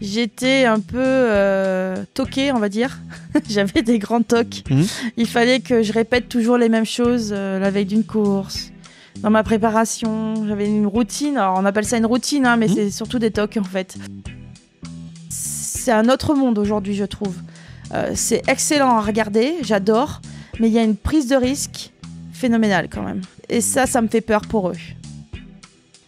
j'étais un peu toqué, euh, toquée, on va dire. J'avais des grands tocs. Mmh. Il fallait que je répète toujours les mêmes choses euh, la veille d'une course, dans ma préparation. J'avais une routine. Alors, on appelle ça une routine, hein, mais mmh. c'est surtout des tocs en fait. C'est un autre monde aujourd'hui, je trouve. Euh, c'est excellent à regarder, j'adore, mais il y a une prise de risque phénoménale quand même. Et ça, ça me fait peur pour eux.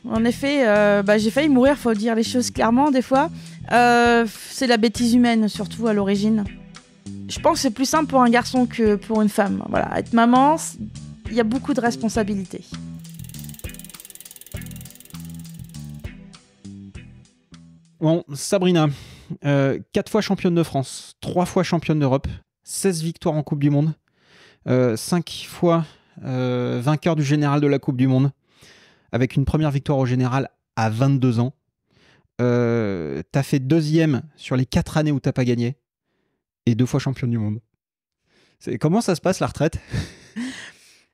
En effet, bah, j'ai failli mourir, faut dire les choses clairement des fois. Euh, c'est la bêtise humaine, surtout à l'origine. Je pense que c'est plus simple pour un garçon que pour une femme. Voilà, être maman, il y a beaucoup de responsabilités. Bon, Sabrina, euh, 4 fois championne de France, 3 fois championne d'Europe, 16 victoires en Coupe du Monde, 5 euh, fois euh, vainqueur du général de la Coupe du Monde, avec une première victoire au général à 22 ans. Euh, tu as fait deuxième sur les quatre années où t'as pas gagné et deux fois champion du monde. Comment ça se passe la retraite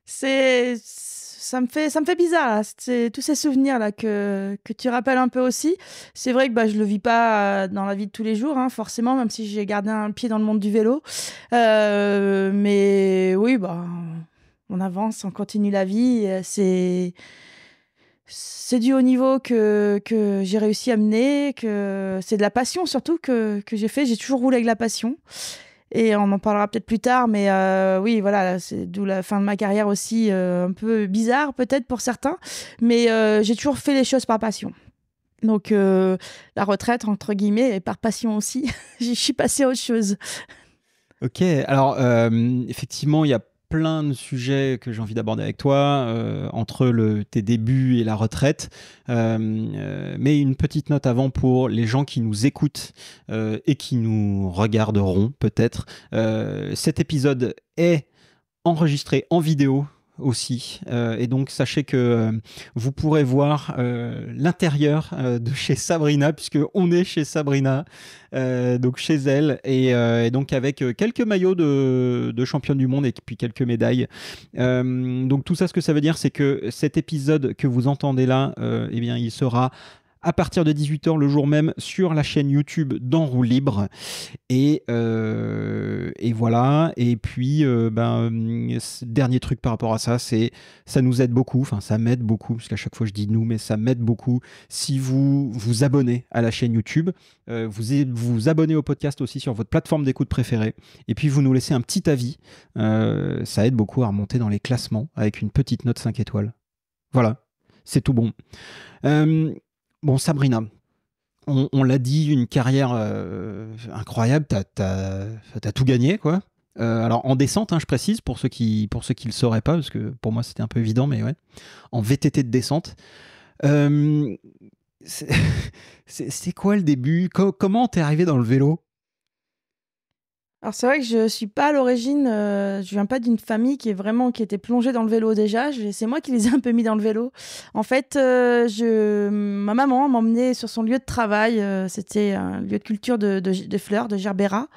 C'est ça me fait ça me fait bizarre c'est tous ces souvenirs là que, que tu rappelles un peu aussi c'est vrai que bah je le vis pas euh, dans la vie de tous les jours hein, forcément même si j'ai gardé un pied dans le monde du vélo euh, mais oui bah on avance on continue la vie c'est c'est du haut niveau que, que j'ai réussi à mener, que c'est de la passion surtout que, j'ai fait. J'ai toujours roulé avec la passion. Et on en parlera peut-être plus tard, mais euh, oui, voilà, c'est d'où la fin de ma carrière aussi, euh, un peu bizarre peut-être pour certains, mais euh, j'ai toujours fait les choses par passion. Donc la retraite, entre guillemets, et par passion aussi, j'y suis passé à autre chose. Ok, alors effectivement, il y a plein de sujets que j'ai envie d'aborder avec toi, euh, entre le, tes débuts et la retraite. Euh, euh, mais une petite note avant pour les gens qui nous écoutent et qui nous regarderont peut-être. cet épisode est enregistré en vidéo aussi. Euh, et donc, sachez que euh, vous pourrez voir euh, l'intérieur de chez Sabrina, puisque on est chez Sabrina, donc chez elle, et, donc avec quelques maillots de, de, championne du monde et puis quelques médailles. donc tout ça, ce que ça veut dire, c'est que cet épisode que vous entendez là, eh bien, il sera à partir de 18h le jour même sur la chaîne YouTube Roue Libre. Et, euh, et, voilà. Et puis, euh, ben, euh, dernier truc par rapport à ça, c'est ça nous aide beaucoup. Enfin, ça m'aide beaucoup, parce qu'à chaque fois je dis nous, mais ça m'aide beaucoup. Si vous vous abonnez à la chaîne YouTube, vous vous abonnez au podcast aussi sur votre plateforme d'écoute préférée. Et puis, vous nous laissez un petit avis. ça aide beaucoup à remonter dans les classements avec une petite note 5 étoiles. Voilà, c'est tout bon. Bon, Sabrina, on, l'a dit, une carrière euh, incroyable, t'as tout gagné, quoi. Euh, alors en descente, hein, je précise, pour ceux qui pour ceux le sauraient pas, parce que pour moi c'était un peu évident, mais ouais, en VTT de descente. Euh, c'est quoi le début Comment t'es arrivé dans le vélo alors c'est vrai que je suis pas à l'origine, euh, je viens pas d'une famille qui est vraiment qui était plongée dans le vélo déjà. C'est moi qui les ai un peu mis dans le vélo. En fait, euh, je, ma maman m'emmenait sur son lieu de travail. Euh, c'était un lieu de culture de, de, de fleurs de Gerbera.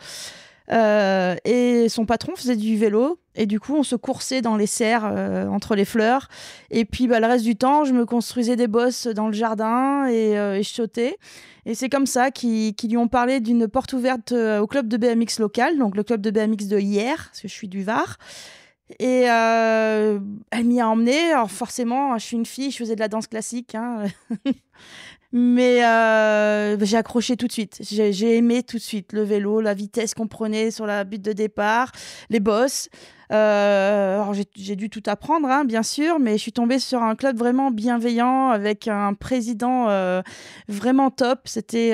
Euh, et son patron faisait du vélo. Et du coup, on se coursait dans les serres euh, entre les fleurs. Et puis, bah, le reste du temps, je me construisais des bosses dans le jardin et, euh, et je sautais. Et c'est comme ça qu'ils lui ont parlé d'une porte ouverte au club de BMX local, donc le club de BMX de hier, parce que je suis du Var. Et elle m'y a emmené Alors, forcément, je suis une fille, je faisais de la danse classique. Hein. Mais euh, j'ai accroché tout de suite. J'ai aimé tout de suite le vélo, la vitesse qu'on prenait sur la butte de départ, les bosses. Euh, j'ai dû tout apprendre, hein, bien sûr, mais je suis tombée sur un club vraiment bienveillant avec un président euh, vraiment top. C'était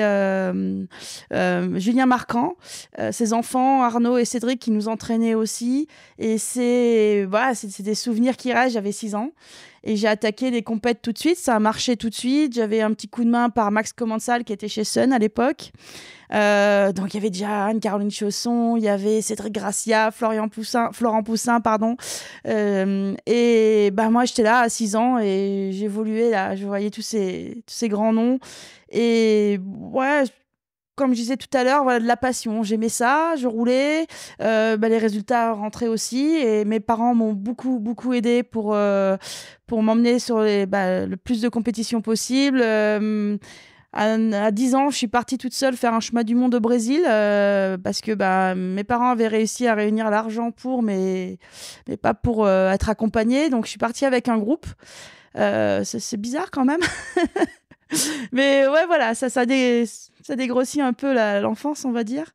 Julien Marquant, ses enfants Arnaud et Cédric qui nous entraînaient aussi. Et c'est voilà, c'est des souvenirs qui restent. J'avais six ans et j'ai attaqué les compètes tout de suite. Ça a marché tout de suite. J'avais un petit coup de main par Max Commensal qui était chez Sun à l'époque. Euh, donc il y avait déjà Anne-Caroline Chausson, il y avait Cédric Gracia, Florian Poussin, Florent Poussin, pardon. Euh, et bah, moi j'étais là à 6 ans et j'évoluais là, je voyais tous ces, tous ces grands noms. Et ouais, comme je disais tout à l'heure, voilà, de la passion. J'aimais ça, je roulais, euh, bah, les résultats rentraient aussi. Et mes parents m'ont beaucoup, beaucoup aidé pour, euh, pour m'emmener sur les, bah, le plus de compétitions possible. Euh, à, 10 ans, je suis partie toute seule faire un chemin du monde au Brésil parce que bah, mes parents avaient réussi à réunir l'argent pour, mais, mais pas pour être accompagnée. Donc, je suis partie avec un groupe. c'est bizarre quand même. Mais ouais, voilà, ça, ça, ça dégrossit un peu l'enfance, on va dire.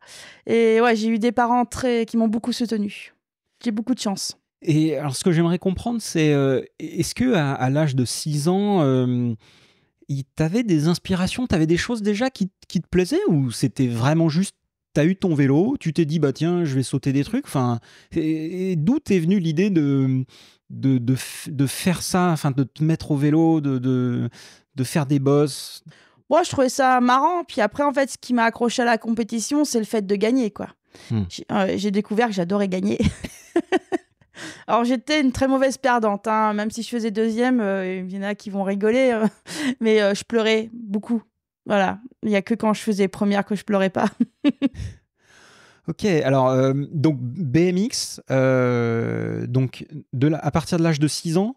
Et ouais, j'ai eu des parents très... qui m'ont beaucoup soutenu. J'ai beaucoup de chance. Et alors, ce que j'aimerais comprendre, c'est euh, est-ce que à, l'âge de 6 ans, euh, il t'avais des inspirations, t'avais des choses déjà qui, te plaisaient ou c'était vraiment juste t'as eu ton vélo, tu t'es dit bah tiens, je vais sauter des trucs. Enfin, et, d'où t'es venue l'idée de de, faire ça, enfin de te mettre au vélo, de, de, faire des bosses Moi, je trouvais ça marrant. Puis après, en fait, ce qui m'a accroché à la compétition, c'est le fait de gagner, quoi. Hmm. Euh, j'ai découvert que j'adorais gagner. Alors j'étais une très mauvaise perdante, hein. même si je faisais deuxième, euh, il y en a qui vont rigoler, hein. mais euh, je pleurais beaucoup. Voilà, il n'y a que quand je faisais première que je pleurais pas. Ok, alors euh, donc BMX, euh, donc à partir de l'âge de 6 ans,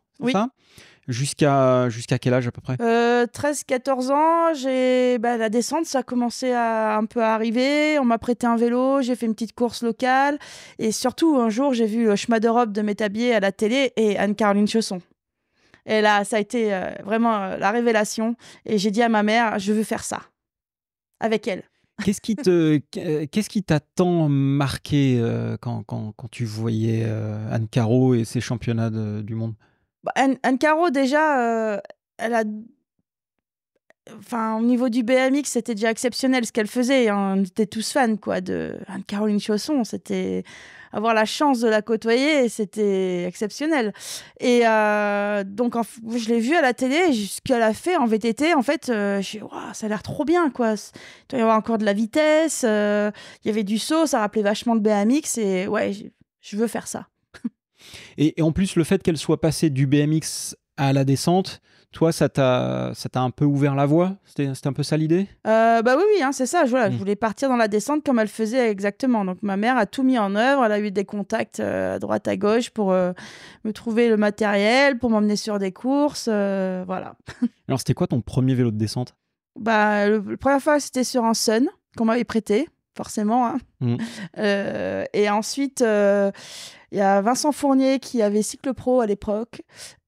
Jusqu'à quel âge à peu près 13-14 euh, ans, bah, la descente, ça a commencé à un peu à arriver. On m'a prêté un vélo, j'ai fait une petite course locale. Et surtout, un jour, j'ai vu le chemin d'Europe de Métabier à la télé et Anne-Caroline Chausson. Et là, ça a été vraiment la révélation. Et j'ai dit à ma mère, je veux faire ça avec elle. Qu'est-ce qui te, qu'est-ce qui t'a tant marqué euh, quand, tu voyais euh, Anne Caro et ses championnats du monde bah, Anne, Caro déjà, euh, elle a Enfin, au niveau du BMX, c'était déjà exceptionnel ce qu'elle faisait. Hein. On était tous fans, quoi, hein, de caroline Chausson. C'était avoir la chance de la côtoyer, c'était exceptionnel. Et euh, donc, je l'ai vue à la télé, ce qu'elle a fait en VTT, en fait, euh, je suis, ça a l'air trop bien, quoi. Il doit y avoir encore de la vitesse, euh, il y avait du saut, ça rappelait vachement le BMX, et ouais, je veux faire ça. et, en plus, le fait qu'elle soit passée du BMX à la descente, toi, ça t'a, un peu ouvert la voie c'était, un peu ça l'idée euh, Bah oui, hein, c'est ça. Je, je mm. voulais partir dans la descente comme elle faisait exactement. Donc ma mère a tout mis en œuvre. Elle a eu des contacts euh, à droite, à gauche pour euh, me trouver le matériel, pour m'emmener sur des courses. voilà. Alors c'était quoi ton premier vélo de descente Bah la première fois, c'était sur un Sun qu'on m'avait prêté forcément. Hein. Mm. Euh, et ensuite, euh, il y a Vincent Fournier qui avait Cycle Pro à l'époque,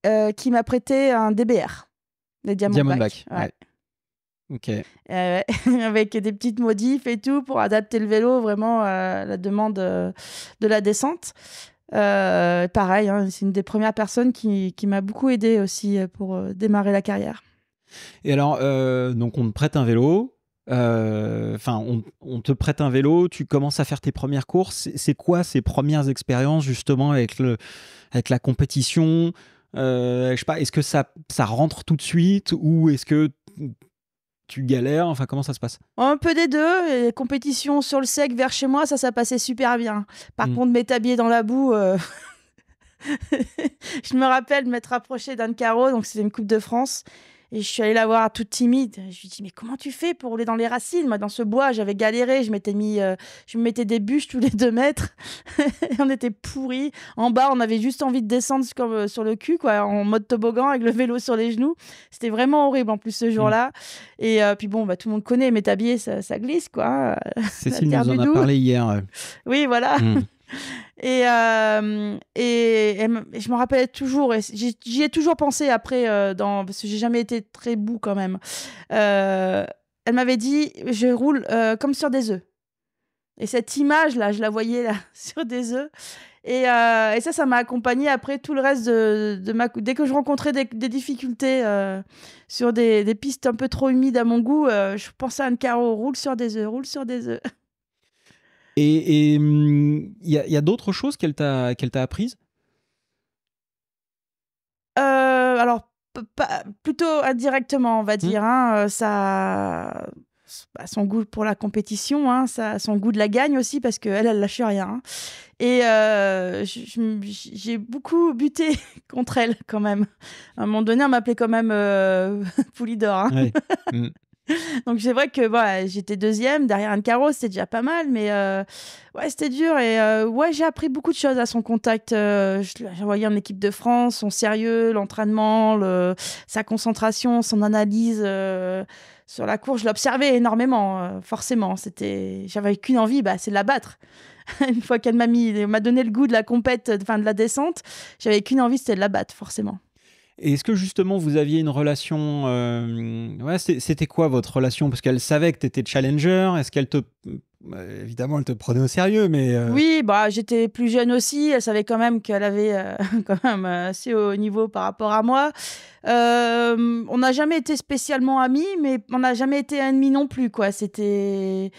euh, qui m'a prêté un DBR, les Diamondback. avec des petites modifs et tout pour adapter le vélo vraiment à la demande de la descente. pareil, hein, c'est une des premières personnes qui, m'a beaucoup aidé aussi pour démarrer la carrière. Et alors, donc on te prête un vélo, euh, enfin, on, te prête un vélo, tu commences à faire tes premières courses. C'est quoi ces premières expériences justement avec, le, avec la compétition euh, Je pas, est-ce que ça, ça rentre tout de suite ou est-ce que tu galères Enfin, comment ça se passe Un peu des deux. Les compétition sur le sec vers chez moi, ça, ça passait super bien. Par mm. contre, contre, m'établir dans la boue. Euh, je me rappelle m'être rapproché d'un carreau, donc c'était une Coupe de France. Et je suis allée la voir toute timide. Je lui dis mais comment tu fais pour rouler dans les racines Moi dans ce bois j'avais galéré, je m'étais mis, euh, je me mettais des bûches tous les deux mètres. Et on était pourris. En bas on avait juste envie de descendre euh, sur, le cul quoi, en mode toboggan avec le vélo sur les genoux. C'était vraiment horrible en plus ce jour-là. Mm. Et euh, puis bon bah tout le monde connaît Mais ça, ça glisse quoi. Cécile nous en a parlé hier. Oui voilà. Mm. Euh, et, et, je me rappelais toujours. j'y ai toujours pensé après, euh, dans, parce que j'ai jamais été très boue quand même. Euh, elle m'avait dit Je roule comme sur des œufs. Et cette image-là, je la voyais là, sur des œufs. Et, ça, ça m'a accompagné après tout le reste de, ma. Dès que je rencontrais des, difficultés sur des, des, pistes un peu trop humides à mon goût, je pensais à un carreau roule sur des œufs, roule sur des œufs. Et il mm, y a, d'autres choses qu'elle t'a apprises euh, Alors, plutôt indirectement, on va hmm. dire. Hein, euh, ça. Bah, son goût pour la compétition, hein, ça, son goût de la gagne aussi, parce qu'elle, elle lâche rien. Hein. Et euh, j'ai beaucoup buté contre elle quand même. À un moment donné, elle m'appelait quand même euh, d'or hein. ». Hmm. Donc c'est vrai que bah, j'étais deuxième derrière un Caro, c'était déjà pas mal, mais euh, ouais, c'était dur. Et euh, ouais, j'ai appris beaucoup de choses à son contact. Euh, j'ai envoyé en équipe de France, son sérieux, l'entraînement, sa concentration, son analyse sur la course, Je l'observais énormément, forcément. C'était, j'avais qu'une envie, bah, c'est de la battre. Une fois qu'elle m'a mis, m'a donné le goût de la compète, enfin de la descente, j'avais qu'une envie, c'était de la battre, forcément. Est-ce que justement vous aviez une relation euh, ouais, C'était quoi votre relation Parce qu'elle savait que tu étais challenger. Est-ce qu'elle te euh, évidemment, elle te prenait au sérieux, mais... Euh oui, bah, j'étais plus jeune aussi. Elle savait quand même qu'elle avait quand même assez haut niveau par rapport à moi. on n'a jamais été spécialement amis, mais on n'a jamais été ennemis non plus, quoi. C'était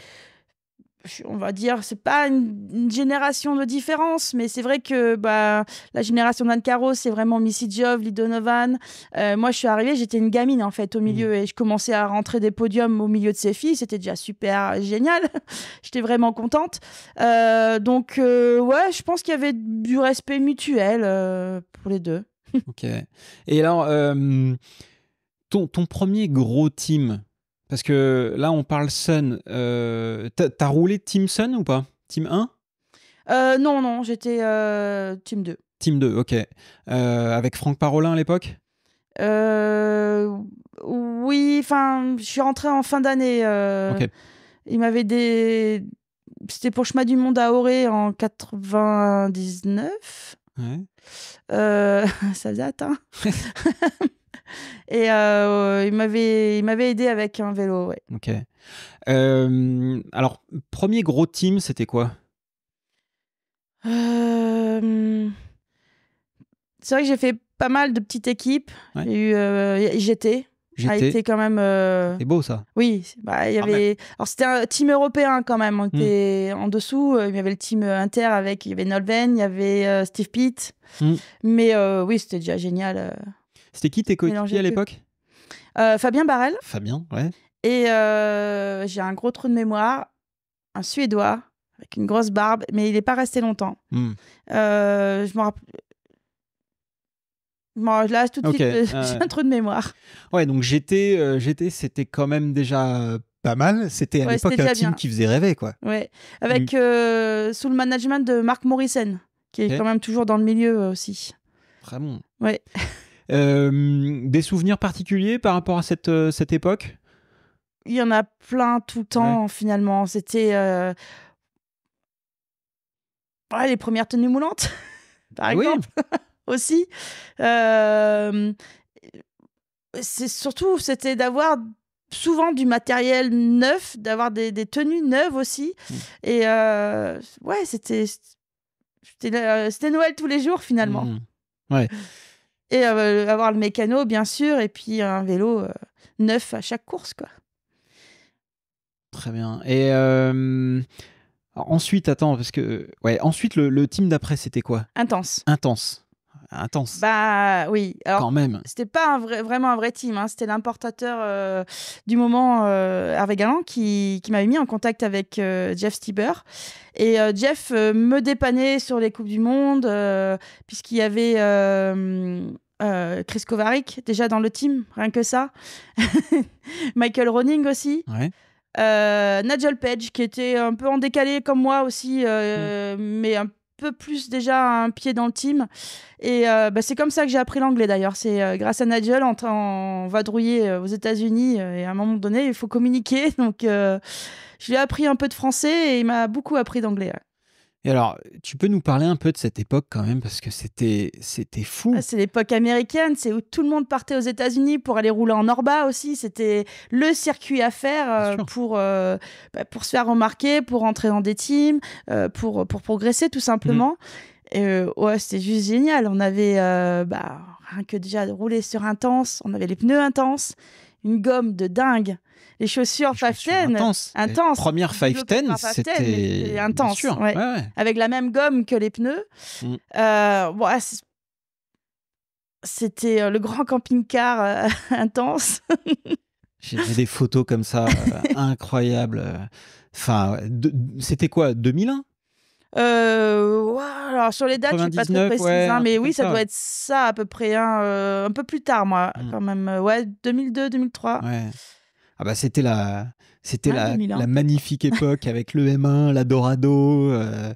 on va dire, c'est pas une, génération de différence, mais c'est vrai que bah, la génération d'Anne Caro, c'est vraiment Missy Jov, Lee Donovan. Euh, moi, je suis arrivée, j'étais une gamine en fait au milieu mhm. et je commençais à rentrer des podiums au milieu de ces filles. C'était déjà super génial. j'étais vraiment contente. Euh, donc, euh, ouais, je pense qu'il y avait du respect mutuel pour les deux. ok. Et alors, ton, ton premier gros team parce que là, on parle Sun. Euh, t'as roulé Team Sun ou pas Team 1 euh, Non, non, j'étais euh, Team 2. Team 2, ok. avec Franck Parolin à l'époque Oui, enfin, je suis rentré en fin d'année. Il m'avait des. C'était pour Chemin du Monde à Auré en 99. Ouais. ça date, hein Et euh, il m'avait il m'avait aidé avec un vélo. Ouais. Ok. Euh, alors premier gros team, c'était quoi euh, C'est vrai que j'ai fait pas mal de petites équipes. Ouais. J'ai eu été quand même. beau ça. Oui, bah, il y ah, avait. Alors c'était un team européen quand même. On hmm. était en dessous. Il y avait le team inter avec. Il y avait Nolven, il y avait Steve Pitt. Hmm. Mais oui, c'était déjà génial. C'était qui tes coéquipiers à l'époque euh, Fabien Barrel. Fabien, ouais. Et euh, j'ai un gros trou de mémoire, un Suédois avec une grosse barbe, mais il n'est pas resté longtemps. Hmm. Euh, je me rappelle. je tout de suite, j'ai un trou de mémoire. Ouais, donc j'étais, j'étais, c'était quand même déjà pas mal. C'était à l'époque un team qui faisait rêver, quoi. Ouais, hmm. avec sous le management de Marc Morrison, qui est quand même toujours dans le milieu aussi. Vraiment. Ouais. Euh, des souvenirs particuliers par rapport à cette, euh, cette époque Il y en a plein tout le temps, finalement. C'était. Euh, les premières tenues moulantes, par exemple, aussi. surtout, c'était d'avoir souvent du matériel neuf, d'avoir des, tenues neuves aussi. Mmh. Et ouais, c'était c'était Noël tous les jours finalement. Mmh. Ouais. Et euh, avoir le mécano, bien sûr, et puis un vélo euh, neuf à chaque course. quoi. Très bien. Et euh, ensuite, attends, parce que. Ouais, ensuite, le, le team d'après, c'était quoi Intense. Intense intense. Bah oui. Quand même. C'était pas vraiment un vrai team. Hein. C'était l'importateur euh, du moment, avec euh, Hervé Galland, qui, qui m'avait mis en contact avec euh, Jeff Stieber. Et Jeff me dépannait sur les Coupes du Monde, puisqu'il y avait. Chris Kovarik déjà dans le team, rien que ça. Michael Ronning aussi. Nigel Page qui était un peu en décalé comme moi aussi, mm. mais un peu plus déjà un pied dans le team. Et euh, bah, c'est comme ça que j'ai appris l'anglais d'ailleurs. C'est euh, grâce à Nigel en, en euh, aux États-Unis. et à un moment donné, il faut communiquer. Donc, je lui ai appris un peu de français et il m'a beaucoup appris d'anglais. Et alors, tu peux nous parler un peu de cette époque quand même, parce que c'était, fou. Ah, c'est l'époque américaine, c'est où tout le monde partait aux États-Unis pour aller rouler en Orba aussi. C'était le circuit à faire euh, euh, bah, pour, se faire remarquer, pour entrer dans des teams, euh, pour, progresser tout simplement. Mhm. et ouais, c'était juste génial. On avait bah, rien que déjà de rouler sur intense, on avait les pneus intenses, une gomme de dingue les chaussures 5'10, Intense. intense. Première 5'10, c'était intense. Avec la même gomme que les pneus. Mm. Euh, ah, c'était euh, le grand camping-car euh, intense. J'ai vu des photos comme ça incroyables. Enfin, c'était quoi 2001 alors sur les dates, je ne suis pas très précise, hein, mais oui, ça, doit être ça à peu près, hein, un peu plus tard, moi, mm. quand même. Ouais, 2002, 2003. Ouais. Ah bah, c'était la, c'était ah, la, magnifique époque avec le M1, la Dorado. Euh.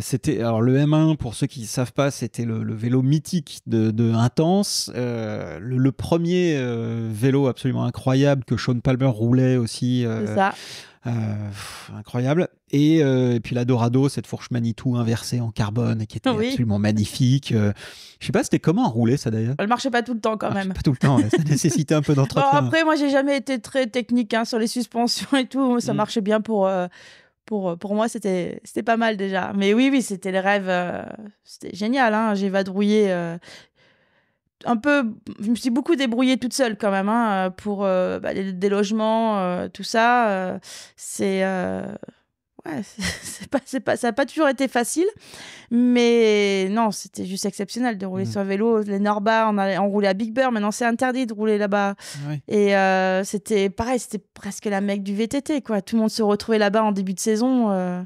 c'était alors le M1 pour ceux qui ne savent pas, c'était le, vélo mythique de, Intense, euh, le, premier euh, vélo absolument incroyable que Sean Palmer roulait aussi. Euh, ça. Euh, incroyable. Et, euh, puis la Dorado, cette fourche Manitou inversée en carbone qui était absolument magnifique. Euh, je sais pas, c'était comment rouler ça d'ailleurs Elle marchait pas tout le temps quand ah, même. Pas tout le temps, ça nécessitait un peu d'entretien. après, moi j'ai jamais été très technique hein, sur les suspensions et tout. Ça mm. marchait bien pour, pour, pour moi, c'était pas mal déjà. Mais oui, oui, c'était le rêve. c'était génial. Hein. J'ai vadrouillé un peu, je me suis beaucoup débrouillée toute seule quand même hein, euh, pour euh, bah, des, logements, euh, tout ça. c'est ouais, c'est pas, pas, ça n'a pas toujours été facile, mais non, c'était juste exceptionnel de rouler mm. sur vélo. Les Norba, on, roulait à Big Bear, maintenant c'est interdit de rouler là-bas. Et c'était pareil, c'était presque la mecque du VTT quoi. Tout le monde se retrouvait là-bas en début de saison.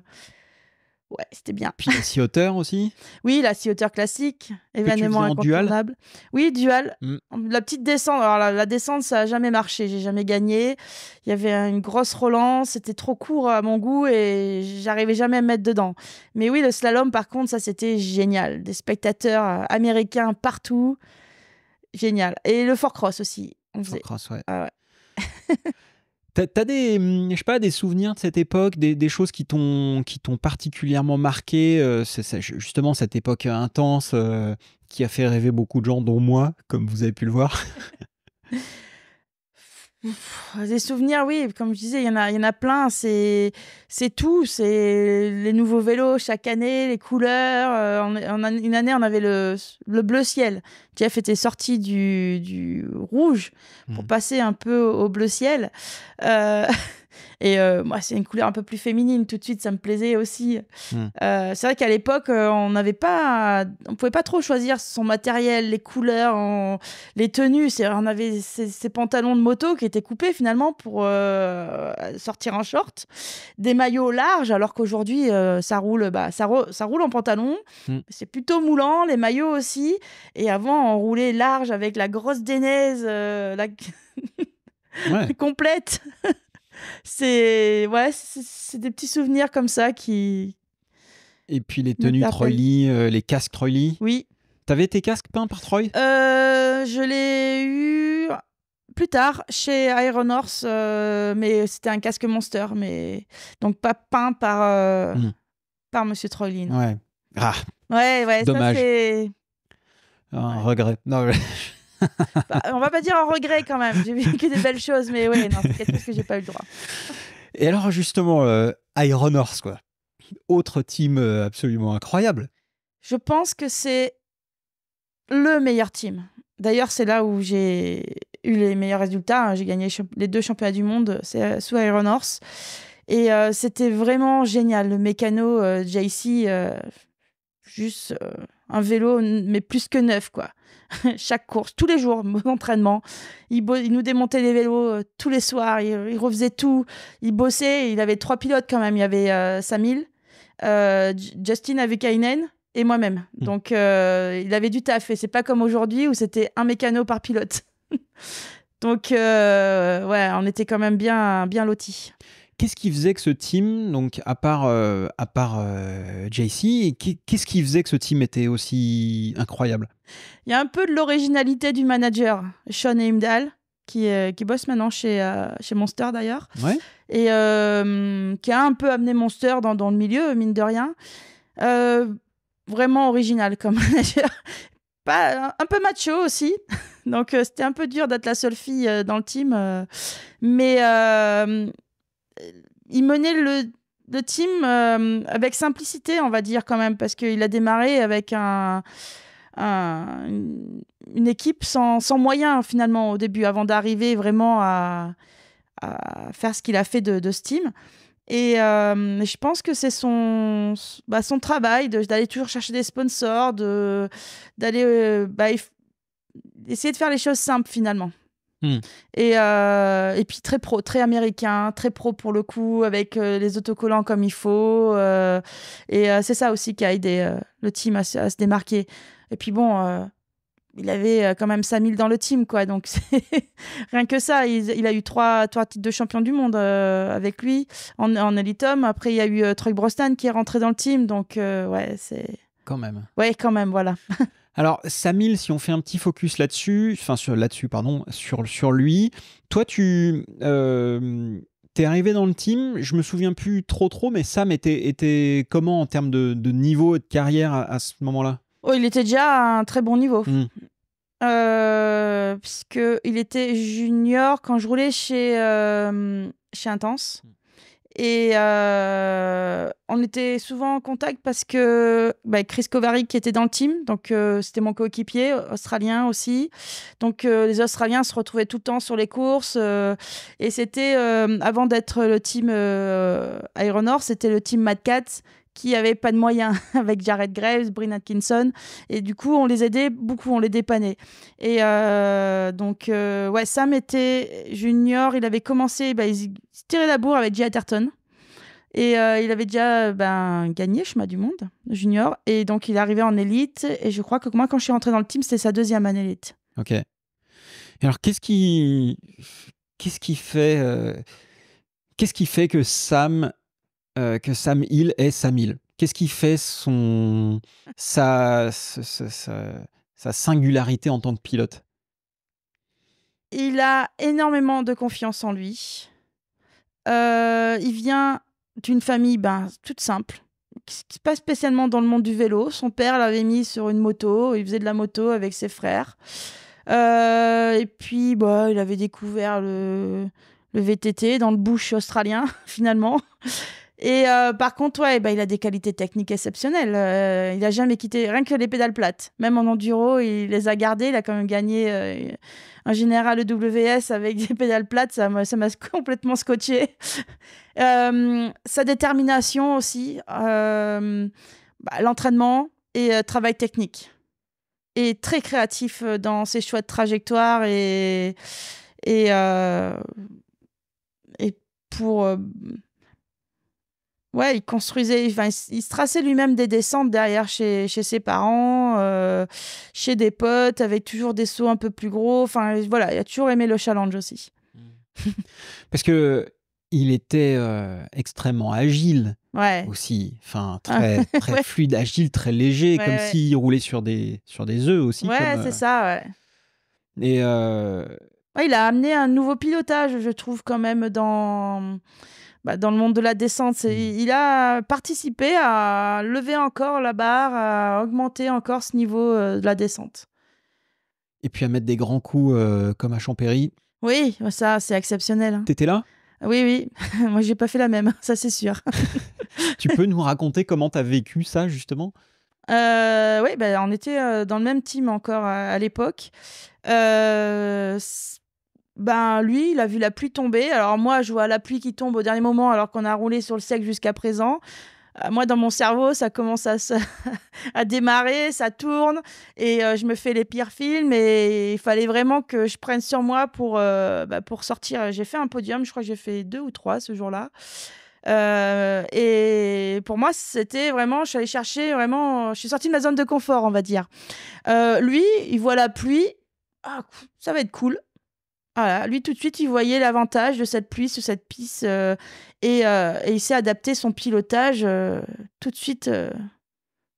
Ouais, c'était bien. Puis la scie hauteur aussi Oui, la scie hauteur classique, événement incontournable. oui, dual. Mm. La petite descente, alors la, descente, ça a jamais marché, j'ai jamais gagné. Il y avait une grosse relance, c'était trop court à mon goût et j'arrivais jamais à me mettre dedans. Mais oui, le slalom, par contre, ça c'était génial. Des spectateurs euh, américains partout. Génial. Et le fort cross aussi, cross, ouais. Ah ouais. T'as, as des, hum, je pas, des souvenirs de cette époque, des, choses qui t'ont, qui particulièrement marqué, euh, justement cette époque euh, intense euh, qui a fait rêver beaucoup de gens, dont moi, comme vous avez pu le voir. Des souvenirs, oui, comme je disais, il y, en a, y en a plein. C'est tout. C'est les nouveaux vélos chaque année, les couleurs. Euh, en, une année, on avait le, le, bleu ciel. Jeff était sorti du, du rouge pour mmh. passer un peu au, bleu ciel. Euh, Et euh, moi, c'est une couleur un peu plus féminine. Tout de suite, ça me plaisait aussi. Hmm. Euh, c'est vrai qu'à l'époque, euh, on n'avait pas, on pouvait pas trop choisir son matériel, les couleurs, les tenues. On avait ces, pantalons de moto qui étaient coupés finalement pour sortir en short, des maillots larges, alors qu'aujourd'hui, ça roule, bah, ça, roule en pantalon. Hmm. C'est plutôt moulant, les maillots aussi. Et avant, on roulait large avec la grosse dénaise, complète. c'est ouais, c'est des petits souvenirs comme ça qui. Et puis les tenues Troy euh, les casques Troy Oui. T'avais tes casques peints par Troy euh, Je l'ai eu plus tard chez Iron Horse, euh, mais c'était un casque Monster, mais donc pas peint par mmh. par Monsieur Troy Ouais. Ah. Ouais, ouais. Dommage. un regret. Non. Mais... Bah, on va pas dire un regret quand même. J'ai vécu des belles choses, mais ouais, non, c'est quelque chose que j'ai pas eu le droit. Et alors justement, euh, Iron Horse, quoi. Autre team euh, absolument incroyable. Je pense que c'est le meilleur team. D'ailleurs, c'est là où j'ai eu les meilleurs résultats. Hein. J'ai gagné les deux championnats du monde euh, sous Iron Horse. Et c'était vraiment génial. Le mécano j'ai JC, juste un vélo, mais plus que neuf, quoi. chaque course, tous les jours, mon entraînement. Il, nous démontait les vélos euh, tous les soirs, il, refaisait tout, il bossait, il avait trois pilotes quand même. Il y avait euh, euh Justine avec Ainen et moi-même. Mmh. Donc euh, il avait du taf et c'est pas comme aujourd'hui où c'était un mécano par pilote. Donc ouais, on était quand même bien, bien lotis. Qu'est-ce qui faisait que ce team, donc à part, euh, à part euh, JC, qu'est-ce qui faisait que ce team était aussi incroyable Il y a un peu de l'originalité du manager, Sean Heimdall, qui, euh, qui bosse maintenant chez, chez Monster d'ailleurs, et qui a un peu amené Monster dans, le milieu, mine de rien. vraiment original comme manager. Pas, un peu macho aussi. Donc c'était un peu dur d'être la seule fille dans le team. mais il menait le, le team euh, avec simplicité, on va dire quand même, parce qu'il a démarré avec un, une équipe sans, sans moyens finalement au début, avant d'arriver vraiment à, à, faire ce qu'il a fait de, de ce team. Et euh, je pense que c'est son, bah, son travail d'aller toujours chercher des sponsors, d'aller euh, bah, essayer de faire les choses simples finalement. Hmm. Et, euh, et, puis très pro, très américain, très pro pour le coup, avec euh, les autocollants comme il faut. Euh, et c'est ça aussi qui a aidé le team à, se démarquer. Et puis bon, il avait quand même 5000 dans le team, quoi. Donc rien que ça, il, il, a eu trois, trois titres de champion du monde avec lui en, en Elite Après, il y a eu Troy Brostan qui est rentré dans le team. Donc ouais, c'est. Quand même. Ouais, quand même, voilà. Alors, Samil, si on fait un petit focus là-dessus, enfin, sur, là-dessus, pardon, sur, lui, toi, tu. es euh, T'es arrivé dans le team, je me souviens plus trop trop, mais Sam était, comment en termes de, niveau et de carrière à, ce moment-là Oh, il était déjà à un très bon niveau. puisqu'il hmm. euh, puisque il était junior quand je roulais chez, euh, chez Intense. Hmm. Et euh, on était souvent en contact parce que bah, Chris Kovarik qui était dans le team, donc euh, c'était mon coéquipier euh, australien aussi. Donc les Australiens se retrouvaient tout le temps sur les courses. et c'était avant d'être le team Aeronor, c'était le team Mad Cat qui n'avaient pas de moyens avec Jared Graves, Bryn Atkinson. Et du coup, on les aidait beaucoup, on les dépannait. Et euh, donc, euh, ouais, Sam était junior, il avait commencé, bah, il tirait la bourre avec Jay Atherton. Et euh, il avait déjà ben, gagné chemin du monde, junior. Et donc, il est arrivé en élite. Et je crois que moi, quand je suis rentré dans le team, c'était sa deuxième année élite. Ok. alors, qu'est-ce qui, qu'est-ce qui fait, qu'est-ce qui fait que Sam euh, que Sam Hill est Sam Hill Qu'est-ce qui fait son, sa, sa, singularité en tant que pilote Il a énormément de confiance en lui. Euh, il vient d'une famille ben, toute simple, Pas spécialement dans le monde du vélo. Son père l'avait mis sur une moto, il faisait de la moto avec ses frères. Euh, et puis, bah, il avait découvert le, le VTT dans le bush australien, finalement. Et euh, par contre, ouais, bah, il a des qualités techniques exceptionnelles. Euh, il a jamais quitté rien que les pédales plates. Même en enduro, il les a gardées. Il a quand même gagné euh, un général EWS avec des pédales plates. Ça m'a, complètement scotché. sa détermination aussi, bah, l'entraînement et travail technique. Et très créatif dans ses choix de trajectoire et, et, et pour ouais, il construisait, enfin, il, se traçait lui-même des descentes derrière chez, chez ses parents, euh, chez des potes, avec toujours des sauts un peu plus gros. Enfin, voilà, il a toujours aimé le challenge aussi. Parce que il était euh, extrêmement agile ouais. aussi, enfin ah, très, très fluide, agile, très léger, comme s'il roulait sur des sur des œufs aussi. Ouais, c'est euh, ça. Et il a amené un nouveau pilotage, je trouve quand même dans bah, dans le monde de la descente. Mm. Il a participé à lever encore la barre, à augmenter encore ce niveau euh, de la descente. Et puis à mettre des grands coups euh, comme à Champéry. Oui, ça, c'est exceptionnel. Hein. T'étais là Oui, oui. Moi, j'ai pas fait la même, ça, c'est sûr. tu peux nous raconter comment tu as vécu ça, justement euh, Oui, ben, on était dans le même team encore à, l'époque ben lui, il a vu la pluie tomber. Alors moi, je vois la pluie qui tombe au dernier moment alors qu'on a roulé sur le sec jusqu'à présent. Euh, moi, dans mon cerveau, ça commence à, démarrer, ça tourne et euh, je me fais les pires films. Et il fallait vraiment que je prenne sur moi pour, euh, bah, pour sortir. J'ai fait un podium, je crois que j'ai fait deux ou trois ce jour-là. et pour moi, c'était vraiment, je suis allée chercher vraiment, je suis sortie de ma zone de confort, on va dire. lui, il voit la pluie, ah, ça va être cool lui tout de suite, il voyait l'avantage de cette pluie de cette piste euh, euh, et, il s'est adapté son pilotage euh, tout de suite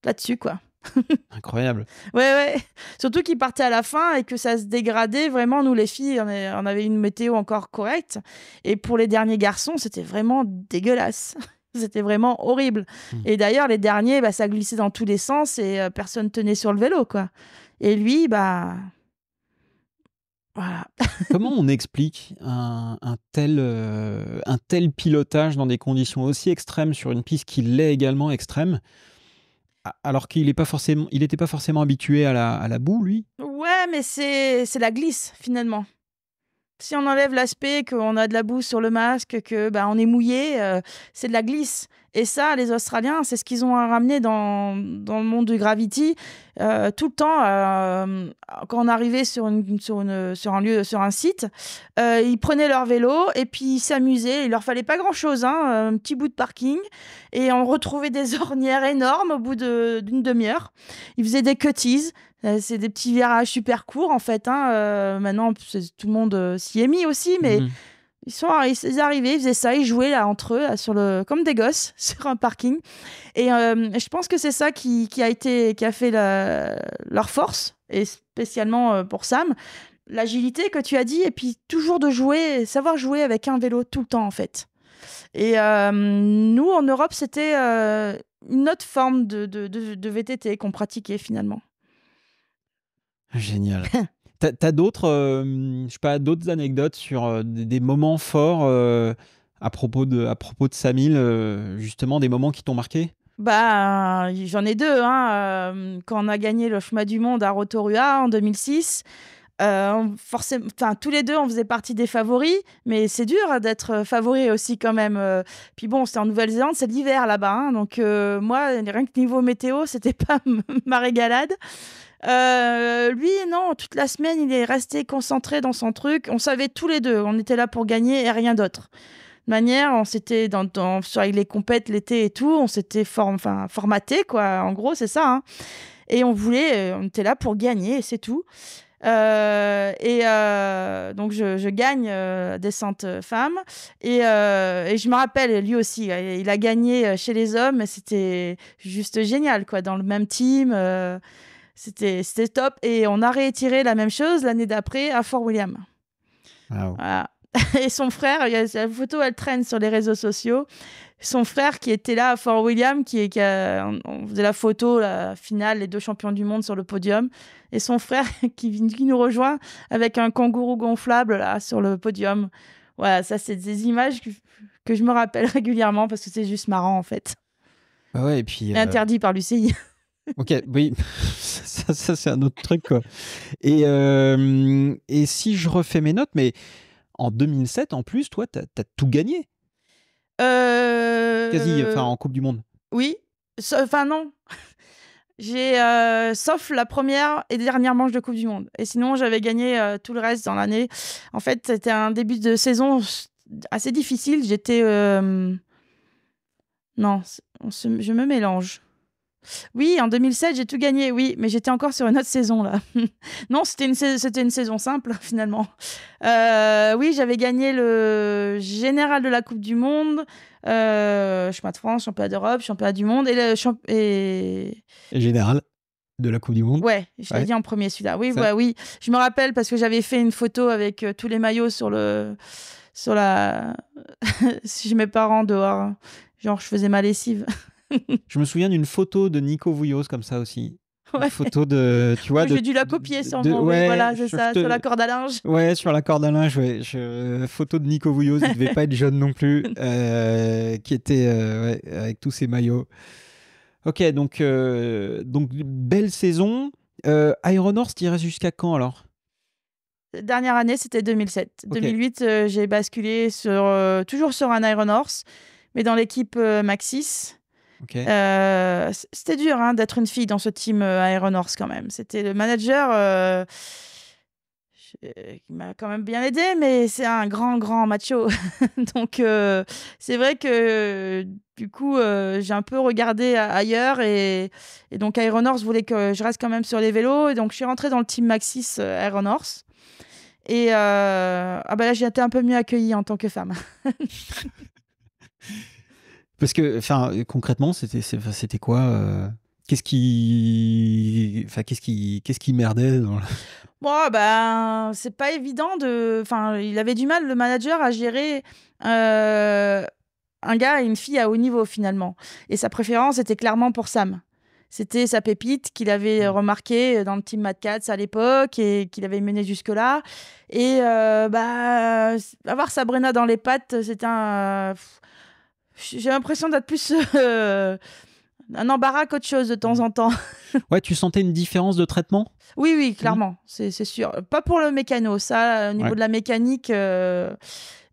là-dessus, quoi. Incroyable. Ouais, ouais. Surtout qu'il partait à la fin et que ça se dégradait vraiment. Nous, les filles, on, avait une météo encore correcte. Et pour les derniers garçons, c'était vraiment dégueulasse. c'était vraiment horrible. Mmh. Et d'ailleurs, les derniers, bah, ça glissait dans tous les sens et personne tenait sur le vélo, quoi. Et lui, bah, Comment on explique un, tel, euh, un tel pilotage dans des conditions aussi extrêmes sur une piste qui l'est également extrême alors qu'il n'était pas, forcément, pas forcément habitué à la, à la boue, lui Ouais, mais c'est la glisse, finalement si on enlève l'aspect qu'on a de la boue sur le masque, que ben on est mouillé, euh, c'est de la glisse. Et ça, les Australiens, c'est ce qu'ils ont ramené dans, dans le monde du gravity euh, tout le temps. Euh, quand on arrivait sur, une, sur, un lieu, sur un site, ils prenaient leur vélo et puis ils s'amusaient. Il leur fallait pas grand-chose, hein, un petit bout de parking. Et on retrouvait des ornières énormes au bout d'une demi-heure. Ils faisaient des cutties. Euh, c'est des petits virages super courts en fait. Hein. Euh, maintenant, tout le monde euh, s'y est mis aussi, mais mhm. Ils sont arrivés, ils faisaient ça, ils jouaient là entre eux, sur le, comme des gosses, sur un parking. Et je pense que c'est ça qui, qui, a été, qui a fait leur force, et spécialement pour Sam, l'agilité que tu as dit, et puis toujours de jouer, savoir jouer avec un vélo tout le temps en fait. Et nous en Europe, c'était une autre forme de, de, de VTT qu'on pratiquait finalement. Génial. T'as as, d'autres, euh, je sais pas, d'autres anecdotes sur euh, des, moments forts euh, à propos de, à propos de Samil, justement des moments qui t'ont marqué Bah, j'en ai deux. Hein, quand on a gagné le chemin du monde à Rotorua en 2006. forcément, tous les deux, on faisait partie des favoris, mais c'est dur hein, d'être favori aussi quand même. puis bon, c'est en Nouvelle-Zélande, c'est l'hiver là-bas, hein, donc moi, rien que niveau météo, c'était pas ma régalade. Euh, lui, non, toute la semaine, il est resté concentré dans son truc. On savait tous les deux, on était là pour gagner et rien d'autre. De manière, on s'était dans, sur les compètes l'été et tout, on s'était formaté, quoi. En gros, c'est ça. Hein. Et on voulait, euh, on était là pour gagner c'est tout. Euh, et donc je, gagne descente femme et, et, je me rappelle lui aussi il a gagné chez les hommes c'était juste génial quoi dans le même team c'était top. Et on a réitéré la même chose l'année d'après à Fort William. Et son frère, il y a, la photo, elle traîne sur les réseaux sociaux. Son frère qui était là à Fort William, qui, qui on faisait la photo, la finale, les deux champions du monde sur le podium. Et son frère qui, qui nous rejoint avec un kangourou gonflable là sur le podium. Voilà, ça, c'est des images que, je me rappelle régulièrement parce que c'est juste marrant en fait. Ah et puis. Euh, interdit par l'UCI ok, oui, ça, c'est un autre truc euh, Et, si je refais mes notes, mais en 2007 en plus, toi, t'as as tout gagné. Euh, Quasi, enfin en Coupe du Monde. Oui, enfin non. J'ai, euh, sauf la première et dernière manche de Coupe du Monde. Et sinon, j'avais gagné tout le reste dans l'année. En fait, c'était un début de saison assez difficile. J'étais. Non, je me mélange. Oui, en 2007, j'ai tout gagné, oui, mais j'étais encore sur une autre saison là. non, c'était une, une saison simple finalement. Euh, oui, j'avais gagné le général de la Coupe du Monde, euh, championnat de France, championnat d'Europe, championnat du monde et le général de la Coupe du Monde. Ouais, je l'ai dit en premier celui-là. Oui, ouais, oui, je me rappelle parce que j'avais fait une photo avec euh, tous les maillots sur le sur la chez mes parents dehors, genre je faisais ma lessive. je me souviens d'une photo de Nico Vouillos comme ça aussi. Une photo de, tu vois, j'ai dû la copier sans voilà, c'est ça, sur la corde à linge. Ouais, sur la corde à linge, oui. Photo de Nico Vouillos, il devait pas être jeune non plus, euh, qui était euh, avec tous ses maillots. Ok, donc, euh, donc belle saison. Iron Horse, restes jusqu'à quand alors Dernière année, c'était 2007. 2008, j'ai basculé sur, toujours sur un Iron Horse, mais dans l'équipe Maxis. Euh, c'était dur hein, d'être une fille dans ce team Iron euh, quand même. C'était le manager euh, qui m'a quand même bien aidé, mais c'est un grand, grand macho. Donc c'est vrai que du coup, j'ai un peu regardé ailleurs et, donc Iron voulait que je reste quand même sur les vélos. Et donc je suis rentrée dans le team Maxis Iron Et ah bah là, j'ai été un peu mieux accueillie en tant que femme. Parce que, enfin, concrètement, c'était, c'était quoi euh, Qu'est-ce qui, enfin, qu'est-ce qui, qu'est-ce qui merdait Bon, ben, c'est pas évident de. Enfin, il avait du mal le manager à gérer. Euh, un gars et une fille à haut niveau finalement. Et sa préférence était clairement pour Sam. C'était sa pépite qu'il avait mmh. remarqué dans le team Mad Cats à l'époque et qu'il avait mené jusque-là. Et euh, bah, avoir Sabrina dans les pattes, c'était un j'ai l'impression d'être plus euh, un embarras qu'autre chose de temps en temps. ouais, tu sentais une différence de traitement Oui, oui, clairement, c'est sûr. Pas pour le mécano, ça, au niveau de la mécanique, euh,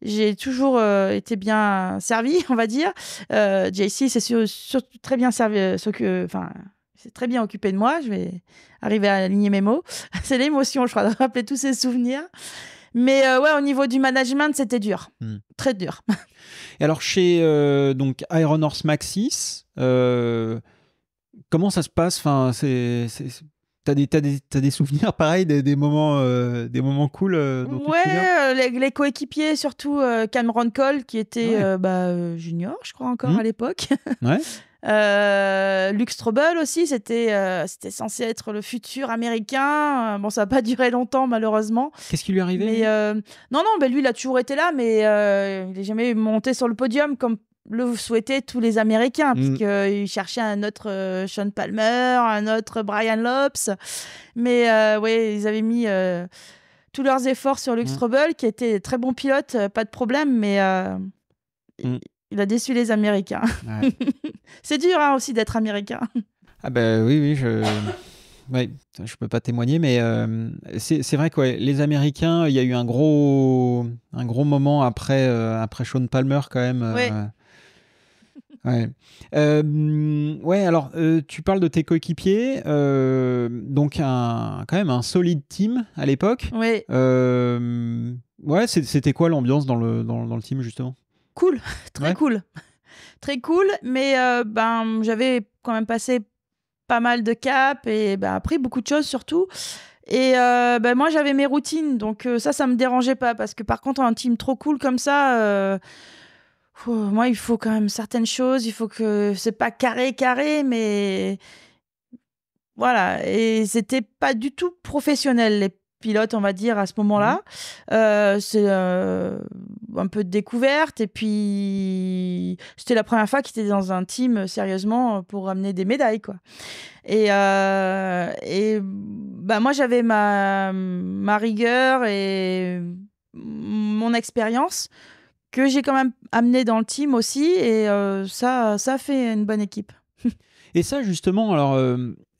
j'ai toujours euh, été bien servi, on va dire. JC, c'est surtout très bien servi, que, enfin, c'est très bien occupé de moi. Je vais arriver à aligner mes mots. c'est l'émotion, je crois, de rappeler tous ces souvenirs. Mais euh, ouais, au niveau du management, c'était dur. Hmm. Très dur. Et alors, chez euh, donc Iron Horse Maxis, euh, comment ça se passe enfin, c'est, T'as des, as des, des souvenirs pareils, des, moments, moments cool Ouais, les, coéquipiers, surtout Cameron Cole, qui était bah, junior, je crois encore hmm. à l'époque. Ouais. Euh, Lux aussi, euh, c'était censé être le futur américain. Euh, bon, ça n'a pas duré longtemps, malheureusement. Qu'est-ce qui lui est euh, Non, non, ben, lui, il a toujours été là, mais il n'est jamais monté sur le podium comme le souhaitaient tous les Américains, parce mm. puisqu'ils cherchaient un autre Sean Palmer, un autre Brian Lopes. Mais oui, ils avaient mis tous leurs efforts sur Lux mm. Strobel qui était très bon pilote, pas de problème, mais. Mm. Il a déçu les Américains. c'est dur hein, aussi d'être américain. Ah ben oui, oui, je. Ouais, je peux pas témoigner, mais euh, c'est vrai que les Américains, il y a eu un gros, un gros moment après, euh, après Sean Palmer quand même. Euh, ouais. alors tu parles de tes coéquipiers, donc un, quand même un solide team à l'époque. ouais, c'était quoi l'ambiance dans, le team justement cool, très cool. très cool, mais euh, ben, j'avais quand même passé pas mal de caps et ben, appris beaucoup de choses surtout. Et euh, ben, moi, j'avais mes routines, donc euh, ça, ça me dérangeait pas parce que par contre, un team trop cool comme ça. moi, il faut quand même certaines choses. Il faut que c'est pas carré, carré, mais voilà. Et c'était pas du tout professionnel. Les pilote, on va dire, à ce moment-là. Mhm. Euh, c'est euh, un peu de découverte. Et puis, c'était la première fois qu'il était dans un team, euh, sérieusement, pour amener des médailles, quoi. Et, et bah, moi, j'avais ma, ma rigueur et mon expérience que j'ai quand même amené dans le team aussi. Et ça, ça fait une bonne équipe. et ça, justement, alors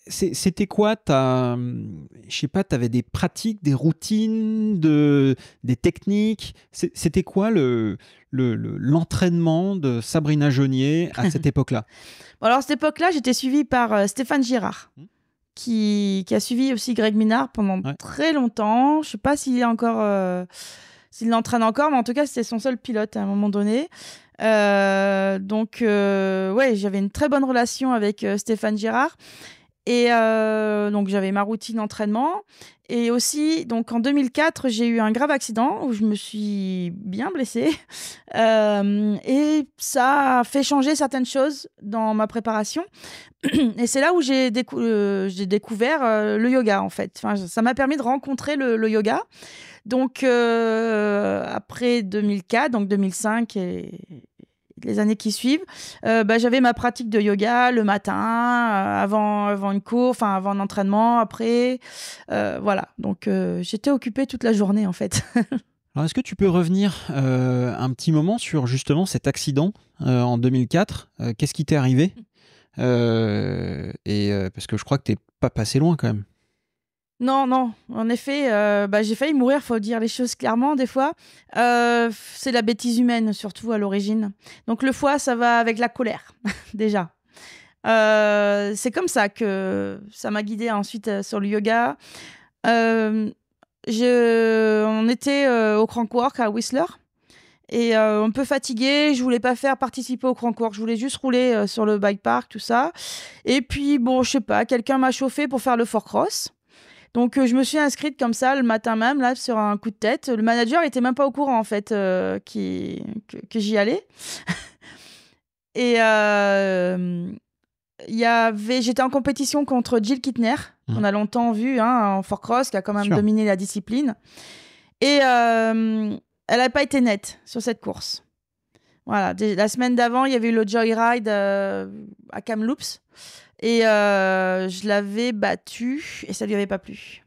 c'était quoi tu je sais pas, avais des pratiques, des routines, des techniques. C'était quoi l'entraînement de Sabrina Jeunier à cette époque-là Alors à cette époque-là, j'étais suivie par euh, Stéphane Girard, mmh. qui, a suivi aussi Greg Minard pendant très longtemps. Je ne sais pas s'il est encore, euh, s'il l'entraîne encore, mais en tout cas, c'était son seul pilote à un moment donné. Euh, donc, oui, j'avais une très bonne relation avec Stéphane Girard. Et euh, donc j'avais ma routine d'entraînement. Et aussi, donc en 2004, j'ai eu un grave accident où je me suis bien blessée. Euh, et ça a fait changer certaines choses dans ma préparation. Et c'est là où j'ai euh, découvert le yoga, en fait. Enfin, ça m'a permis de rencontrer le, le yoga. Donc après 2004, donc 2005 et les années qui suivent, euh, bah, j'avais ma pratique de yoga le matin, euh, avant, une cour, enfin avant un entraînement, après. Euh, voilà, donc j'étais occupée toute la journée en fait. Alors est-ce que tu peux revenir un petit moment sur justement cet accident en 2004 Qu'est-ce qui t'est arrivé et, Parce que je crois que t'es pas passé loin quand même. Non, non. En effet, euh, bah, j'ai failli mourir, faut dire les choses clairement des fois. Euh, c'est la bêtise humaine surtout à l'origine. Donc le foie, ça va avec la colère déjà. Euh, c'est comme ça que ça m'a guidée ensuite sur le yoga. On était au crankwork à Whistler et un peu fatiguée. Je voulais pas faire participer au crankwork. Je voulais juste rouler sur le bike park, tout ça. Et puis bon, je sais pas, quelqu'un m'a chauffé pour faire le four cross. Donc euh, je me suis inscrite comme ça le matin même, là, sur un coup de tête. Le manager n'était même pas au courant, en fait, euh, que, j'y allais. Et euh, y avait, j'étais en compétition contre Jill Kittner, qu'on mmh. a longtemps vu hein, en Fort cross, qui a quand même dominé la discipline. Et euh, elle n'a pas été nette sur cette course. Voilà, la semaine d'avant, il y avait eu le Joyride à Kamloops. Et euh, je l'avais battue et ça lui avait pas plu.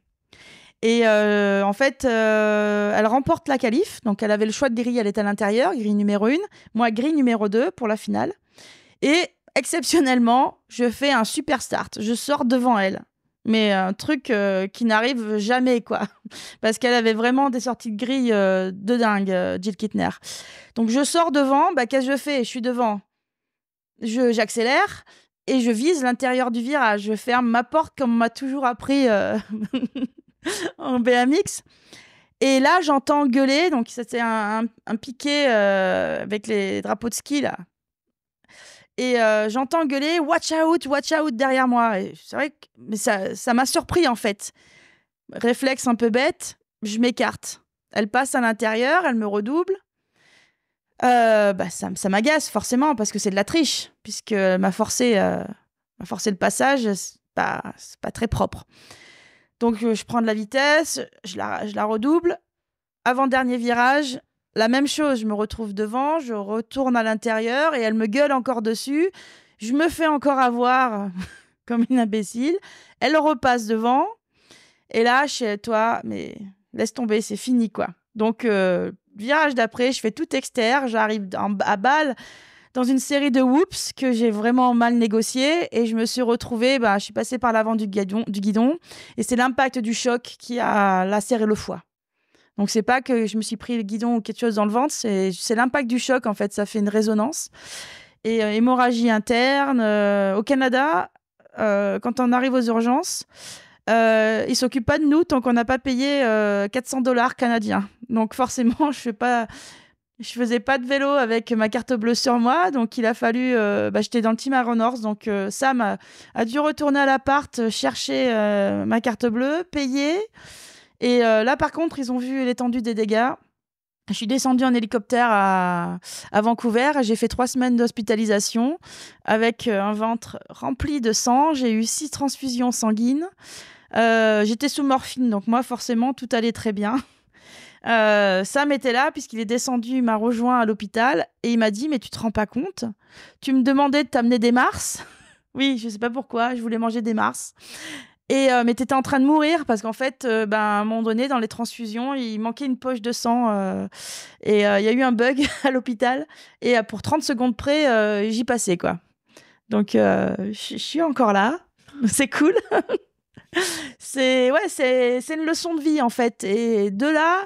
Et euh, en fait, euh, elle remporte la qualif. Donc, elle avait le choix de grille. Elle est à l'intérieur, grille numéro 1. Moi, grille numéro 2 pour la finale. Et exceptionnellement, je fais un super start. Je sors devant elle. Mais un truc qui n'arrive jamais, quoi. Parce qu'elle avait vraiment des sorties de grille de dingue, Jill Kittner. Donc, je sors devant. Bah, qu'est-ce que je fais Je suis devant. Je, j'accélère et je vise l'intérieur du virage. Je ferme ma porte comme on m'a toujours appris euh, en BMX. Et là, j'entends gueuler. Donc, c'était un, un, piquet euh, avec les drapeaux de ski, là. Et euh, j'entends gueuler Watch out, watch out derrière moi. C'est vrai que mais ça m'a surpris, en fait. Réflexe un peu bête, je m'écarte. Elle passe à l'intérieur, elle me redouble. Euh, bah, ça, m'agace forcément parce que c'est de la triche, puisque m'a forcé, euh, forcé le passage, c'est pas, pas très propre. Donc euh, je prends de la vitesse, je la, je la redouble. Avant-dernier virage, la même chose, je me retrouve devant, je retourne à l'intérieur et elle me gueule encore dessus. Je me fais encore avoir comme une imbécile. Elle repasse devant. Et là, chez toi, mais laisse tomber, c'est fini quoi. Donc euh, virage d'après, je fais tout externe, j'arrive à balle dans une série de whoops que j'ai vraiment mal négocié et je me suis retrouvée, bah, je suis passée par l'avant du guidon, du guidon et c'est l'impact du choc qui a lacéré le foie. Donc c'est pas que je me suis pris le guidon ou quelque chose dans le ventre, c'est l'impact du choc en fait, ça fait une résonance. Et euh, hémorragie interne. Euh, au Canada, euh, quand on arrive aux urgences, euh, ils s'occupent pas de nous tant qu'on n'a pas payé 400 euh, dollars canadiens. Donc forcément, je ne faisais pas de vélo avec ma carte bleue sur moi, donc il a fallu, euh, bah, j'étais dans le team Iron donc euh, Sam a, dû retourner à l'appart chercher ma carte bleue, payer. Et là, par contre, ils ont vu l'étendue des dégâts. Je suis descendue en hélicoptère à, à Vancouver. J'ai fait trois semaines d'hospitalisation avec un ventre rempli de sang. J'ai eu six transfusions sanguines. Euh, j'étais sous morphine, donc moi, forcément, tout allait très bien. Euh, Sam était là puisqu'il est descendu, il m'a rejoint à l'hôpital et il m'a dit mais tu te rends pas compte Tu me demandais de t'amener des mars Oui, je sais pas pourquoi, je voulais manger des mars. Et euh, mais t'étais en train de mourir parce qu'en fait, euh, ben, à un moment donné, dans les transfusions, il manquait une poche de sang et il y a eu un bug à l'hôpital et pour 30 secondes près, j'y passais quoi. Donc je suis encore là, c'est cool c'est ouais, c'est une leçon de vie en fait. Et de là,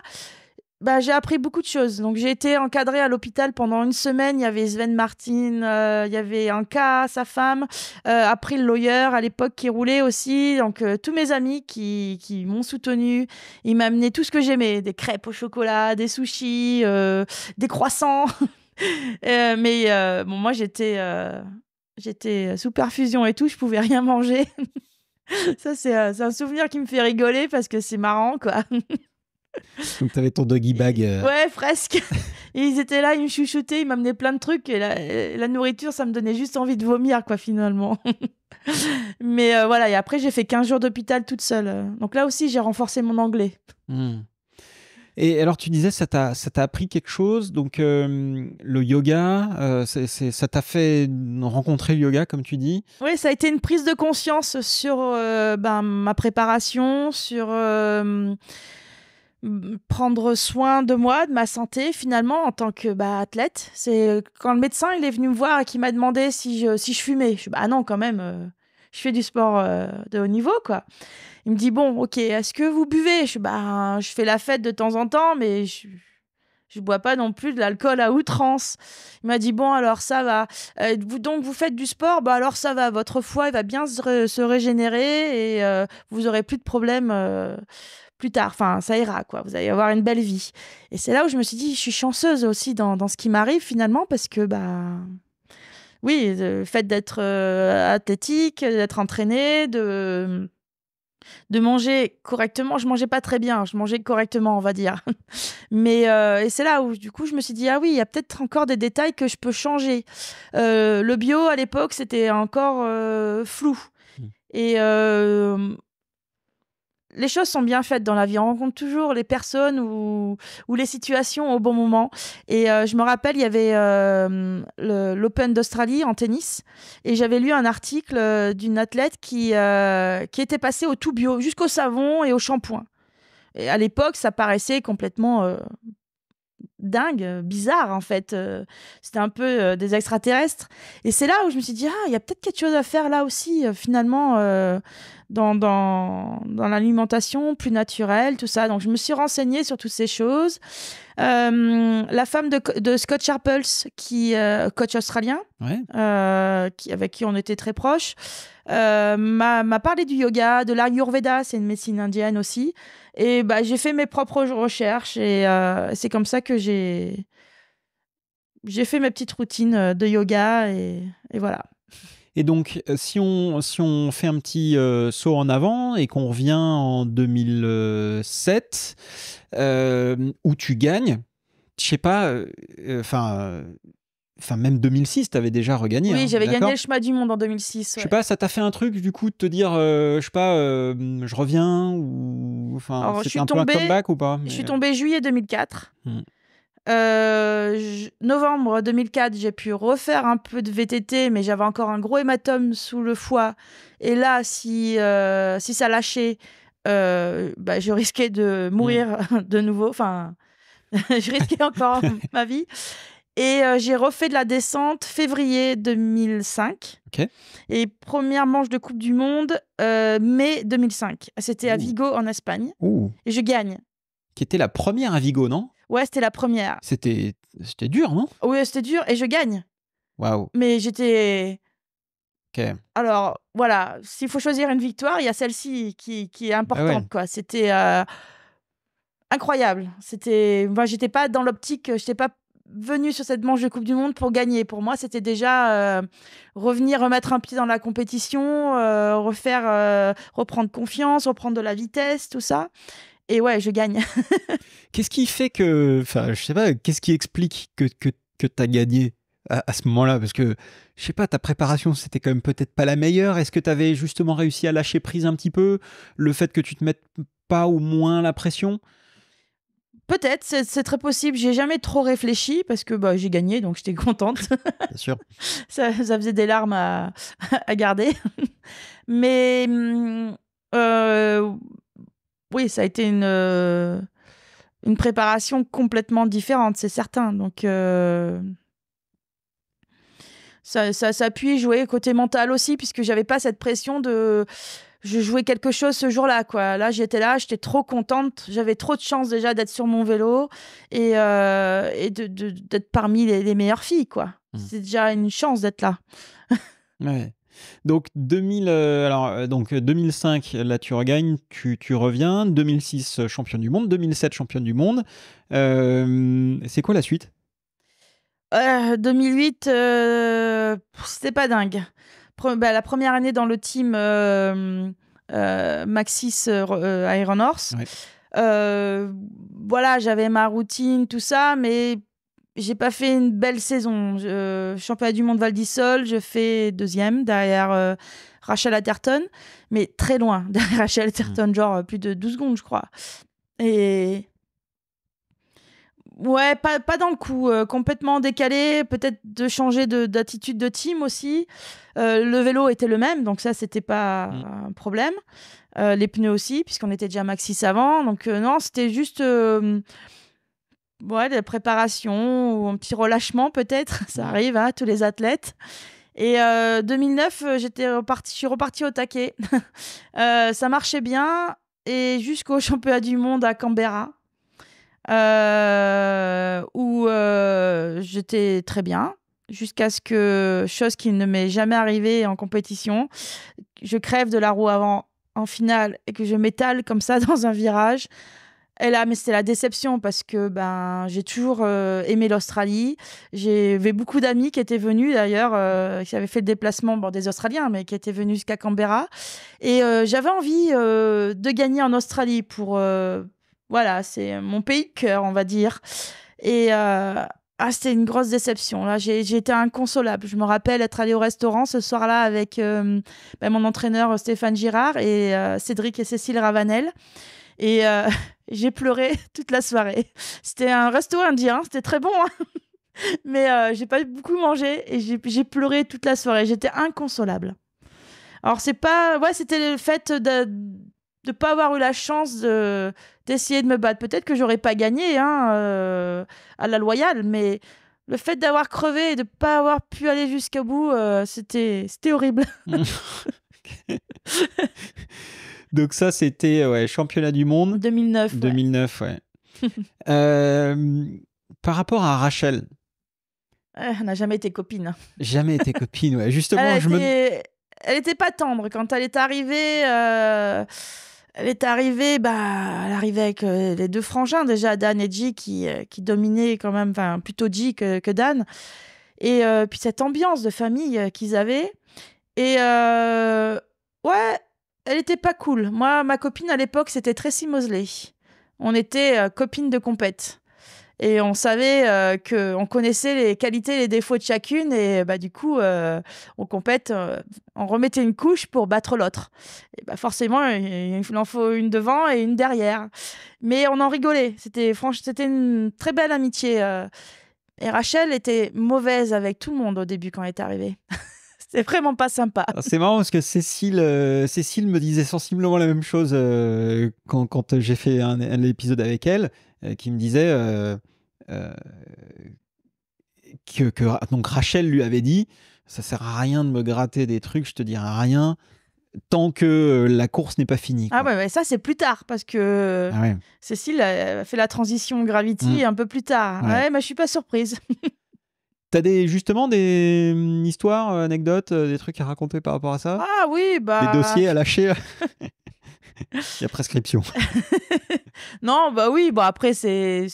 bah, j'ai appris beaucoup de choses. Donc j'ai été encadrée à l'hôpital pendant une semaine. Il y avait Sven Martin, euh, il y avait un cas, sa femme, euh, après le Lawyer à l'époque qui roulait aussi. Donc euh, tous mes amis qui, m'ont soutenu, ils m'amenaient tout ce que j'aimais, des crêpes au chocolat, des sushis, des croissants. mais moi j'étais j'étais sous perfusion et tout, je pouvais rien manger. ça, c'est un souvenir qui me fait rigoler parce que c'est marrant, quoi. Donc t'avais ton doggy bag. Euh. Ouais, fresque. ils étaient là, ils me chouchoutaient, ils m'amenaient plein de trucs et la, nourriture, ça me donnait juste envie de vomir, quoi, finalement. Mais euh, voilà, et après j'ai fait 15 jours d'hôpital toute seule. Donc là aussi, j'ai renforcé mon anglais. Hmm. Et alors, tu disais, ça t'a, ça t'a appris quelque chose. Donc, euh, le yoga, euh, c'est, ça t'a fait rencontrer le yoga, comme tu dis. Oui, ça a été une prise de conscience sur euh, ben, ma préparation, sur prendre soin de moi, de ma santé, finalement, en tant que bah, athlète. C'est quand le médecin il est venu me voir et qui m'a demandé si je, si je fumais. Je bah non, quand même je fais du sport euh, de haut niveau, quoi. Il me dit, bon, ok, est-ce que vous buvez je, bah, je fais la fête de temps en temps, mais je, je bois pas non plus de l'alcool à outrance. Il m'a dit bon alors ça va. Euh, donc vous faites du sport, bah alors ça va. Votre foie il va bien se, régénérer et euh, vous aurez plus de problèmes plus tard. Enfin ça ira quoi. Vous allez avoir une belle vie. Et c'est là où je me suis dit je suis chanceuse aussi dans, ce qui m'arrive finalement parce que bah oui, le fait d'être euh, athlétique, d'être entraîné, de de manger correctement. Je mangeais pas très bien, je mangeais correctement, on va dire. Mais euh, et c'est là où du coup je me suis dit ah oui, il y a peut-être encore des détails que je peux changer. Euh, le bio à l'époque c'était encore flou. Mmh. Et les choses sont bien faites dans la vie. On rencontre toujours les personnes ou, les situations au bon moment. Et euh, je me rappelle, il y avait euh, l'Open d'Australie en tennis. Et j'avais lu un article euh, d'une athlète qui, était passée au tout bio, jusqu'au savon et au shampoing. Et à l'époque, ça paraissait complètement dingue, bizarre en fait. c'était un peu des extraterrestres. Et c'est là où je me suis dit, ah, il y a peut-être quelque chose à faire là aussi, finalement, dans, dans, l'alimentation plus naturelle, tout ça. Donc, je me suis renseignée sur toutes ces choses. Euh, la femme de, Scott Sharples, qui euh, coach australien, euh, qui, avec qui on était très proche m'a parlé du yoga, de l'ayurveda, c'est une médecine indienne aussi. Et bah, j'ai fait mes propres recherches et c'est comme ça que j'ai j'ai fait mes petites routines de yoga et voilà. Et donc, euh, si on, si on fait un petit euh, saut en avant et qu'on revient en 2007, euh, où tu gagnes, je sais pas, enfin. Enfin, même 2006, tu avais déjà regagné. Oui, hein, j'avais gagné le chemin du monde en 2006. Je Je sais pas, ça t'a fait un truc du coup de te dire, je sais pas, je reviens ou enfin, c'était un peu un comeback ou pas Je suis tombé juillet 2004. Euh, novembre 2004, j'ai pu refaire un peu de VTT, mais j'avais encore un gros hématome sous le foie. Et là, si, euh, si ça lâchait, euh, bah, je risquais de mourir de nouveau. Enfin, je risquais encore ma vie. Et j'ai refait de la descente février 2005. Et première manche de Coupe du Monde, mai 2005. C'était à Vigo, en Espagne. Et je gagne. Qui était la première à Vigo, non Ouais, c'était la première. C'était dur, non Oui, c'était dur et je gagne. Waouh. Mais j'étais. Ok. Alors voilà, s'il faut choisir une victoire, il y a celle-ci qui, est ah importante quoi. C'était euh, incroyable. C'était moi, j'étais pas dans l'optique, je j'étais pas venu sur cette manche de Coupe du Monde pour gagner. Pour moi, c'était déjà euh, revenir, remettre un pied dans la compétition, euh, refaire, reprendre confiance, reprendre de la vitesse, tout ça. Et ouais, je gagne. qu'est-ce qui fait que. Enfin, je sais pas, qu'est-ce qui explique que, que, que tu as gagné à, ce moment-là Parce que, je sais pas, ta préparation, c'était quand même peut-être pas la meilleure. Est-ce que tu avais justement réussi à lâcher prise un petit peu Le fait que tu te mettes pas au moins la pression Peut-être, c'est très possible. J'ai jamais trop réfléchi parce que bah, j'ai gagné, donc j'étais contente. Bien sûr. ça, ça, faisait des larmes à, à garder. Mais mm, euh, oui, ça a été une, euh, une préparation complètement différente, c'est certain. Donc, euh, ça, ça, jouer côté mental aussi, puisque j'avais pas cette pression de je jouais quelque chose ce jour-là. quoi. Là, j'étais là, j'étais trop contente. J'avais trop de chance déjà d'être sur mon vélo et, euh, d'être parmi les, meilleures filles. quoi. Mmh. C'est déjà une chance d'être là. ouais. Donc, 2005, euh, euh, euh, là, tu tu, tu, reviens. 2006, champion du monde. 2007, champion du monde. c'est quoi la suite 2008, c'était pas dingue. Bah, la première année dans le team Maxis Iron Horse. voilà, j'avais ma routine, tout ça, mais j'ai pas fait une belle saison. championnat du monde Val d'Isol, je fais deuxième derrière euh, Rachel Atherton, mais très loin derrière Rachel Atherton, mm. genre euh, plus de 12 secondes, je crois. Et. Ouais, pas, pas dans le coup, euh, complètement décalé, peut-être de changer d'attitude de, team aussi. le vélo était le même, donc ça, c'était pas mm. un problème. les pneus aussi, puisqu'on était déjà maxis avant. Donc, non, c'était juste ouais, de préparation ou un petit relâchement peut-être. Ça arrive à hein, tous les athlètes. Et 2009, euh, euh, j'étais reparti, je suis repartie au taquet. Euh, ça marchait bien et jusqu'au championnat du monde à Canberra. où j'étais très bien jusqu'à ce que, chose qui ne m'est jamais arrivée en compétition, je crève de la roue avant en finale et que je m'étale comme ça dans un virage. Et là, mais c'était la déception parce que ben, j'ai toujours euh, aimé l'Australie. J'avais beaucoup d'amis qui étaient venus d'ailleurs, euh, qui avaient fait le déplacement, bon, des Australiens, mais qui étaient venus jusqu'à Canberra. Et euh, j'avais envie de gagner en Australie pour. voilà, c'est mon pays de cœur, on va dire. Et. Ah, c'était une grosse déception. Là, j'ai, été inconsolable. Je me rappelle être allée au restaurant ce soir-là avec ben, mon entraîneur Stéphane Girard et Cédric et Cécile Ravanel. Et J'ai pleuré toute la soirée. C'était un resto indien, c'était très bon, hein. mais euh, j'ai pas beaucoup mangé et j'ai pleuré toute la soirée. J'étais inconsolable. Alors c'est pas, ouais, c'était le fait de de pas avoir eu la chance de d'essayer de me battre. Peut-être que j'aurais pas gagné hein, euh, à la loyale, mais le fait d'avoir crevé et de pas avoir pu aller jusqu'au bout, euh, c'était c'était horrible. Donc ça, c'était euh, ouais, championnat du monde. 2009. 2009, ouais. Euh, par rapport à Rachel. Ah, elle n'a jamais été copine. Hein. Jamais été copine, ouais. Justement, elle je me. Elle n'était pas tendre quand elle est arrivée. Euh, elle est arrivée, bah, elle arrivait avec les deux frangins déjà, Dan et J, qui, qui dominaient quand même, enfin plutôt J que, que Dan. Et puis cette ambiance de famille qu'ils avaient. Et ouais, elle était pas cool. Moi, ma copine à l'époque, c'était Tracy Mosley. On était euh, copines de compète. Et on savait qu'on euh, que on connaissait les qualités et les défauts de chacune. Et bah, du coup, on euh, compète, on remettait une couche pour battre l'autre. Et bah, forcément, il, en faut une devant et une derrière. Mais on en rigolait. C'était franchement, c'était une très belle amitié. Et Rachel était mauvaise avec tout le monde au début quand elle est arrivée. C'est vraiment pas sympa. C'est marrant parce que Cécile, euh, Cécile me disait sensiblement la même chose euh, quand, j'ai fait un, épisode avec elle, euh, qui me disait que, donc Rachel lui avait dit ça sert à rien de me gratter des trucs, je te dirai rien tant que la course n'est pas finie. Ah ouais, mais ça c'est plus tard parce que ah Cécile a fait la transition Gravity mmh. un peu plus tard. Ouais, mais je suis pas surprise. T'as justement des hum, histoires, euh, anecdotes, euh, des trucs à raconter par rapport à ça Ah oui, bah. Des dossiers à lâcher Il y a prescription. non, bah oui, bon après, c'est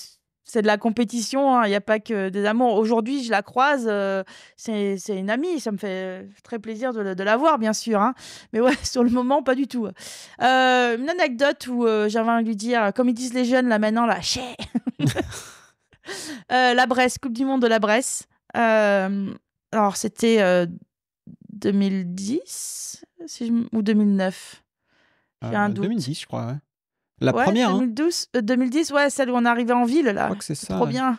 c'est de la compétition, hein, il n'y a pas que des amours. Aujourd'hui, je la croise, euh, c'est une amie, ça me fait très plaisir de, la voir, bien sûr. Hein. Mais ouais, sur le moment, pas du tout. une anecdote où j'avais envie de lui dire, comme ils disent les jeunes là maintenant, là, la Bresse, Coupe du Monde de la Bresse alors, c'était 2010 ou 2009. J'ai un euh, doute. 2010, je crois. La première. 2010, hein. euh, ouais, celle où on arrivait en ville, là. c'est Trop bien.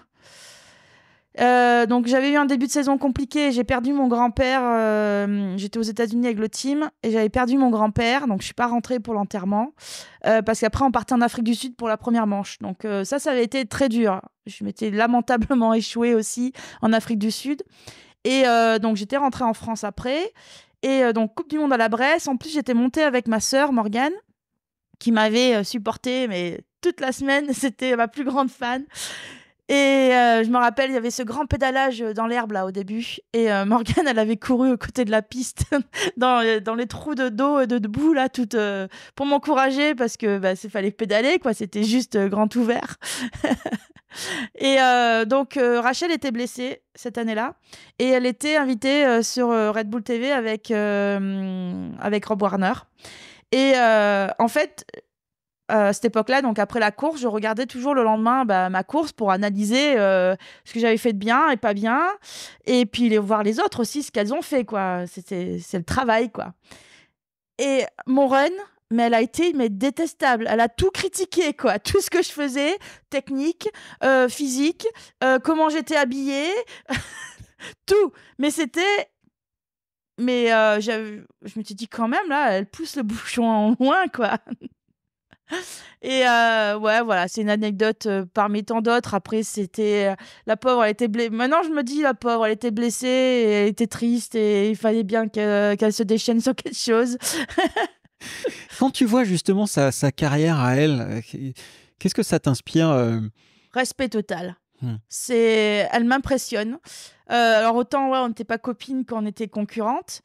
Euh, donc j'avais eu un début de saison compliqué. J'ai perdu mon grand-père. Euh, j'étais aux États-Unis avec le team et j'avais perdu mon grand-père. Donc je suis pas rentrée pour l'enterrement euh, parce qu'après on partait en Afrique du Sud pour la première manche. Donc ça, ça avait été très dur. Je m'étais lamentablement échouée aussi en Afrique du Sud. Et donc j'étais rentrée en France après. Et donc Coupe du Monde à la Bresse. En plus j'étais montée avec ma sœur Morgane qui m'avait supportée mais toute la semaine. C'était ma plus grande fan. Et euh, je me rappelle, il y avait ce grand pédalage dans l'herbe là au début. Et euh, Morgane, elle avait couru aux côtés de la piste, euh, dans, les trous de dos, et de debout là, pour m'encourager parce que bah, fallait pédaler quoi. C'était juste grand ouvert. et donc Rachel était blessée cette année-là et elle était invitée sur Red Bull TV avec avec Rob Warner. Et en fait, euh, cette époque-là, donc après la course, je regardais toujours le lendemain bah, ma course pour analyser euh, ce que j'avais fait de bien et pas bien, et puis les, voir les autres aussi ce qu'elles ont fait quoi. C'était c'est le travail quoi. Et mon run, mais elle a été mais détestable. Elle a tout critiqué quoi, tout ce que je faisais, technique, euh, physique, comment j'étais habillée, tout. Mais c'était mais je me suis dit quand même là, elle pousse le bouchon en loin quoi. Et euh, ouais, voilà, c'est une anecdote euh, parmi tant d'autres. Après, c'était euh, la pauvre, elle était blessée. Maintenant, je me dis, la pauvre, elle était blessée, elle était triste et il fallait bien qu'elle se déchaîne sur quelque chose. Quand tu vois justement sa carrière à elle, qu'est-ce que ça t'inspire Respect total. Hmm. C'est, elle m'impressionne. Euh, alors autant ouais, on n'était pas copines quand on était concurrentes,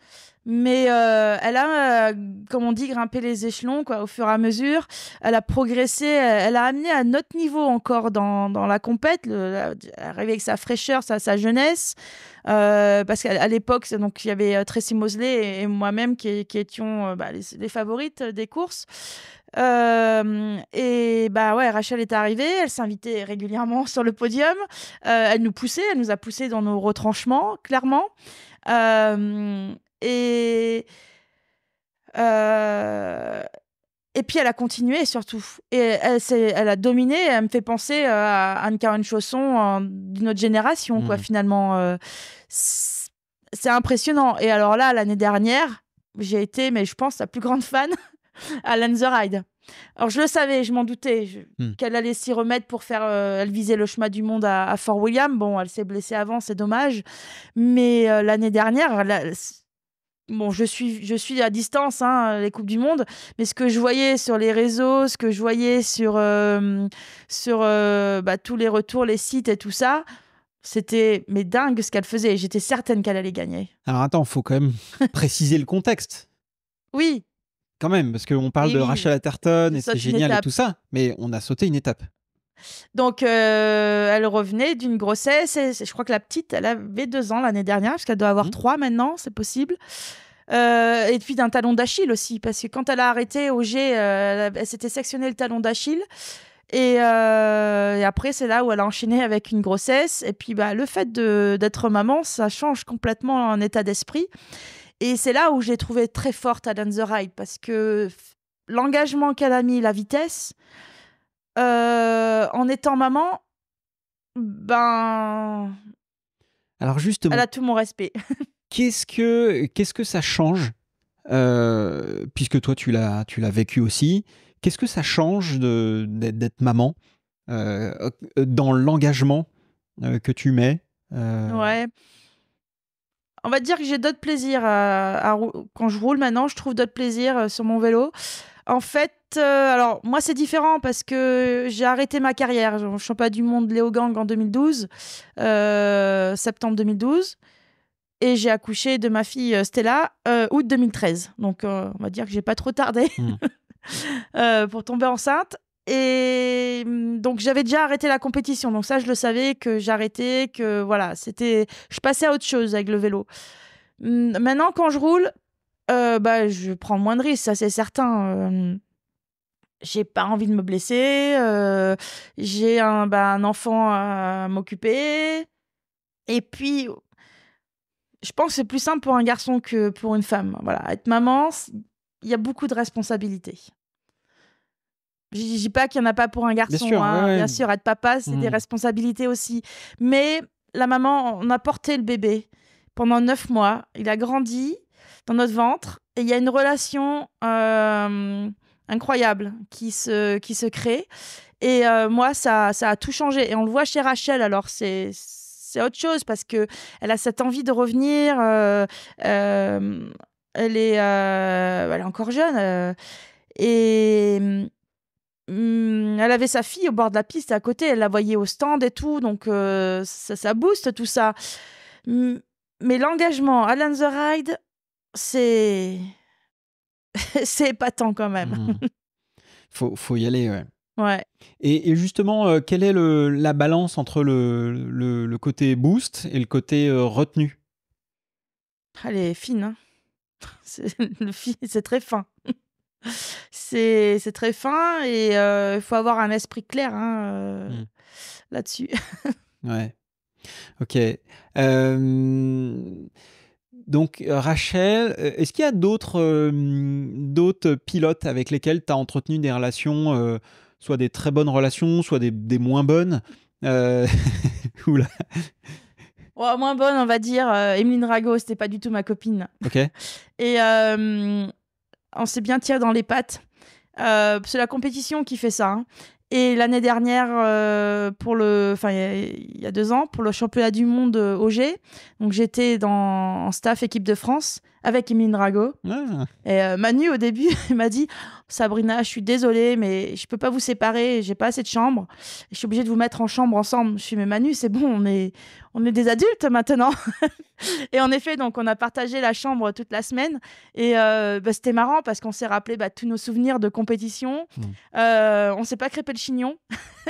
mais euh, elle a, euh, comme on dit, grimpé les échelons quoi, au fur et à mesure. Elle a progressé, elle a amené à notre niveau encore dans, la compète, arrivé avec sa fraîcheur, sa, sa jeunesse, parce qu'à l'époque, donc il y avait Tracy Mosley et, moi-même qui, qui, étions bah, les favorites des courses et bah ouais, Rachel est arrivée, elle s'invitait régulièrement sur le podium, euh, elle nous poussait, elle nous a poussé dans nos retranchements, clairement. et euh, et puis elle a continué surtout. Et elle, elle a dominé, elle me fait penser euh, à Anne-Karen Chausson d'une autre génération, quoi, mmh. finalement. c'est impressionnant. Et alors là, l'année dernière, j'ai été, mais je pense, la plus grande fan Alan the Ride. Alors je le savais, je m'en doutais hmm. qu'elle allait s'y remettre pour faire, euh, elle visait le chemin du monde à, Fort William. Bon, elle s'est blessée avant, c'est dommage. Mais euh, l'année dernière, bon, je suis, je suis à distance hein, les coupes du monde, mais ce que je voyais sur les réseaux, ce que je voyais sur euh, sur bah, tous les retours, les sites et tout ça, c'était mais dingue ce qu'elle faisait. J'étais certaine qu'elle allait gagner. Alors attends, faut quand même préciser le contexte. Oui. Quand même, parce qu'on parle de Rachel Atherton et c'est génial et tout ça, mais on a sauté une étape. Donc, euh, elle revenait d'une grossesse. Et je crois que la petite, elle avait deux ans l'année dernière, parce qu'elle doit avoir mmh. trois maintenant, c'est possible. Euh, et puis d'un talon d'Achille aussi, parce que quand elle a arrêté au G, euh, elle, s'était sectionné le talon d'Achille. Et, après, c'est là où elle a enchaîné avec une grossesse. Et puis, bah, le fait d'être maman, ça change complètement un état d'esprit. Et c'est là où j'ai trouvé très forte Adam the Ride parce que l'engagement qu'elle a mis, la vitesse, euh, en étant maman, ben. Alors justement. Elle a tout mon respect. qu'est-ce que que ça change euh, puisque toi tu l'as tu l'as vécu aussi. Qu'est-ce que ça change d'être maman euh, dans l'engagement que tu mets Ouais on va dire que j'ai d'autres plaisirs euh, quand je roule maintenant, je trouve d'autres plaisirs euh, sur mon vélo. En fait, euh, alors moi c'est différent parce que j'ai arrêté ma carrière. Je ne suis pas du monde Léo Gang en 2012, septembre 2012, et j'ai accouché de ma fille Stella août 2013. Donc on va dire que j'ai pas trop tardé. Mmh. pour tomber enceinte et mm, donc j'avais déjà arrêté la compétition, donc ça je le savais que j'arrêtais, que voilà, c'était, je passais à autre chose avec le vélo. Mm, maintenant quand je roule, euh, bah je prends moins de risques, ça c'est certain. Euh, j'ai pas envie de me blesser, euh, j'ai un, bah, un enfant à m'occuper, et puis je pense que c'est plus simple pour un garçon que pour une femme. Voilà, être maman, il y a beaucoup de responsabilités. Je dis pas qu'il n'y en a pas pour un garçon. Hein. Bien sûr, être papa, c'est des hmm. responsabilités aussi. Mais la maman, on a porté le bébé pendant neuf mois. Il a grandi dans notre ventre. Et il y a une relation euh, incroyable qui se, qui se crée. Et euh, moi, ça, a tout changé. Et on le voit chez Rachel. Alors, c'est c'est autre chose parce que elle a cette envie de revenir. Euh, elle est, elle est encore jeune et Hum, elle avait sa fille au bord de la piste à côté, elle la voyait au stand et tout, donc euh, ça, booste tout ça. Hum, mais l'engagement à the Ride, c'est. c'est épatant quand même. Mmh. Faut, faut, y aller, ouais. Ouais. Et, justement, euh, quelle est le, la balance entre le, le, côté boost et le côté euh, retenu ah, Elle est fine, hein. c'est, c'est très fin c'est très fin et il euh, faut avoir un esprit clair hein, mmh. euh, là-dessus. ouais. Ok. Donc euh, Rachel, est-ce qu'il y a d'autres pilotes avec lesquels tu as entretenu des relations, soit des très bonnes relations, soit des, moins bonnes Oula. moins bonne, on va dire. Emeline Rago, c'était pas du tout ma copine. Ok. Et on s'est bien tiré dans les pattes. Euh, c'est la compétition qui fait ça. Hein. Et l'année dernière, euh, pour le, il y, a deux ans, pour le championnat du monde au euh, G, donc j'étais dans en staff équipe de France avec Emine Drago. Ah. Et euh, Manu, au début, il m'a dit Sabrina, je suis désolée, mais je peux pas vous séparer, j'ai pas assez de chambre. Je suis obligée de vous mettre en chambre ensemble. Je suis Mais Manu, c'est bon, on est, on est des adultes maintenant. et en effet, donc, on a partagé la chambre toute la semaine. Et euh, bah, c'était marrant parce qu'on s'est rappelé bah, tous nos souvenirs de compétition. Hmm. Euh, on s'est pas crêpé le chignon.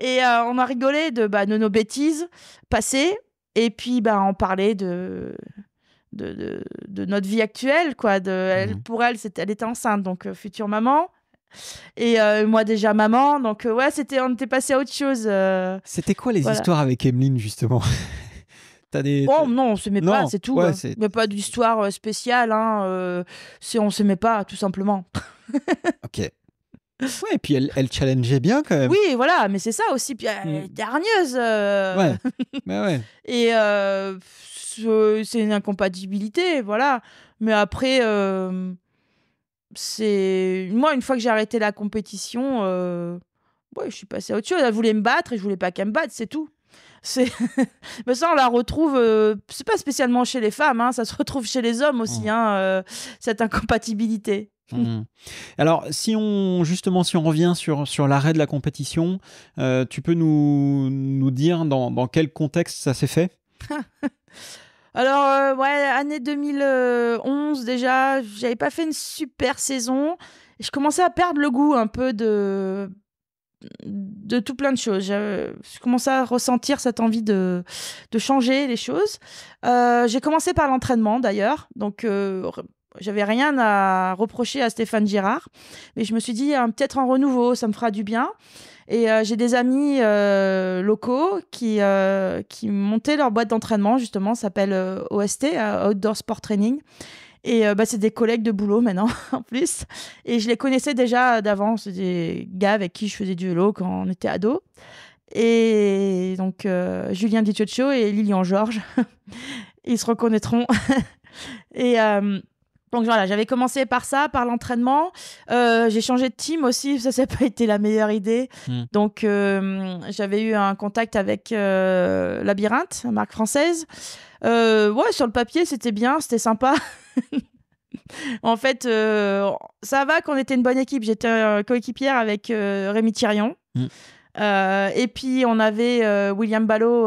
et euh, on a rigolé de, bah, de nos bêtises passées. Et puis, bah, on parlait de de, notre vie actuelle. Quoi. De, mhm. Pour elle, c'était elle était enceinte, donc euh, future maman. Et euh, moi déjà maman, donc euh, ouais, c'était, on était passé à autre chose. C'était quoi les histoires avec Emeline justement t'as des... Oh non, on se met pas, c'est tout. Mais hein. pas d'histoire spéciale, hein. on se met pas, tout simplement. ok. Ouais, et puis elle, elle challengeait bien quand même. Oui, voilà, mais c'est ça aussi. Puis elle euh, mm. est euh. Ouais, mais bah ouais. Et euh, c'est une incompatibilité, voilà. Mais après, c'est. Moi, une fois que j'ai arrêté la compétition, ouais, je suis passée au dessus Elle voulait me battre et je voulais pas qu'elle me batte, c'est tout. C'est... mais ça, on la retrouve, c'est pas spécialement chez les femmes, hein, ça se retrouve chez les hommes aussi, mm. hein, cette incompatibilité. Hmm. Alors, si on justement, si on revient sur, sur l'arrêt de la compétition, euh, tu peux nous, dire dans, quel contexte ça s'est fait Alors, euh, ouais, année 2011 déjà, j'avais pas fait une super saison. Je commençais à perdre le goût un peu de de tout plein de choses. Je, commençais à ressentir cette envie de, changer les choses. Euh, j'ai commencé par l'entraînement d'ailleurs, donc j'avais rien à reprocher à Stéphane Girard, mais je me suis dit hein, peut-être un renouveau, ça me fera du bien. Et euh, j'ai des amis euh, locaux qui, euh, qui montaient leur boîte d'entraînement, justement, s'appelle OST, Outdoor Sport Training. Et bah, c'est des collègues de boulot maintenant, en plus. Et je les connaissais déjà d'avant, c'est des gars avec qui je faisais du vélo quand on était ado. Et donc, Julien Dicciocio et Lilian Georges, ils se reconnaîtront. et donc voilà, j'avais commencé par ça, par l'entraînement. Euh, j'ai changé de team aussi, ça, n'a pas été la meilleure idée. Hmm. Donc euh, j'avais eu un contact avec euh, Labyrinthe, marque française. Euh, ouais, sur le papier, c'était bien, c'était sympa. en fait, ça va qu'on était une bonne équipe. J'étais coéquipière avec Rémi Thirion. Hmm. et puis on avait William Ballot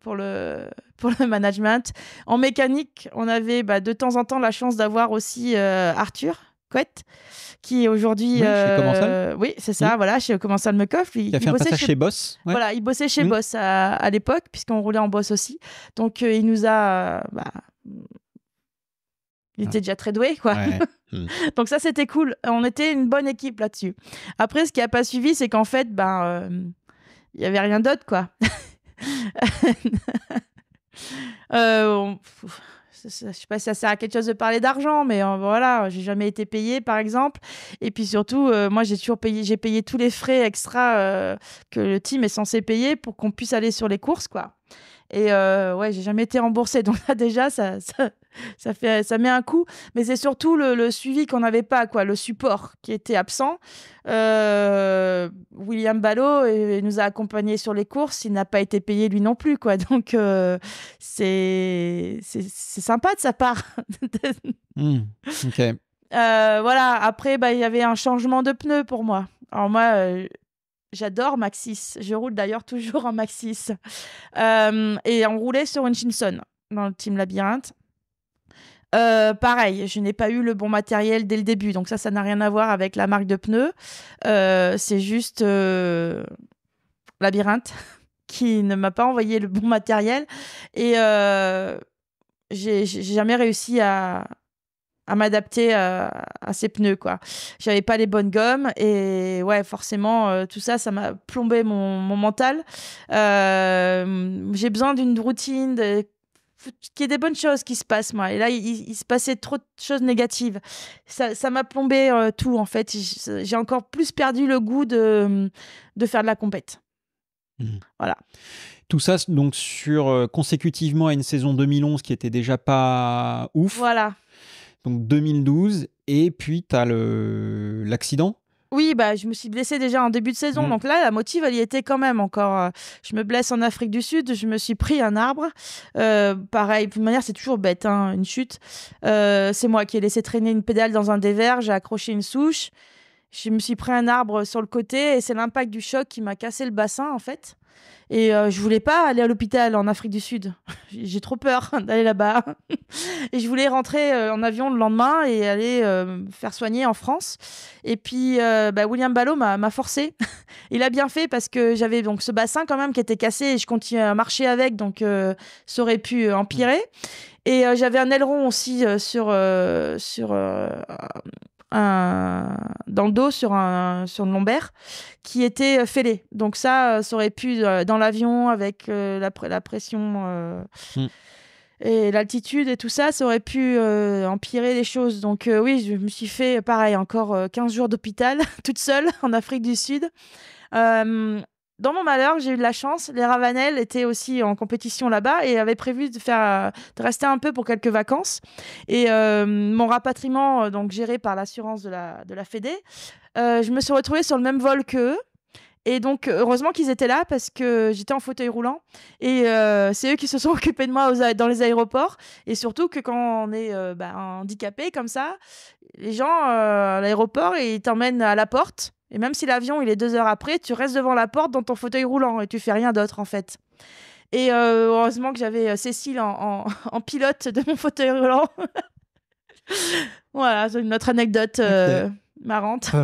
pour le pour le management. En mécanique, on avait bah, de temps en temps la chance d'avoir aussi euh, Arthur Couette, qui est aujourd'hui. Oui, euh, oui c'est ça, voilà, chez Commensal Mekoff. Il, il, a fait il bossait chez, Boss. Voilà, il bossait chez Boss à, l'époque, puisqu'on roulait en Boss aussi. Donc, euh, il nous a. Bah, il était déjà très doué, quoi. Hmm. Donc ça, c'était cool. On était une bonne équipe là-dessus. Après, ce qui n'a pas suivi, c'est qu'en fait, ben, il n'y y avait rien d'autre, quoi. Euh, on... Je sais pas si ça sert à quelque chose de parler d'argent, mais euh, voilà, j'ai jamais été payé, par exemple. Et puis surtout, euh, moi, j'ai toujours payé, j'ai payé tous les frais extra euh, que le team est censé payer pour qu'on puisse aller sur les courses, quoi. Et ouais, j'ai jamais été remboursé. Donc là, déjà, ça, ça, fait, ça met un coup. Mais c'est surtout le, suivi qu'on n'avait pas, quoi, le support qui était absent. Euh, William Ballot euh, nous a accompagnés sur les courses. Il n'a pas été payé lui non plus, quoi. Donc euh, c'est c'est sympa de sa part. Hmm, voilà. Après, bah, il y avait un changement de pneu pour moi. Alors moi, J'adore Maxis. Je roule d'ailleurs toujours en Maxis. et on roulait sur Hutchinson dans le Team Labyrinthe. Euh, pareil, je n'ai pas eu le bon matériel dès le début, donc ça, ça n'a rien à voir avec la marque de pneus. Euh, c'est juste euh, labyrinthe qui ne m'a pas envoyé le bon matériel et j'ai jamais réussi à, m'adapter à, ces pneus Je J'avais pas les bonnes gommes et ouais forcément tout ça ça m'a plombé mon, mental. j'ai besoin d'une routine, de qu'il y ait des bonnes choses qui se passent, moi. Et là, il, se passait trop de choses négatives. Ça m'a plombé euh, tout, en fait. J'ai encore plus perdu le goût de, mm, de faire de la compète. Mmh. Voilà. Tout ça, donc, sur, euh, consécutivement à une saison 2011 qui était déjà pas ouf. Voilà. Donc, 2012. Et puis, tu as l'accident oui, bah, je me suis blessée déjà en début de saison. Mm. Donc là, la motive, elle y était quand même encore. Euh, je me blesse en Afrique du Sud. Je me suis pris un arbre. Euh, pareil, de toute manière, c'est toujours bête, hein, une chute. Euh, c'est moi qui ai laissé traîner une pédale dans un dévers. J'ai accroché une souche. Je me suis pris un arbre sur le côté et c'est l'impact du choc qui m'a cassé le bassin, en fait. Et euh, je voulais pas aller à l'hôpital en Afrique du Sud. J'ai trop peur d'aller là-bas. et je voulais rentrer euh, en avion le lendemain et aller euh, faire soigner en France. Et puis bah, William Ballot m'a forcé. Il a bien fait parce que j'avais donc ce bassin quand même qui était cassé et je continuais à marcher avec, donc ça aurait pu empirer. Et j'avais un aileron aussi sur sur un dans le dos sur, un, sur une lombaire qui était euh, fêlée. Donc ça, euh, ça aurait pu, euh, dans l'avion, avec la, pression... Hmm. et l'altitude et tout ça, ça aurait pu empirer les choses. Donc oui, je me suis fait pareil, encore 15 jours d'hôpital, toute seule, en Afrique du Sud dans mon malheur, j'ai eu de la chance. Les Ravanel étaient aussi en compétition là-bas et avaient prévu de, faire, euh, rester un peu pour quelques vacances. Et euh, mon rapatriement, euh, donc géré par l'assurance de la, de Fédé, je me suis retrouvée sur le même vol qu'eux. Et donc, heureusement qu'ils étaient là parce que j'étais en fauteuil roulant. Et c'est eux qui se sont occupés de moi dans les aéroports. Et surtout que quand on est bah, handicapé comme ça, les gens à l'aéroport, ils t'emmènent à la porte. Et même si l'avion il est deux heures après, tu restes devant la porte dans ton fauteuil roulant et tu fais rien d'autre en fait. Et euh, heureusement que j'avais euh, Cécile en, pilote de mon fauteuil roulant. voilà, c'est une autre anecdote euh, marrante.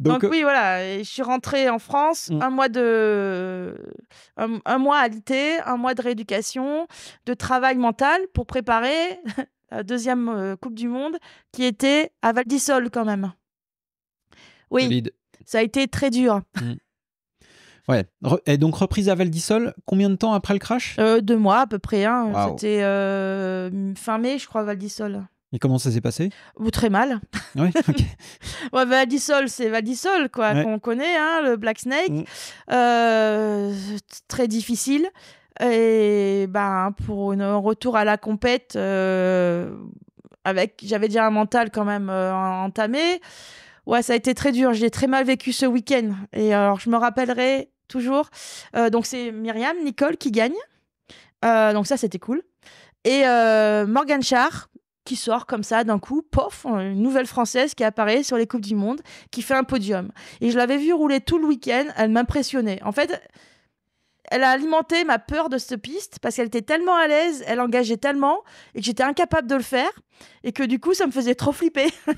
Donc, oui, voilà, je suis rentrée en France, mm. un mois de un, un mois un mois de rééducation, de travail mental pour préparer la deuxième Coupe du Monde qui était à Val quand même. Oui. Ça a été très dur. Mm. Ouais. Et donc reprise à Valdisol, combien de temps après le crash euh, Deux mois à peu près. Hein. C'était euh, fin mai, je crois, Valdisol. Et comment ça s'est passé Ou Très mal. Ouais, c'est Valdisol quoi, qu'on connaît, hein, le Black Snake. Mm. Euh, très difficile. Et ben, pour un retour à la compète, avec, j'avais déjà un mental quand même entamé. Ouais, ça a été très dur. J'ai très mal vécu ce week-end. Et euh, alors, je me rappellerai toujours. Euh, donc, c'est Myriam, Nicole qui gagne. Euh, donc, ça, c'était cool. Et euh, Morgan Char qui sort comme ça d'un coup, pof, une nouvelle française qui apparaît sur les Coupes du Monde, qui fait un podium. Et je l'avais vue rouler tout le week-end. Elle m'impressionnait. En fait, elle a alimenté ma peur de cette piste parce qu'elle était tellement à l'aise, elle engageait tellement et que j'étais incapable de le faire et que du coup ça me faisait trop flipper.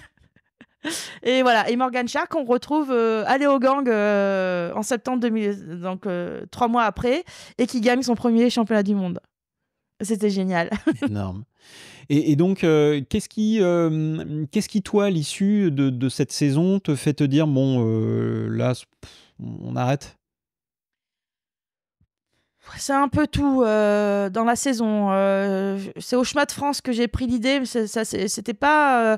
Et voilà, et Morgan Shark, on retrouve euh, aller au Gang euh, en septembre 2000, donc euh, trois mois après, et qui gagne son premier championnat du monde. C'était génial. Énorme. Et, donc, qu'est-ce qui, qu'est-ce qui, toi, à l'issue de, cette saison, te fait te dire, bon, là, on arrête c'est un peu tout euh, dans la saison. Euh, c'est au chemin de France que j'ai pris l'idée, Ce ça c'était pas euh,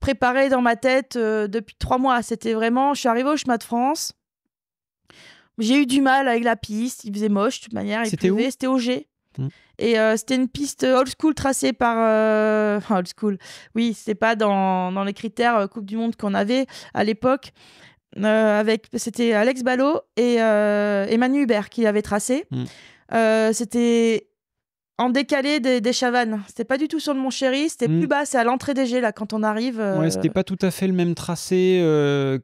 préparé dans ma tête depuis trois mois. C'était vraiment, je suis arrivée au chemin de France. J'ai eu du mal avec la piste, il faisait moche de toute manière. C'était où C'était au G. Hmm. Et c'était une piste old school tracée par old school. Oui, c'était pas dans, dans, les critères Coupe du Monde qu'on avait à l'époque. Euh, avec c'était Alex Ballot et, Emmanuel euh, Hubert qui l'avaient tracé. Mm. Euh, c'était en décalé des, Chavannes. C'était pas du tout sur le Mont Chéri, c'était mm. plus bas, c'est à l'entrée des G là quand on arrive. Ouais, c'était pas tout à fait le même tracé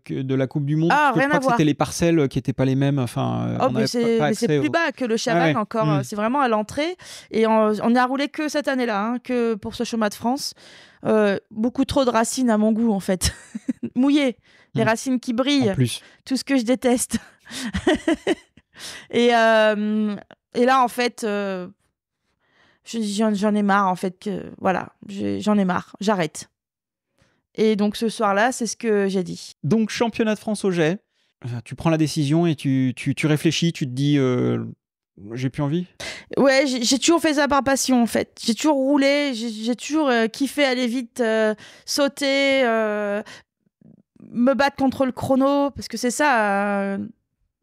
que de la Coupe du Monde. Ah, que c'était les parcelles qui n'étaient pas les mêmes. Enfin, oh, mais c'est plus bas que le Chavannes encore. Hein. Mm. C'est vraiment à l'entrée et on, n'a a roulé que cette année-là, hein, que pour ce chemin de France. beaucoup trop de racines à mon goût en fait, mouillé. Les mm. racines qui brillent. Tout ce que je déteste. et, euh, et là, en fait, euh, j'en ai marre, en fait, que voilà, j'en ai marre, j'arrête. Et donc ce soir-là, c'est ce que j'ai dit. Donc, championnat de France au jet, euh, tu prends la décision et tu, réfléchis, tu te dis. j'ai plus envie Ouais, j'ai toujours fait ça par passion en fait. J'ai toujours roulé, j'ai toujours kiffé aller vite, sauter, me battre contre le chrono, parce que c'est ça euh,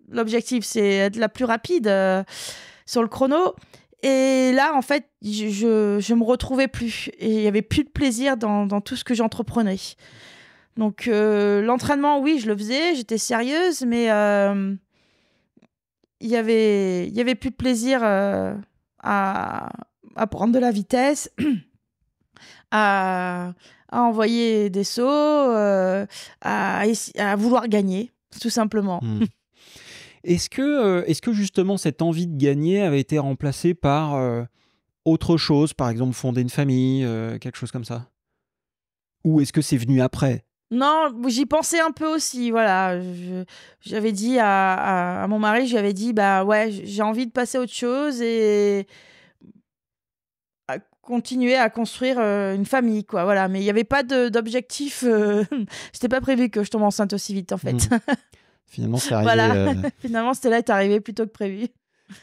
l'objectif, c'est être la plus rapide euh, sur le chrono. Et là, en fait, je, ne me retrouvais plus. Et il n'y avait plus de plaisir dans, tout ce que j'entreprenais. Donc, euh, l'entraînement, oui, je le faisais, j'étais sérieuse, mais il n'y y avait, y avait plus de plaisir à, à prendre de la vitesse, à, à envoyer des sauts, euh, à, vouloir gagner, tout simplement. Hmm. Est-ce que, euh, est que justement cette envie de gagner avait été remplacée par euh, autre chose, par exemple fonder une famille, quelque chose comme ça Ou est-ce que c'est venu après non, j'y pensais un peu aussi, voilà. J'avais dit à, mon mari, j'avais dit, bah ouais, j'ai envie de passer à autre chose et, continuer à construire euh, une famille, quoi. Voilà, mais il n'y avait pas d'objectif. Euh, c'était pas prévu que je tombe enceinte aussi vite, en fait. Hmm. Finalement, c'est arrivé. Euh, Finalement, c'était là est arrivé plutôt que prévu.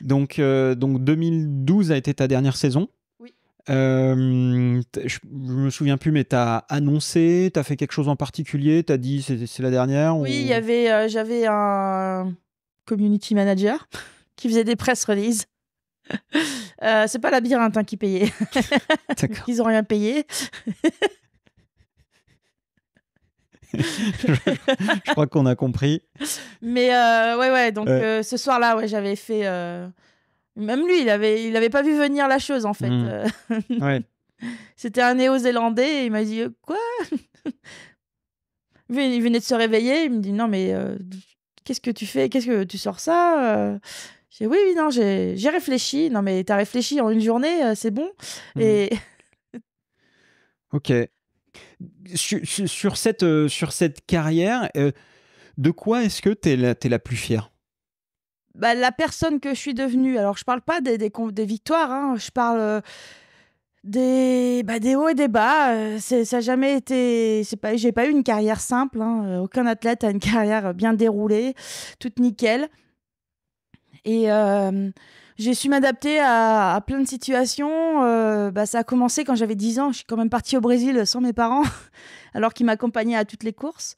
Donc, donc 2012 a été ta dernière saison. Oui. je, me souviens plus, mais tu as annoncé, tu as fait quelque chose en particulier, tu as dit c'est la dernière. Oui, il y avait, j'avais un community manager qui faisait des press releases. Euh, c'est pas labyrinthe hein, qui payait. Ils ont rien payé. je, crois qu'on a compris. Mais euh, ouais, ouais. Donc euh. ce soir-là, ouais, j'avais fait. Même lui, il avait, il avait pas vu venir la chose en fait. Hmm. ouais. C'était un Néo-Zélandais. il m'a dit quoi Il venait de se réveiller. Il me dit non mais qu'est-ce que tu fais Qu'est-ce que tu sors ça j'ai oui, oui, non, j'ai réfléchi. Non, mais t'as réfléchi en une journée, euh, c'est bon. Mmh. Et. ok. Sur, cette, euh, sur cette carrière, euh, de quoi est-ce que t'es la, es la plus fière bah, La personne que je suis devenue. Alors, je parle pas des, des, victoires, hein. je parle des, bah, des hauts et des bas. ça n'a jamais été. C'est pas, j'ai pas eu une carrière simple. Hein. Aucun athlète a une carrière bien déroulée, toute nickel. Et euh, j'ai su m'adapter à, plein de situations. Euh, bah, ça a commencé quand j'avais 10 ans. Je suis quand même partie au Brésil sans mes parents, alors qu'ils m'accompagnaient à toutes les courses.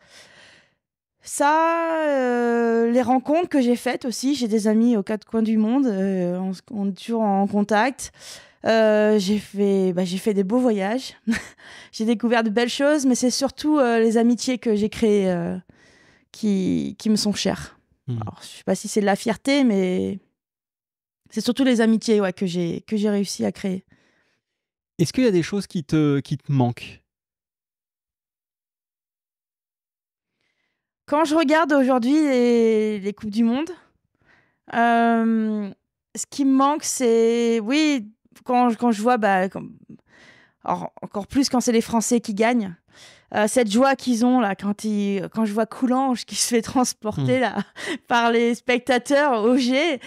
Ça, euh, les rencontres que j'ai faites aussi. J'ai des amis aux quatre coins du monde. On, est toujours en contact. j'ai fait, bah, fait des beaux voyages. j'ai découvert de belles choses, mais c'est surtout les amitiés que j'ai créées qui, qui me sont chères. Hmm. Alors, je sais pas si c'est de la fierté, mais c'est surtout les amitiés que j'ai que j'ai réussi à créer. Est-ce qu'il y a des choses qui te, qui te manquent Quand je regarde aujourd'hui les, Coupes du Monde, euh, ce qui me manque, c'est. Oui, quand, je vois. Bah, encore plus quand c'est les Français qui gagnent. Euh, cette joie qu'ils ont là quand ils, quand je vois Coulange qui se fait transporter hmm. là par les spectateurs au G,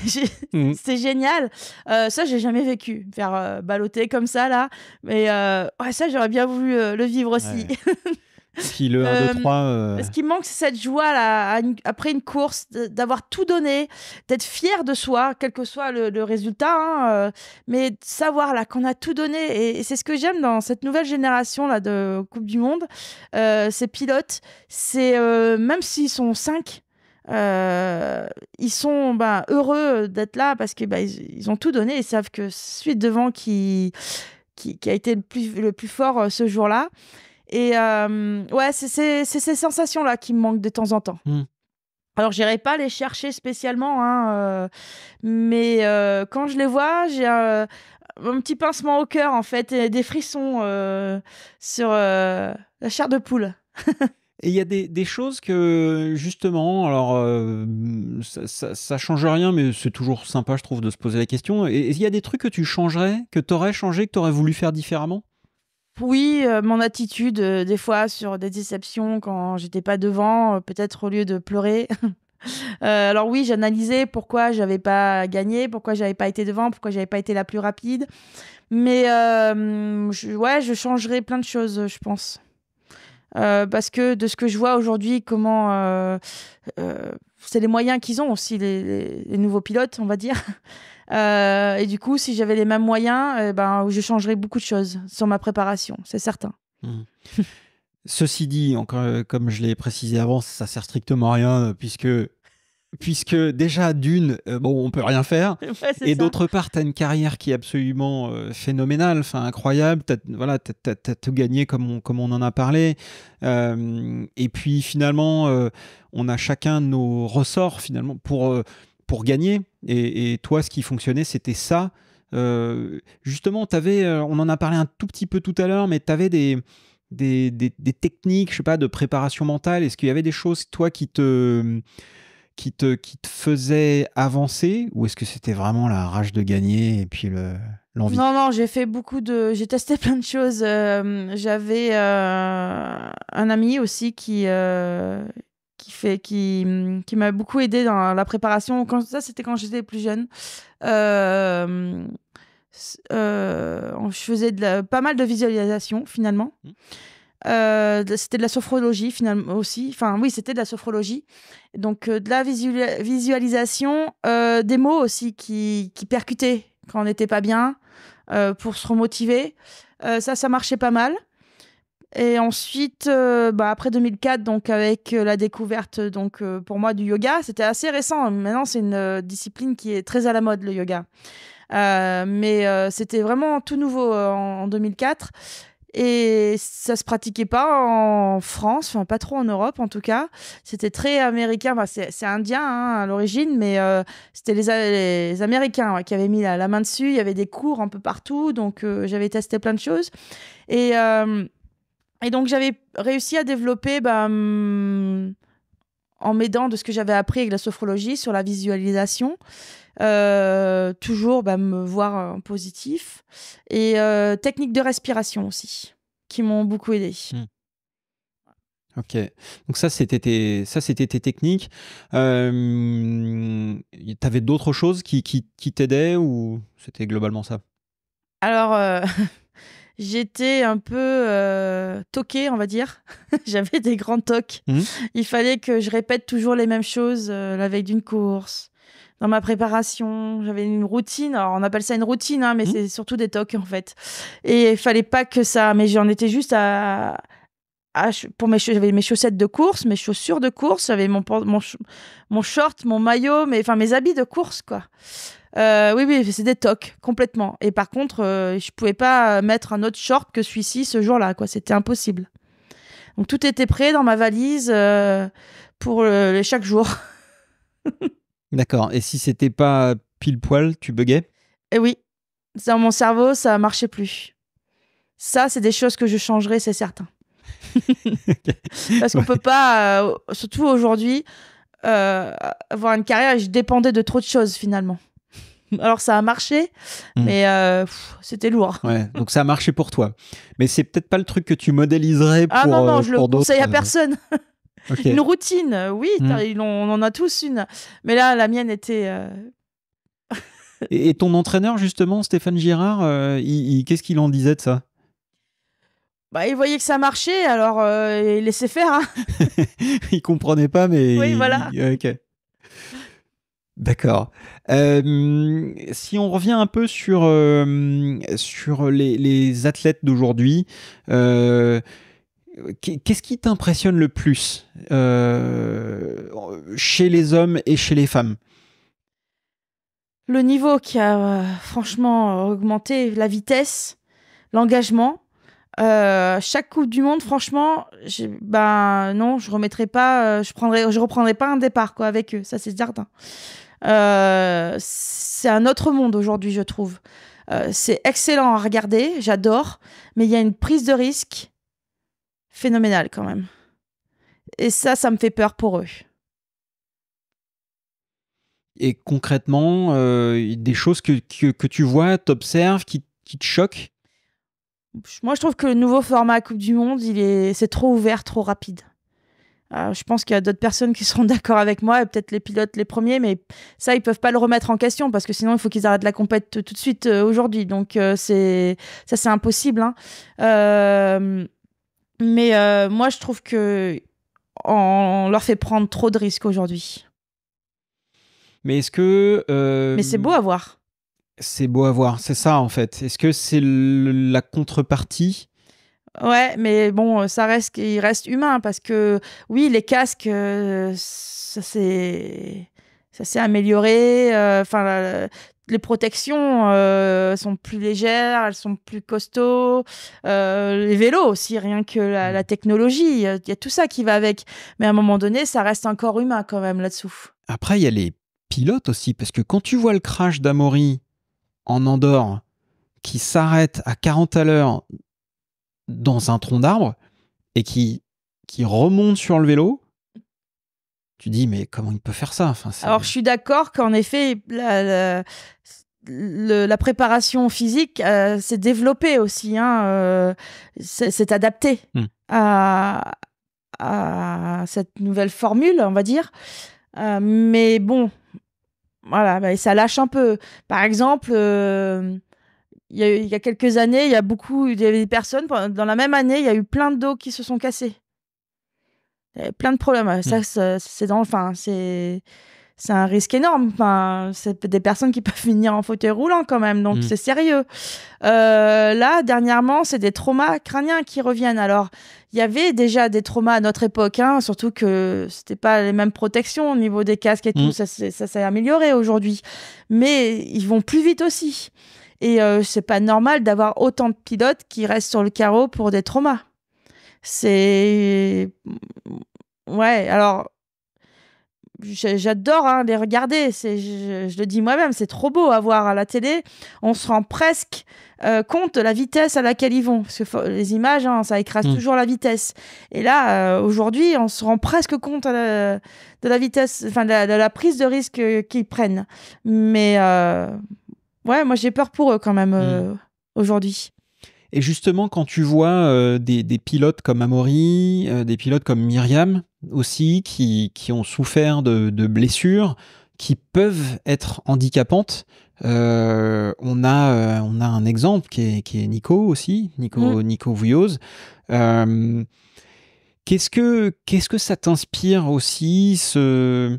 hmm. c'est génial. Euh, ça j'ai jamais vécu, faire euh, balloter comme ça là, mais ouais, ça j'aurais bien voulu le vivre aussi. Euh, euh. Ce qui manque, c'est cette joie là, après une course, d'avoir tout donné, d'être fier de soi, quel que soit le, résultat, hein, euh, mais de savoir là qu'on a tout donné. Et, c'est ce que j'aime dans cette nouvelle génération là de Coupe du Monde. ces pilotes, c'est même s'ils sont cinq, ils sont ben, heureux d'être là parce qu'ils ben, ont tout donné et savent que suite devant qui, qui, a été le plus, fort ce jour-là. Et euh, ouais, c'est ces sensations-là qui me manquent de temps en temps. Alors, hmm. Alors, j'irai pas les chercher spécialement, hein, euh, mais euh, quand je les vois, j'ai un, petit pincement au cœur, en fait, et des frissons sur la chair de poule. Et il y a des, choses que, justement, alors, ça, ça, ça, change rien, mais c'est toujours sympa, je trouve, de se poser la question. Et il y a des trucs que tu changerais, que tu aurais changé, que tu aurais voulu faire différemment oui, euh, mon attitude, euh, des fois, sur des déceptions quand j'étais pas devant, euh, peut-être au lieu de pleurer. alors oui, j'analysais pourquoi j'avais pas gagné, pourquoi j'avais pas été devant, pourquoi j'avais pas été la plus rapide. Mais je, ouais, je changerais plein de choses, je pense. parce que de ce que je vois aujourd'hui, comment c'est les moyens qu'ils ont aussi les nouveaux pilotes, on va dire. Euh, et du coup, si j'avais les mêmes moyens, euh, ben, je changerais beaucoup de choses sur ma préparation, c'est certain. Hmm. Ceci dit, encore, euh, comme je l'ai précisé avant, ça sert strictement à rien puisque puisque déjà d'une bon on peut rien faire et d'autre part tu as une carrière qui est absolument phénoménale enfin incroyable tu voilà as, tout gagné comme on, comme on en a parlé et puis finalement on a chacun nos ressorts finalement pour pour gagner. Et, toi, ce qui fonctionnait, c'était ça. Euh, justement, avais, euh, on en a parlé un tout petit peu tout à l'heure, mais tu avais des, des, des, techniques, je sais pas, de préparation mentale. Est-ce qu'il y avait des choses, toi, qui te, qui te, qui te faisaient avancer Ou est-ce que c'était vraiment la rage de gagner et puis le, l'envie Non, non, j'ai fait beaucoup de. J'ai testé plein de choses. Euh, j'avais euh, un ami aussi qui, qui fait qui, mm, m'a beaucoup aidé dans la préparation quand ça c'était quand j'étais plus jeune euh, euh, je faisais pas mal de visualisation finalement mmh. euh, c'était de la sophrologie finalement aussi enfin oui c'était de la sophrologie donc de la visualisation des mots aussi qui, qui percutaient quand on n'était pas bien pour se remotiver ça ça marchait pas mal et ensuite, euh, bah, après 2004, donc avec euh, la découverte, donc euh, pour moi du yoga, c'était assez récent. Maintenant, c'est une discipline qui est très à la mode, le yoga. mais c'était vraiment tout nouveau en, 2004 et ça se pratiquait pas en France, enfin pas trop en Europe en tout cas. C'était très américain, c'est indien hein, à l'origine, mais c'était les, Américains qui avaient mis la, main dessus. Il y avait des cours un peu partout, donc j'avais testé plein de choses. Et et donc j'avais réussi à développer, bah, hmm, en m'aidant de ce que j'avais appris avec la sophrologie sur la visualisation, euh, toujours bah, me voir en positif, et euh, techniques de respiration aussi, qui m'ont beaucoup aidé. Hmm. Ok, donc ça c'était tes, ça, c'était tes techniques. Euh, T'avais d'autres choses qui, qui, qui t'aidaient ou c'était globalement ça Alors, euh, j'étais un peu toqué euh, toquée, on va dire. J'avais des grands tocs. Mmh. Il fallait que je répète toujours les mêmes choses euh, la veille d'une course, dans ma préparation. J'avais une routine. on appelle ça une routine, hein, mais mmh. c'est surtout des tocs, en fait. Et il fallait pas que ça. Mais j'en étais juste à. pour mes j'avais mes chaussettes de course, mes chaussures de course, j'avais mon, mon, short, mon maillot, mais enfin mes habits de course quoi. Euh, oui, oui, c'est des tocs, complètement. Et par contre, euh, je pouvais pas mettre un autre short que celui-ci ce jour-là, quoi. C'était impossible. Donc tout était prêt dans ma valise euh, pour chaque jour. D'accord. Et si c'était pas pile poil, tu buguais Eh oui. Dans mon cerveau, ça marchait plus. Ça, c'est des choses que je changerais c'est certain. Parce qu'on peut pas, surtout aujourd'hui, avoir une carrière. Je dépendais de trop de choses finalement. Alors ça a marché, mm. mais euh, c'était lourd. Ouais, donc ça a marché pour toi. Mais c'est peut-être pas le truc que tu modéliserais ah pour Ah non, non, euh, à euh, personne. Une routine, oui, mm. on en a tous une. Mais là, la mienne était... et, ton entraîneur, justement, Stéphane Girard, qu'est-ce qu'il en disait de ça bah, il voyait que ça marchait, alors il laissait faire. Hein. il comprenait pas, mais... Oui, voilà. D'accord. si on revient un peu sur, sur les, les athlètes d'aujourd'hui, qu'est-ce qui t'impressionne le plus chez les hommes et chez les femmes Le niveau qui a euh, franchement euh, augmenté, la vitesse, l'engagement. Euh, chaque Coupe du Monde, franchement, ben non, je remettrai pas, je prendrai, je reprendrai pas un départ quoi avec eux, ça c'est certain. Euh, c'est un autre monde aujourd'hui, je trouve. Euh, c'est excellent à regarder, j'adore, mais il y a une prise de risque phénoménale quand même. Et ça, ça me fait peur pour eux. Et concrètement, euh, des choses que, que, que tu vois, t'observes, qui, te choquent Moi, je trouve que le nouveau format Coupe du Monde, il est, c'est trop ouvert, trop rapide. Ah, je pense qu'il y a d'autres personnes qui seront d'accord avec moi, peut-être les pilotes les premiers, mais ça, ils peuvent pas le remettre en question parce que sinon, il faut qu'ils arrêtent la compète tout de suite euh, aujourd'hui. Donc, euh, c'est ça, c'est impossible. Hein. Euh, mais moi, je trouve que on leur fait prendre trop de risques aujourd'hui. Mais est-ce que. Mais c'est beau à voir. C'est beau à voir, c'est ça en fait. Est-ce que c'est la contrepartie Ouais, mais bon, euh, ça reste, il reste humain parce que oui, les casques, euh, ça s'est, ça s'est amélioré. Euh, enfin, les protections sont plus légères, elles sont plus costauds. les vélos aussi, rien que la, mm. technologie, il y a tout ça qui va avec. Mais à un moment donné, ça reste un corps humain quand même là-dessous. Après, il y a les pilotes aussi, parce que quand tu vois le crash d'Amaury en Andorre, qui s'arrête à 40 à l'heure dans un tronc d'arbre et qui, qui remonte sur le vélo, tu dis mais comment il peut faire ça enfin, Alors je suis d'accord qu'en effet la, la, préparation physique euh, s'est développée aussi, hein, euh, s'est adaptée hmm. à, à, cette nouvelle formule, on va dire. Euh, mais bon, voilà, bah, ça lâche un peu. Par exemple, il y, a, quelques années, il y a beaucoup, il y avait des personnes, dans la même année, il y a eu plein de dos qui se sont cassés. plein de problèmes. Hmm. Ça, c'est dans, enfin, c'est, c'est un risque énorme. Enfin, c'est des personnes qui peuvent finir en fauteuil roulant quand même, donc hmm. c'est sérieux. Euh, là, dernièrement, c'est des traumas crâniens qui reviennent. Alors, il y avait déjà des traumas à notre époque, hein, surtout que c'était pas les mêmes protections au niveau des casques et tout. Hmm. Ça, ça s'est amélioré aujourd'hui, mais ils vont plus vite aussi. Et euh, c'est pas normal d'avoir autant de pilotes qui restent sur le carreau pour des traumas. C'est. Ouais, alors. J'adore hein, les regarder. je, le dis moi-même, c'est trop beau à voir à la télé. On se rend presque euh, compte de la vitesse à laquelle ils vont. Parce que les images, hein, ça écrase hmm. toujours la vitesse. Et là, euh, aujourd'hui, on se rend presque compte de la vitesse, enfin, de, la prise de risque qu'ils prennent. Mais ouais, moi j'ai peur pour eux quand même euh, mm. aujourd'hui. Et justement, quand tu vois euh, des, pilotes comme Amaury, euh, des pilotes comme Myriam aussi, qui, qui ont souffert de, blessures, qui peuvent être handicapantes, on, a, on a un exemple qui est, qui est Nico aussi, Nico, mm. Nico Vouilloz. Qu'est-ce que, qu'est-ce que ça t'inspire aussi, ce,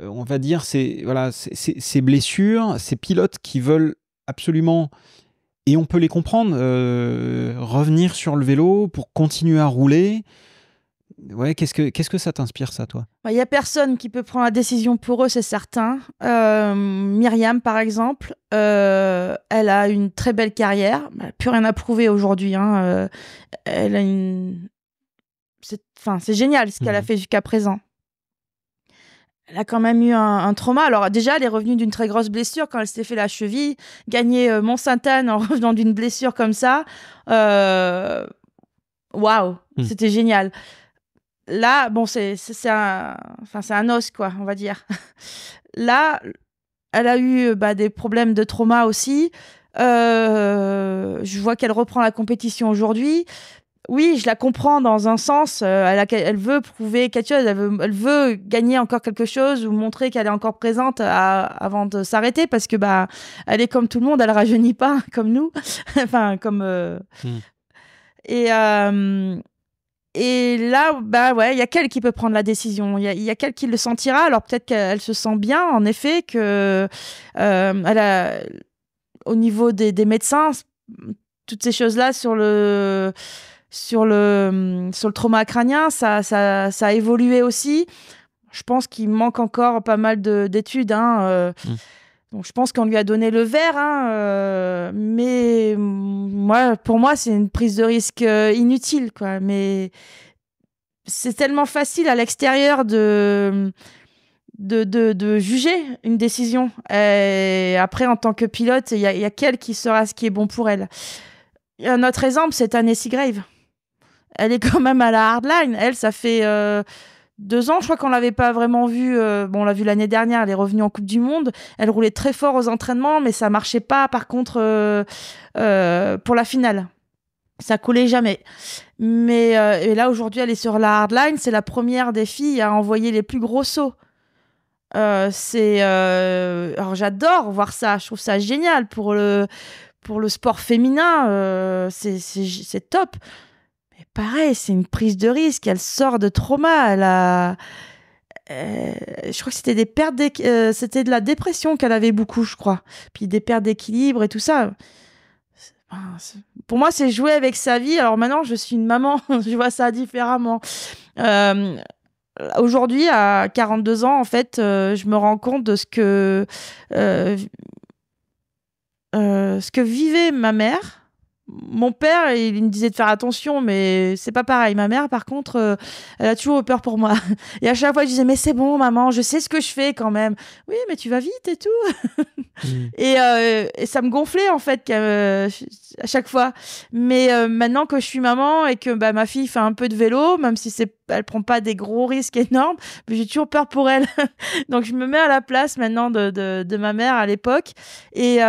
euh, on va dire, ces, voilà, ces, blessures, ces pilotes qui veulent absolument, et on peut les comprendre, euh, revenir sur le vélo pour continuer à rouler. Ouais, qu'est-ce que ça t'inspire ça, toi bah, Il n'y a personne qui peut prendre la décision pour eux, c'est certain. Euh, Myriam, par exemple, elle a une très belle carrière, elle bah, n'a plus rien à prouver aujourd'hui. Hein, elle a c'est, c'est génial ce qu'elle a mhm. fait jusqu'à présent elle a quand même eu un, trauma. Alors déjà, elle est revenue d'une très grosse blessure quand elle s'est fait la cheville. Gagner euh, Mont-Sainte-Anne en revenant d'une blessure comme ça, euh, waouh, wow, hmm. c'était génial. Là, bon, c'est un, c'est un os quoi, on va dire. Là, elle a eu bah, des problèmes de trauma aussi. Euh, je vois qu'elle reprend la compétition aujourd'hui oui, je la comprends dans un sens. Euh, elle, veut prouver quelque chose, elle veut, gagner encore quelque chose ou montrer qu'elle est encore présente avant de s'arrêter parce que bah, elle est comme tout le monde, elle ne rajeunit pas comme nous, enfin comme. Euh, hmm. Et euh, et là, bah ouais, il y a qu'elle qui peut prendre la décision. Il y a, y qu'elle qui le sentira. Alors peut-être qu'elle se sent bien, en effet, que elle a, au niveau des médecins, toutes ces choses là sur le sur le, hum, sur le trauma crânien, ça, ça, a évolué aussi. Je pense qu'il manque encore pas mal d'études. Hein, euh. mmh. Donc je pense qu'on lui a donné le verre, hein, euh. mais moi, pour moi, c'est une prise de risque euh, inutile, quoi. Mais c'est tellement facile à l'extérieur hum, de de, juger une décision. Et après, en tant que pilote, il y a, y a qu'elle qui sera ce qui est bon pour elle. Un autre exemple, c'est Annecy Grave elle est quand même à la hardline. Elle, ça fait euh, deux ans, je crois qu'on l'avait pas vraiment vue. Euh, bon, on l'a vue l'année dernière, elle est revenue en Coupe du Monde. Elle roulait très fort aux entraînements, mais ça marchait pas, par contre, euh, pour la finale. Ça coulait jamais. Mais et là, aujourd'hui, elle est sur la hardline. C'est la première des filles à envoyer les plus gros sauts. c'est alors j'adore voir ça je trouve ça génial pour le pour le sport féminin c'est top pareil, c'est une prise de risque. Elle sort de trauma. Elle euh, je crois que c'était des pertes euh, c'était de la dépression qu'elle avait beaucoup, je crois. Puis des pertes d'équilibre et tout ça. Pour moi, c'est jouer avec sa vie. Alors maintenant, je suis une maman, je vois ça différemment. Euh, aujourd'hui, à 42 ans, en fait, je me rends compte de ce que, ce que vivait ma mère mon père, il me disait de faire attention, mais c'est pas pareil. Ma mère, par contre, euh, elle a toujours peur pour moi. Et à chaque fois, je disais, mais c'est bon, maman, je sais ce que je fais quand même. Oui, mais tu vas vite et tout. Mm. Euh, et, ça me gonflait, en fait, euh, à chaque fois. Mais maintenant que je suis maman et que bah, ma fille fait un peu de vélo, même si c'est elle prend pas des gros risques énormes, mais j'ai toujours peur pour elle. Donc je me mets à la place maintenant de, ma mère à l'époque. Et,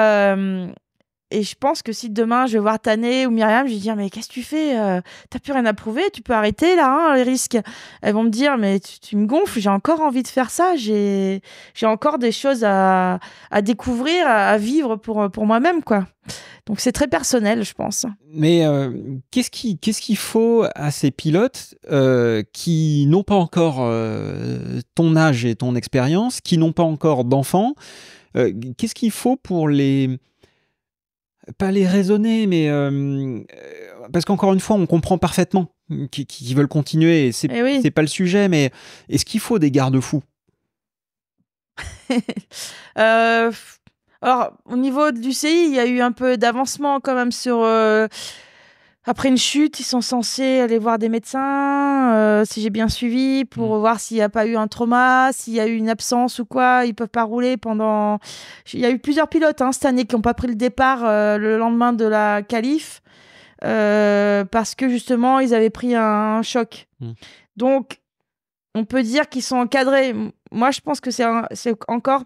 et je pense que si demain je vais voir Tané ou Myriam, je vais dire mais qu'est-ce que tu fais Tu euh, T'as plus rien à prouver, tu peux arrêter là, hein, les risques. Elles vont me dire mais tu, me gonfles, j'ai encore envie de faire ça, j'ai encore des choses à, découvrir, à, vivre pour euh, pour moi-même quoi. Donc c'est très personnel, je pense. Mais euh, qu'est-ce qui qu'est-ce qu'il faut à ces pilotes qui n'ont pas encore ton âge et ton expérience, qui n'ont pas encore d'enfants Qu'est-ce qu'il faut pour les pas les raisonner, mais euh, euh, parce qu'encore une fois, on comprend parfaitement qu'ils veulent continuer. C'est n'est eh pas le sujet, mais est-ce qu'il faut des garde-fous Alors, euh, au niveau du CI, il y a eu un peu d'avancement quand même sur après une chute, ils sont censés aller voir des médecins, euh, si j'ai bien suivi, pour mm. voir s'il n'y a pas eu un trauma, s'il y a eu une absence ou quoi. Ils peuvent pas rouler pendant. Il y a eu plusieurs pilotes hein, cette année qui n'ont pas pris le départ euh, le lendemain de la qualif euh, parce que justement ils avaient pris un, choc. Mm. Donc on peut dire qu'ils sont encadrés. Moi, je pense que c'est encore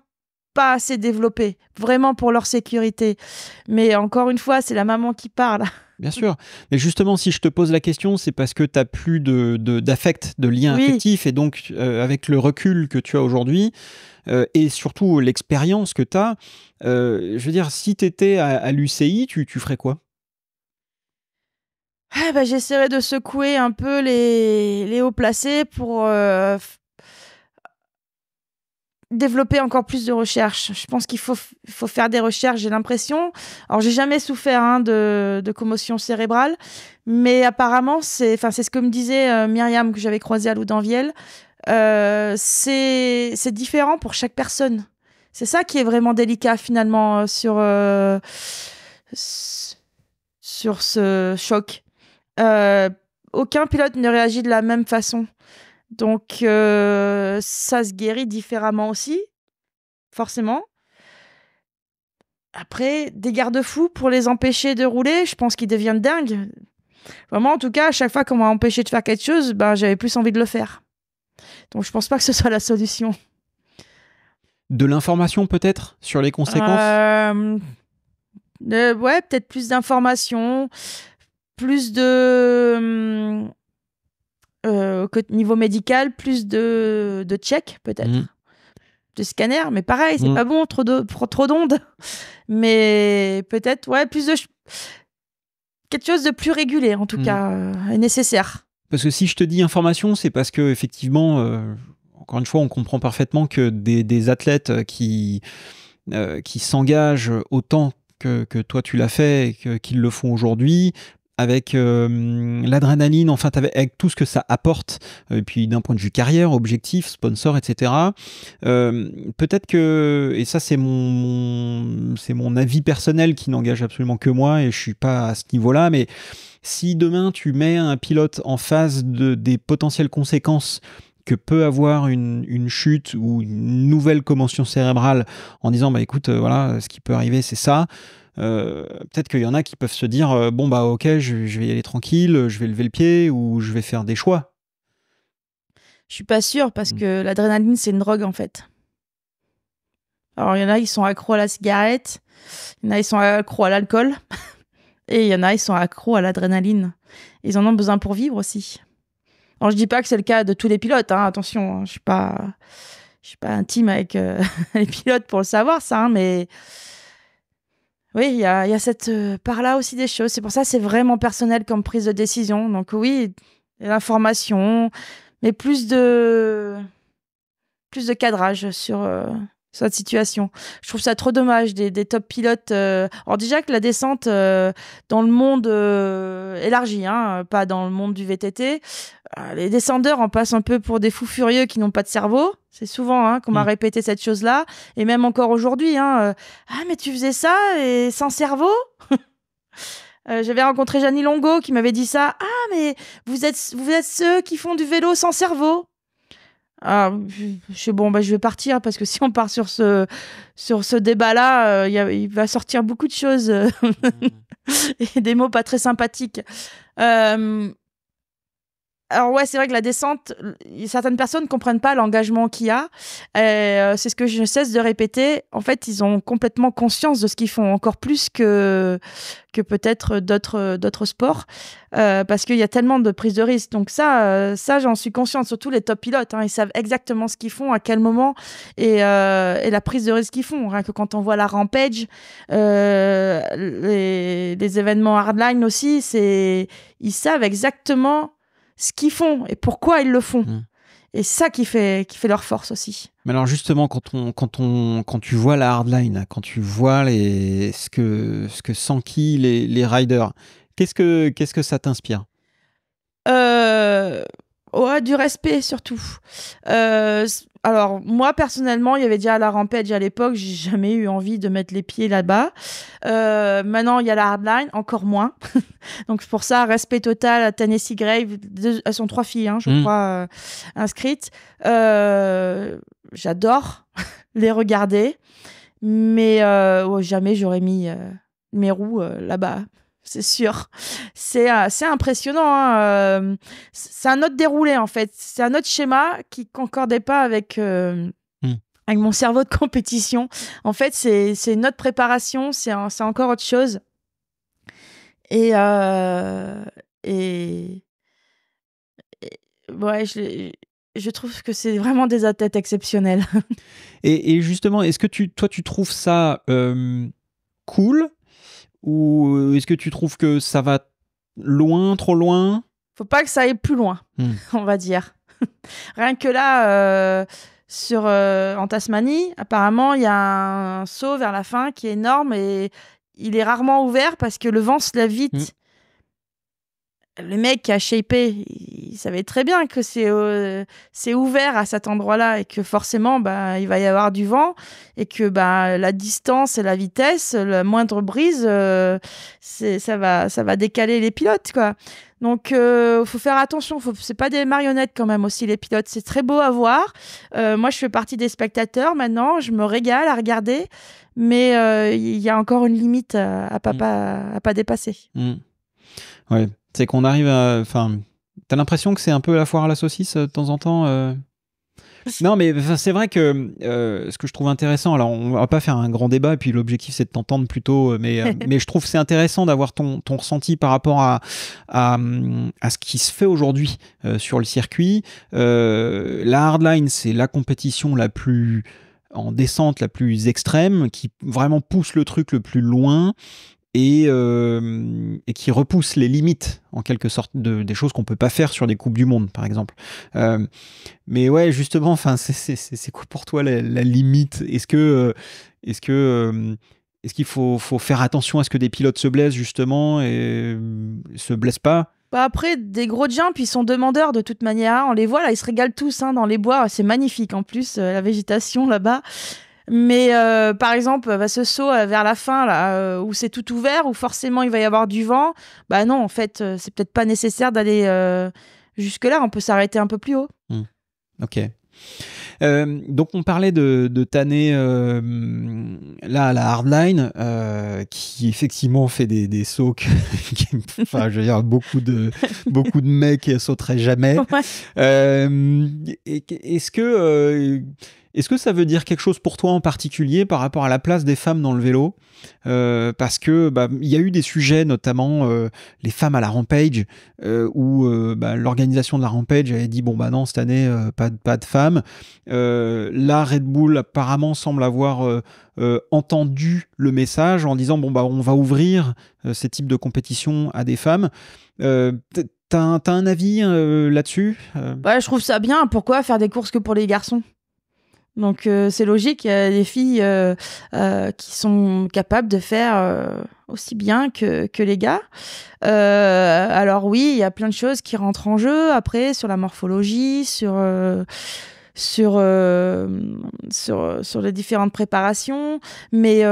pas assez développé, vraiment pour leur sécurité. Mais encore une fois, c'est la maman qui parle. bien sûr. Mais justement, si je te pose la question, c'est parce que tu n'as plus d'affect, de, de, de, lien affectif. Et donc, euh, avec le recul que tu as aujourd'hui, euh, et surtout l'expérience que tu as, euh, je veux dire, si tu étais à, l'UCI, tu, ferais quoi ah bah, J'essaierais de secouer un peu les, les hauts placés pour développer encore plus de recherches. Je pense qu'il faut, faire des recherches, j'ai l'impression. Alors, j'ai jamais souffert hein, de, commotion cérébrale, mais apparemment, c'est ce que me disait euh, Myriam que j'avais croisé à Loudanviel. Euh, c'est différent pour chaque personne. C'est ça qui est vraiment délicat finalement euh, sur, sur ce choc. aucun pilote ne réagit de la même façon. Donc, ça se guérit différemment aussi, forcément. Après, des garde-fous pour les empêcher de rouler, je pense qu'ils deviennent dingues. Vraiment, en tout cas, à chaque fois qu'on m'a empêché de faire quelque chose, ben, j'avais plus envie de le faire. Donc, je pense pas que ce soit la solution. De l'information, peut-être, sur les conséquences euh, Ouais, peut-être plus d'informations, plus de euh, que niveau médical, plus de, de checks peut-être. Mhm. De scanners, mais pareil, c'est mhm. pas bon, trop de, trop d'ondes. Mais peut-être, ouais, plus de quelque chose de plus régulé en tout mhm. cas euh, nécessaire. Parce que si je te dis information, c'est parce que effectivement, euh, encore une fois, on comprend parfaitement que des, des athlètes euh, qui qui s'engagent autant que, que, toi tu l'as fait et qu'ils le font aujourd'hui, avec euh, l'adrénaline, enfin avec, tout ce que ça apporte, euh, et puis d'un point de vue carrière, objectif, sponsor, etc. Euh, peut-être que, et ça c'est mon, c'est mon avis personnel qui n'engage absolument que moi, et je suis pas à ce niveau-là, mais si demain tu mets un pilote en face de, des potentielles conséquences que peut avoir une, chute ou une nouvelle commotion cérébrale en disant bah écoute voilà ce qui peut arriver c'est ça euh, peut-être qu'il y en a qui peuvent se dire euh, bon bah ok je, vais y aller tranquille, je vais lever le pied ou je vais faire des choix. Je suis pas sûre parce hmm. que l'adrénaline c'est une drogue en fait. Alors il y en a ils sont accros à la cigarette, il y en a ils sont accros à l'alcool et il y en a ils sont accros à l'adrénaline. Ils en ont besoin pour vivre aussi. Alors je dis pas que c'est le cas de tous les pilotes, hein, attention, hein, je suis pas je suis pas intime avec euh, les pilotes pour le savoir ça, hein, mais oui, il y a, cette euh, part-là aussi des choses. C'est pour ça c'est vraiment personnel comme prise de décision. Donc oui, l'information, mais plus de plus de cadrage sur, cette euh, situation. Je trouve ça trop dommage des, des top pilotes. Euh. Alors déjà que la descente dans le monde élargi, hein, pas dans le monde du VTT, les descendeurs en passent un peu pour des fous furieux qui n'ont pas de cerveau. C'est souvent hein, qu'on m'a mm. répété cette chose-là, et même encore aujourd'hui. Hein, euh, ah, mais tu faisais ça et sans cerveau euh, J'avais rencontré Janie Longo qui m'avait dit ça. Ah, mais vous êtes, vous êtes ceux qui font du vélo sans cerveau. Ah, je suis bon, bah, je vais partir parce que si on part sur ce, sur ce débat-là, euh, il va sortir beaucoup de choses mm. et des mots pas très sympathiques alors ouais, c'est vrai que la descente, certaines personnes comprennent pas l'engagement qu'il y a. Euh, c'est ce que je cesse de répéter. En fait, ils ont complètement conscience de ce qu'ils font, encore plus que que peut-être d'autres d'autres sports, euh, parce qu'il y a tellement de prises de risques. Donc ça, euh, ça j'en suis consciente. Surtout les top pilotes, hein. ils savent exactement ce qu'ils font, à quel moment et, et la prise de risque qu'ils font. Rien que quand on voit la rampage, les, les événements hardline aussi, c'est ils savent exactement ce qu'ils font et pourquoi ils le font. Mm. Et ça qui fait, qui fait leur force aussi. Mais alors justement, quand, on, quand, on, quand tu vois la hardline, quand tu vois les, ce, que, ce que s'enquillent les, les riders, qu'est-ce que, qu'est-ce que ça t'inspire euh, Ouais, du respect surtout. Euh, alors moi personnellement, il y avait déjà la Rampage à l'époque, j'ai jamais eu envie de mettre les pieds là-bas. Euh, maintenant, il y a la Hardline, encore moins. Donc pour ça, respect total à Tennessee Grave. à elles sont trois filles, hein, je mm. crois, euh, inscrites. J'adore les regarder, mais oh, jamais j'aurais mis mes roues là-bas c'est sûr. C'est assez euh, impressionnant. Hein, euh, c'est un autre déroulé, en fait. C'est un autre schéma qui concordait pas avec, euh, hmm. avec mon cerveau de compétition. En fait, c'est une autre préparation, c'est encore autre chose. Et, ouais, je, trouve que c'est vraiment des athlètes exceptionnels. et, justement, est-ce que tu, toi, tu trouves ça cool ou euh, est-ce que tu trouves que ça va loin, trop loin Faut pas que ça aille plus loin, hmm. on va dire. Rien que là, euh, sur, en euh, Tasmanie, apparemment, il y a un saut vers la fin qui est énorme et il est rarement ouvert parce que le vent se lève vite. Hmm le mec qui a shapé, il savait très bien que euh, c'est ouvert à cet endroit-là et que forcément, bah, il va y avoir du vent et que bah, la distance et la vitesse, la moindre brise, euh, ça, va, ça va décaler les pilotes. quoi. Donc, il euh, faut faire attention. Faut, c'est pas des marionnettes quand même aussi les pilotes. C'est très beau à voir. moi, je fais partie des spectateurs maintenant. Je me régale à regarder, mais il y a encore une limite à, ne mm. pas, à, pas dépasser. Mm. Ouais. C'est qu'on arrive à. Enfin, t'as l'impression que c'est un peu la foire à la saucisse euh, de temps en temps euh? Non, mais c'est vrai que euh, ce que je trouve intéressant, alors on va pas faire un grand débat, et puis l'objectif c'est de t'entendre plutôt, mais, mais je trouve c'est intéressant d'avoir ton, ton ressenti par rapport à, à, ce qui se fait aujourd'hui sur le circuit. la hardline, c'est la compétition la plus en descente la plus extrême, qui vraiment pousse le truc le plus loin. Euh, et, qui repousse les limites, en quelque sorte, de, des choses qu'on peut pas faire sur des Coupes du Monde, par exemple. Euh, mais ouais, justement, c'est quoi pour toi la, limite Est-ce que. Euh, est-ce que est-ce qu'il faut, faut, faire attention à ce que des pilotes se blessent justement et se blessent pas bah Après, des gros puis ils sont demandeurs de toute manière. Hein. On les voit là, ils se régalent tous hein, dans les bois. C'est magnifique en plus, la végétation là-bas. Mais euh, par exemple, bah, ce saut euh, vers la fin, là, euh, où c'est tout ouvert, où forcément il va y avoir du vent, bah non, en fait, c'est peut-être pas nécessaire d'aller jusque-là. On peut s'arrêter un peu plus haut. Hmm. Ok. donc on parlait de, de Tanné là à la hardline qui effectivement fait des, sauts que, enfin je veux dire beaucoup de beaucoup de mecs sauteraient jamais. Est-ce que est-ce que ça veut dire quelque chose pour toi en particulier par rapport à la place des femmes dans le vélo euh, Parce que bah, il y a eu des sujets, notamment euh, les femmes à la rampage, euh, où bah, l'organisation de la rampage avait dit bon bah non cette année pas de pas de femmes. là, Red Bull apparemment semble avoir entendu le message en disant bon bah on va ouvrir ces types de compétitions à des femmes. T'as un, avis là-dessus Ouais, je trouve ça bien. Pourquoi faire des courses que pour les garçons donc euh, c'est logique, il y a des filles euh, euh, qui sont capables de faire aussi bien que, que les gars. alors oui, il y a plein de choses qui rentrent en jeu après sur la morphologie, sur sur, sur, sur les différentes préparations, mais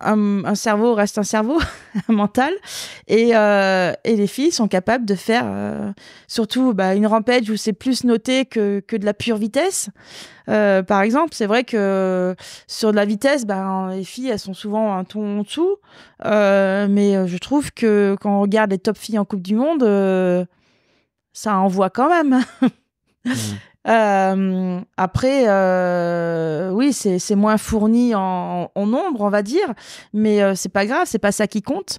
un, cerveau reste un cerveau, mental, euh, et, les filles sont capables de faire euh, surtout bah, une rampage où c'est plus noté que, de la pure vitesse. Euh, par exemple, c'est vrai que sur de la vitesse, bah, les filles elles sont souvent un ton en dessous, mais je trouve que quand on regarde les top filles en Coupe du Monde, ça envoie quand même. Mmh. Euh, après, euh, oui, c'est moins fourni en, nombre, on va dire, mais euh, c'est pas grave, c'est pas ça qui compte.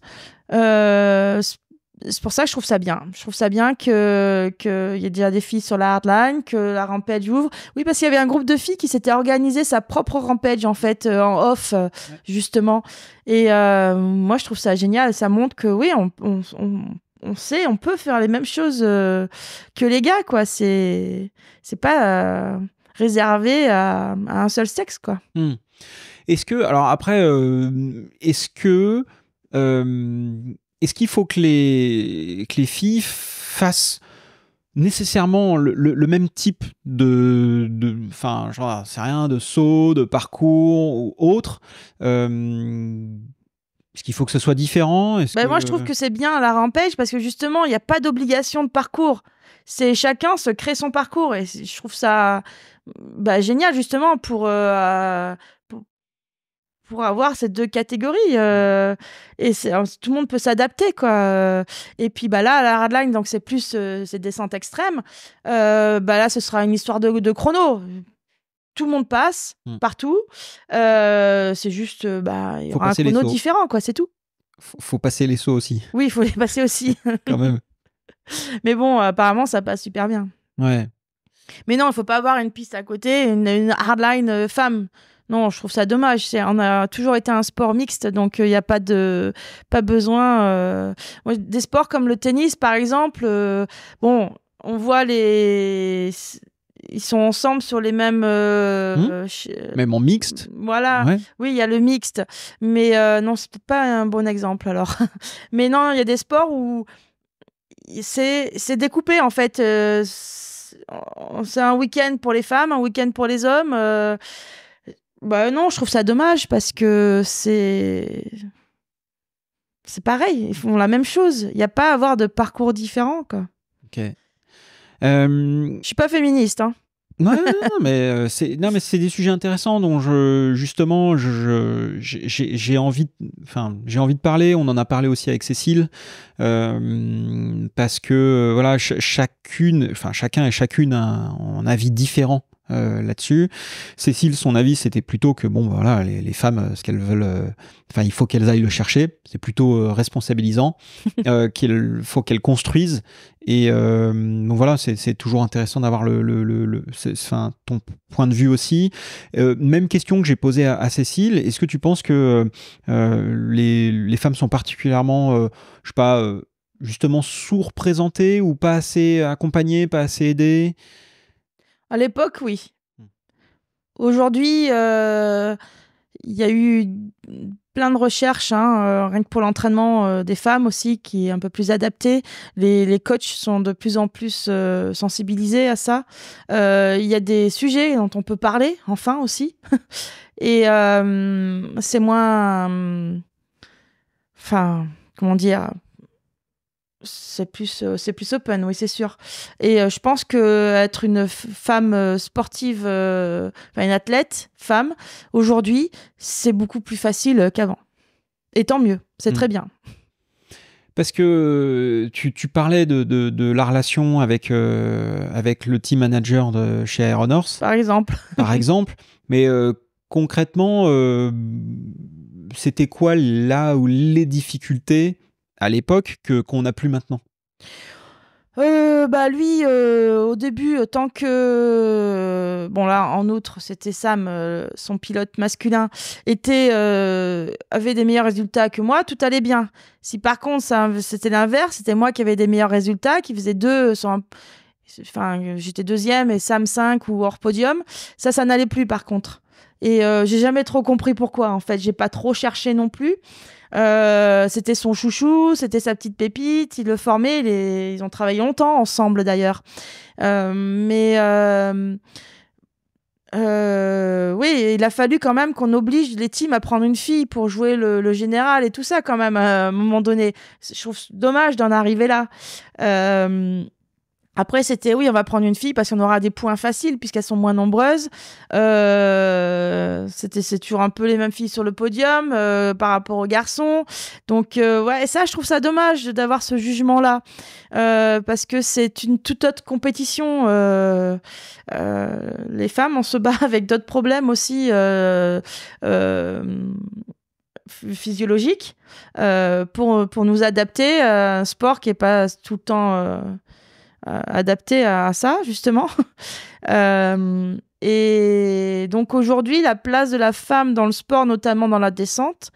c'est pour ça que je trouve ça bien. Je trouve ça bien que qu'il y ait déjà des filles sur la hardline, que la rampage ouvre. Oui, parce qu'il y avait un groupe de filles qui s'était organisé sa propre rampage en fait en off justement. Et moi, je trouve ça génial. Ça montre que oui, on on sait, on peut faire les mêmes choses euh, que les gars, quoi. C'est, c'est pas euh, réservé à, un seul sexe, quoi. Hmm. Est-ce que, alors après, euh, est-ce que, est-ce qu'il faut que les, que les filles fassent nécessairement le, même type de, enfin, genre, c'est rien, de saut, de parcours ou autre est-ce qu'il faut que ce soit différent ben, Moi, je trouve que c'est bien la rampage parce que justement, il n'y a pas d'obligation de parcours. C'est chacun se crée son parcours et je trouve ça bah, génial justement euh, pour, pour, avoir ces deux catégories euh, et hein, tout le monde peut s'adapter quoi. Et puis bah là, la hardline, donc c'est plus euh, ces descentes extrêmes. bah là, ce sera une histoire de, de chrono tout le monde passe mm. partout. Euh, c'est juste, euh, bah, il y aura un chrono différent, quoi, c'est tout. Faut, faut passer les sauts aussi. Oui, il faut les passer aussi. Quand même. Mais bon, apparemment, ça passe super bien. Ouais. Mais non, il faut pas avoir une piste à côté, une, hardline euh, femme. Non, je trouve ça dommage. On a toujours été un sport mixte, donc il n'y a pas de pas besoin. Des sports comme le tennis, par exemple, bon, on voit les ils sont ensemble sur les mêmes. Euh, hmm même en mixte. Voilà. Oui, il y a le mixte. Mais euh, non, c'est peut pas un bon exemple alors. mais non, il y a des sports où c'est découpé en fait. Euh, c'est un week-end pour les femmes, un week-end pour les hommes. bah non, je trouve ça dommage parce que c'est. C'est pareil, ils font la même chose. Il n'y a pas à avoir de parcours différents. Quoi. Ok. Euh... Je suis pas féministe. Hein. non, mais euh, c'est non mais c'est des sujets intéressants dont je justement j'ai envie enfin j'ai envie de parler. On en a parlé aussi avec Cécile euh, parce que euh, voilà chacune enfin chacun et chacune a un avis différent euh, là-dessus. Cécile, son avis, c'était plutôt que bon, voilà, les, femmes, euh, ce qu'elles veulent, euh, enfin, il faut qu'elles aillent le chercher. C'est plutôt responsabilisant qu'il faut qu'elles construisent. Et donc voilà, c'est toujours intéressant d'avoir le, ton point de vue aussi. même question que j'ai posée à, Cécile. Est-ce que tu penses que les, femmes sont particulièrement, je sais pas, justement sous-représentées ou pas assez accompagnées, pas assez aidées? À l'époque, oui. Mmh. Aujourd'hui, euh, il y a eu plein de recherches, hein, euh, rien que pour l'entraînement euh, des femmes aussi, qui est un peu plus adapté. Les, coachs sont de plus en plus sensibilisés à ça. Il y a des sujets dont on peut parler, enfin aussi. Et c'est moins... Enfin, comment dire c'est plus euh, c'est plus open oui c'est sûr et euh, je pense que être une femme euh, sportive une athlète femme aujourd'hui c'est beaucoup plus facile qu'avant et tant mieux c'est hmm. très bien parce que tu, parlais de, la relation avec, avec le team manager de chez Aeronors. Par exemple. Par exemple. Mais concrètement, c'était quoi là où les difficultés à l'époque que qu'on n'a plus maintenant euh, bah lui, euh, au début, euh, tant que bon là, en outre, c'était Sam, son pilote masculin, était avait des meilleurs résultats que moi, tout allait bien. Si par contre c'était l'inverse, c'était moi qui avais des meilleurs résultats, qui faisais deux, sans... enfin j'étais deuxième et Sam 5 ou hors podium, ça, ça n'allait plus par contre. Et j'ai jamais trop compris pourquoi. En fait, j'ai pas trop cherché non plus. Euh, c'était son chouchou, c'était sa petite pépite. Il le formait. Ils ont travaillé longtemps ensemble d'ailleurs. Euh, mais euh, oui, il a fallu quand même qu'on oblige les teams à prendre une fille pour jouer le, général et tout ça quand même à un moment donné. Je trouve dommage d'en arriver là. Euh, après, c'était oui, on va prendre une fille parce qu'on aura des points faciles puisqu'elles sont moins nombreuses. Euh, c'était c'est toujours un peu les mêmes filles sur le podium euh, par rapport aux garçons. Donc euh, ouais, et ça, je trouve ça dommage d'avoir ce jugement là parce que c'est une toute autre compétition. les femmes, on se bat avec d'autres problèmes aussi physiologiques pour pour nous adapter à un sport qui est pas tout le temps euh, adapté à ça, justement. Euh, et donc aujourd'hui, la place de la femme dans le sport, notamment dans la descente,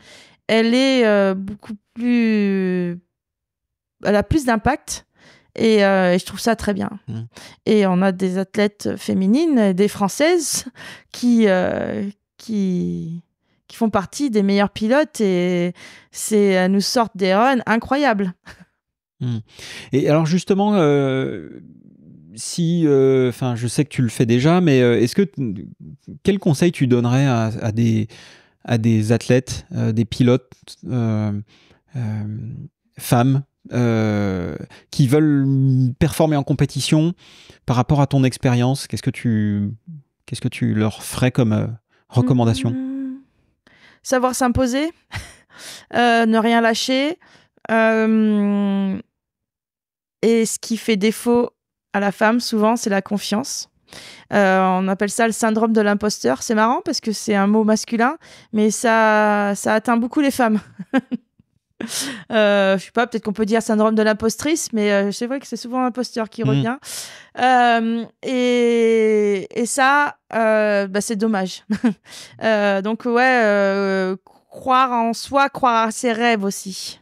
elle est euh, beaucoup plus... Elle a plus d'impact. Et, je trouve ça très bien. Mmh. Et on a des athlètes féminines, des françaises, qui, qui, qui font partie des meilleurs pilotes. Et elles nous sortent des runs incroyables. Hmm. Et alors justement, euh, si, euh, enfin, je sais que tu le fais déjà, mais euh, est-ce que quel conseil tu donnerais à, des à des athlètes, des pilotes femmes qui veulent performer en compétition par rapport à ton expérience Qu'est-ce que tu qu'est-ce que tu leur ferais comme recommandation mmh. Savoir s'imposer, ne rien lâcher. Et ce qui fait défaut à la femme, souvent, c'est la confiance. Euh, on appelle ça le syndrome de l'imposteur. C'est marrant parce que c'est un mot masculin, mais ça, atteint beaucoup les femmes. Je euh, je sais pas, peut-être qu'on peut dire syndrome de l'impostrice, mais euh, c'est vrai que c'est souvent l'imposteur qui mm. revient. et, ça, bah, c'est dommage. donc ouais, croire en soi, croire à ses rêves aussi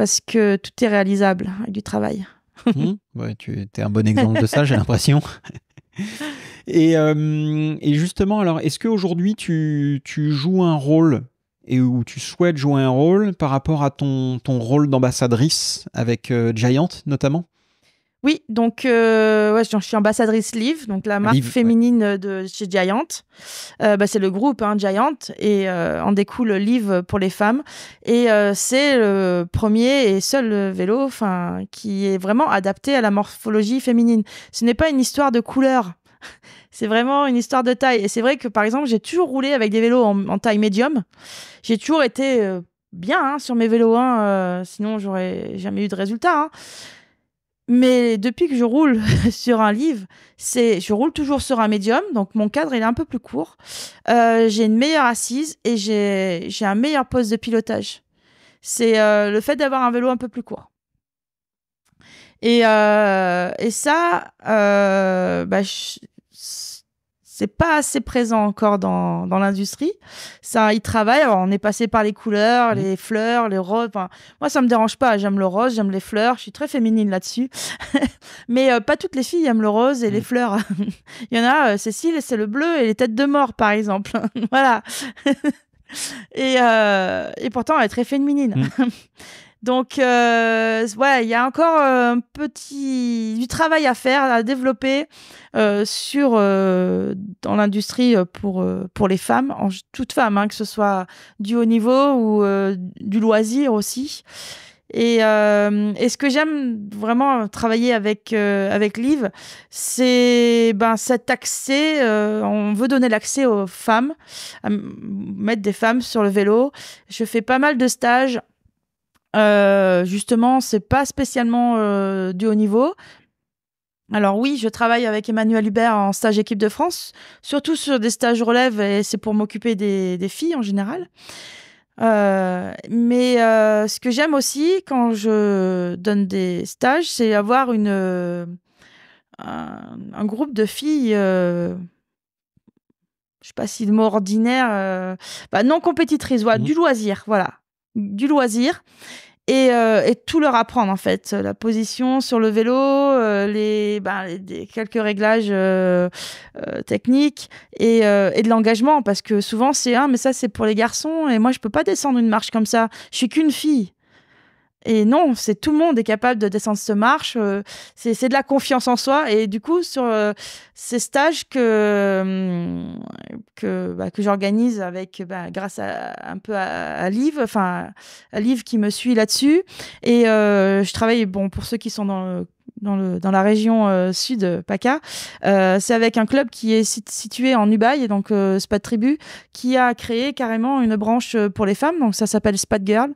parce que tout est réalisable avec du travail. Hmm. tu es un bon exemple de ça, j'ai l'impression. Euh, et, justement, alors, est-ce qu'aujourd'hui, tu, tu joues un rôle et où tu souhaites jouer un rôle par rapport à ton, ton rôle d'ambassadrice avec euh, Giant notamment oui, donc euh, ouais, je suis ambassadrice Live, donc la marque féminine de chez Giant. Euh, bah, c'est le groupe hein, Giant et euh, en découle Live pour les femmes. Et euh, c'est le premier et seul vélo enfin qui est vraiment adapté à la morphologie féminine. Ce n'est pas une histoire de couleur. C'est vraiment une histoire de taille. Et c'est vrai que par exemple, j'ai toujours roulé avec des vélos en, taille médium. J'ai toujours été euh, bien hein, sur mes vélos, hein, sinon j'aurais jamais eu de résultat. Hein. Mais depuis que je roule sur un livre, c'est je roule toujours sur un médium, donc mon cadre il est un peu plus court. Euh, j'ai une meilleure assise et j'ai un meilleur poste de pilotage. C'est euh, le fait d'avoir un vélo un peu plus court. Et, euh, ça, bah, c'est pas assez présent encore dans, l'industrie. Ça, ils travaillent. on est passé par les couleurs, mmh. les fleurs, les roses. moi, ça me dérange pas. J'aime le rose, j'aime les fleurs. Je suis très féminine là-dessus. Mais euh, pas toutes les filles aiment le rose et les mmh. fleurs. Il y en a, euh, Cécile, c'est le bleu et les têtes de mort, par exemple. voilà. Euh, et, pourtant, elle est très féminine. Mmh. Donc, euh, ouais, il y a encore euh, un petit du travail à faire, à développer euh, sur euh, dans l'industrie euh, pour euh, pour les femmes, toutes femmes, hein, que ce soit du haut niveau ou du loisir aussi. Et, et ce que j'aime vraiment travailler avec avec Liv, c'est ben cet accès. on veut donner l'accès aux femmes, mettre des femmes sur le vélo. Je fais pas mal de stages euh, justement, c'est pas spécialement euh, du haut niveau. Alors oui, je travaille avec Emmanuel Hubert en stage équipe de France, surtout sur des stages relève et c'est pour m'occuper des, filles en général. Euh, mais ce que j'aime aussi quand je donne des stages, c'est avoir une, un, groupe de filles je sais pas si le mot ordinaire, bah non compétitrice, mmh. du loisir, voilà du loisir. Euh, et, tout leur apprendre en fait la position sur le vélo euh, les, ben, quelques réglages euh, techniques et, de l'engagement parce que souvent c'est un hein, mais ça c'est pour les garçons et moi je peux pas descendre une marche comme ça je suis qu'une fille et non, c'est tout le monde est capable de descendre ce marche. Euh, c'est, c'est de la confiance en soi. Et du coup, sur euh, ces stages que hum, que, bah, que j'organise avec bah, grâce à un peu à, à Liv, enfin à Liv qui me suit là-dessus. Et euh, je travaille bon pour ceux qui sont dans le dans, le, dans la région euh, sud euh, PACA. Euh, c'est avec un club qui est situé en Ubaï, donc euh, Spad Tribu, qui a créé carrément une branche pour les femmes, donc ça s'appelle Spad Girl.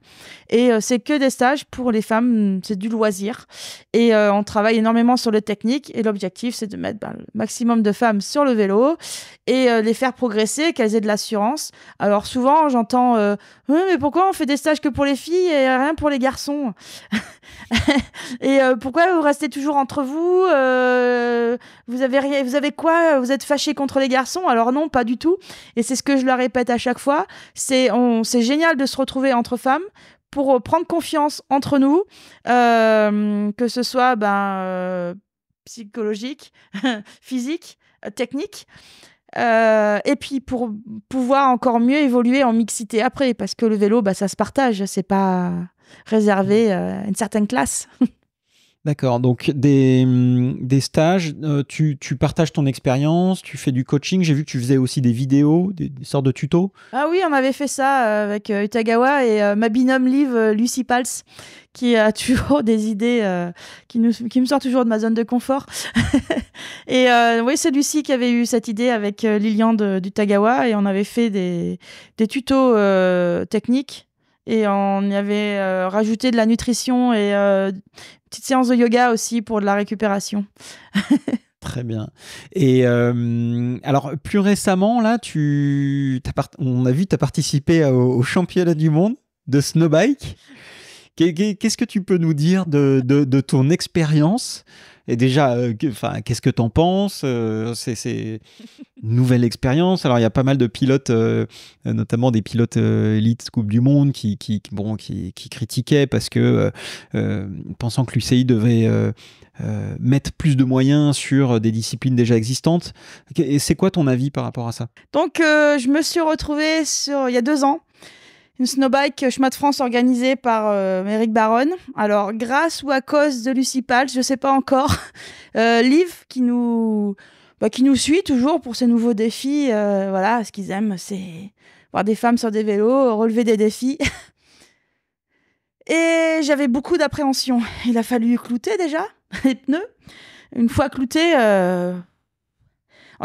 Et c'est que des stages pour les femmes, c'est du loisir. Et on travaille énormément sur le technique, et l'objectif, c'est de mettre ben, le maximum de femmes sur le vélo et les faire progresser, qu'elles aient de l'assurance. Alors souvent, j'entends oui, mais pourquoi on fait des stages que pour les filles et rien pour les garçons ?» Et pourquoi vous restez toujours entre vous euh, Vous avez vous avez quoi Vous êtes fâché contre les garçons Alors non, pas du tout. Et c'est ce que je leur répète à chaque fois. C'est c'est génial de se retrouver entre femmes pour euh, prendre confiance entre nous, euh, que ce soit ben psychologique, physique, technique. et puis pour pouvoir encore mieux évoluer en mixité après, parce que le vélo, bah, ça se partage, c'est pas réservé à une certaine classe. D'accord, donc des, mm, des stages, euh, tu, tu, partages ton expérience, tu fais du coaching, j'ai vu que tu faisais aussi des vidéos, des, sortes de tutos. Ah oui, on avait fait ça euh, avec euh, Utagawa et ma binôme livre Lucie Pals, qui a toujours des idées qui, nous, qui me sort toujours de ma zone de confort. et oui, c'est Lucie qui avait eu cette idée avec Lilian d'Utagawa, et on avait fait des, des tutos techniques et on y avait rajouté de la nutrition et petite séance de yoga aussi pour de la récupération. Très bien. Et euh, alors, plus récemment, là, tu, part, on a vu que tu as participé au, au, championnat du monde de snowbike. Qu'est-ce que tu peux nous dire de ton expérience et déjà, euh, enfin, qu'est-ce que tu en penses euh, C'est une nouvelle expérience. Alors, il y a pas mal de pilotes, euh, notamment des pilotes élites Coupe du Monde, qui, bon, qui, critiquaient parce que, pensant que l'UCI devait mettre plus de moyens sur des disciplines déjà existantes. Et c'est quoi ton avis par rapport à ça Donc, je me suis retrouvée sur, il y a deux ans une snowbike euh, chemin de France organisée par Eric euh, Baron. Alors, grâce ou à cause de Lucie Pals, je ne sais pas encore. Euh, Liv qui nous, bah, qui nous suit toujours pour ses nouveaux défis. voilà, ce qu'ils aiment, c'est voir des femmes sur des vélos, relever des défis. Et j'avais beaucoup d'appréhension. Il a fallu clouter déjà les pneus. Une fois clouté,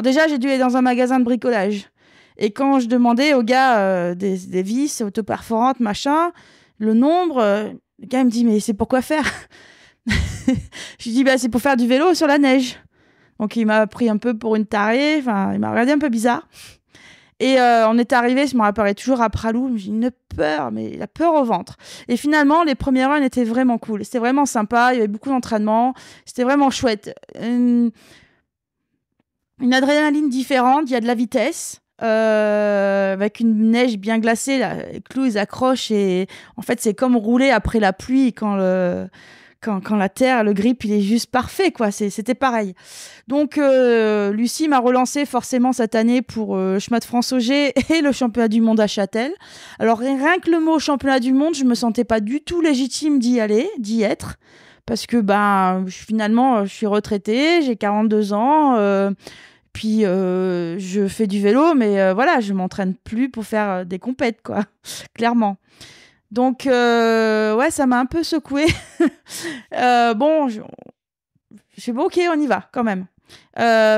déjà j'ai dû aller dans un magasin de bricolage. Et quand je demandais au gars euh, des, des, vis autoperforantes, machin, le nombre, euh, le gars me dit Mais c'est pour quoi faire Je lui dis bah, C'est pour faire du vélo sur la neige. Donc il m'a pris un peu pour une tarée, enfin, il m'a regardé un peu bizarre. Et euh, on est arrivé, je me apparaît toujours à Pralou, j'ai une peur, mais la peur au ventre. Et finalement, les premières runs étaient vraiment cool. C'était vraiment sympa, il y avait beaucoup d'entraînement, c'était vraiment chouette. Une... une... adrénaline différente, il y a de la vitesse, euh, avec une neige bien glacée. les clous, ils accrochent et en fait, c'est comme rouler après la pluie quand le. Quand, la terre, le grip, il est juste parfait, quoi. C'était pareil. Donc, euh, Lucie m'a relancé forcément cette année pour euh, le chemin de France Auger et le championnat du monde à Châtel. Alors, rien que le mot championnat du monde, je me sentais pas du tout légitime d'y aller, d'y être. Parce que, ben, finalement, je suis retraitée, j'ai 42 ans. Puis euh, je fais du vélo, mais euh, voilà, je m'entraîne plus pour faire euh, des compètes, quoi, clairement. Donc ouais, ça m'a un peu secoué. bon, je, suis bon, ok, on y va quand même.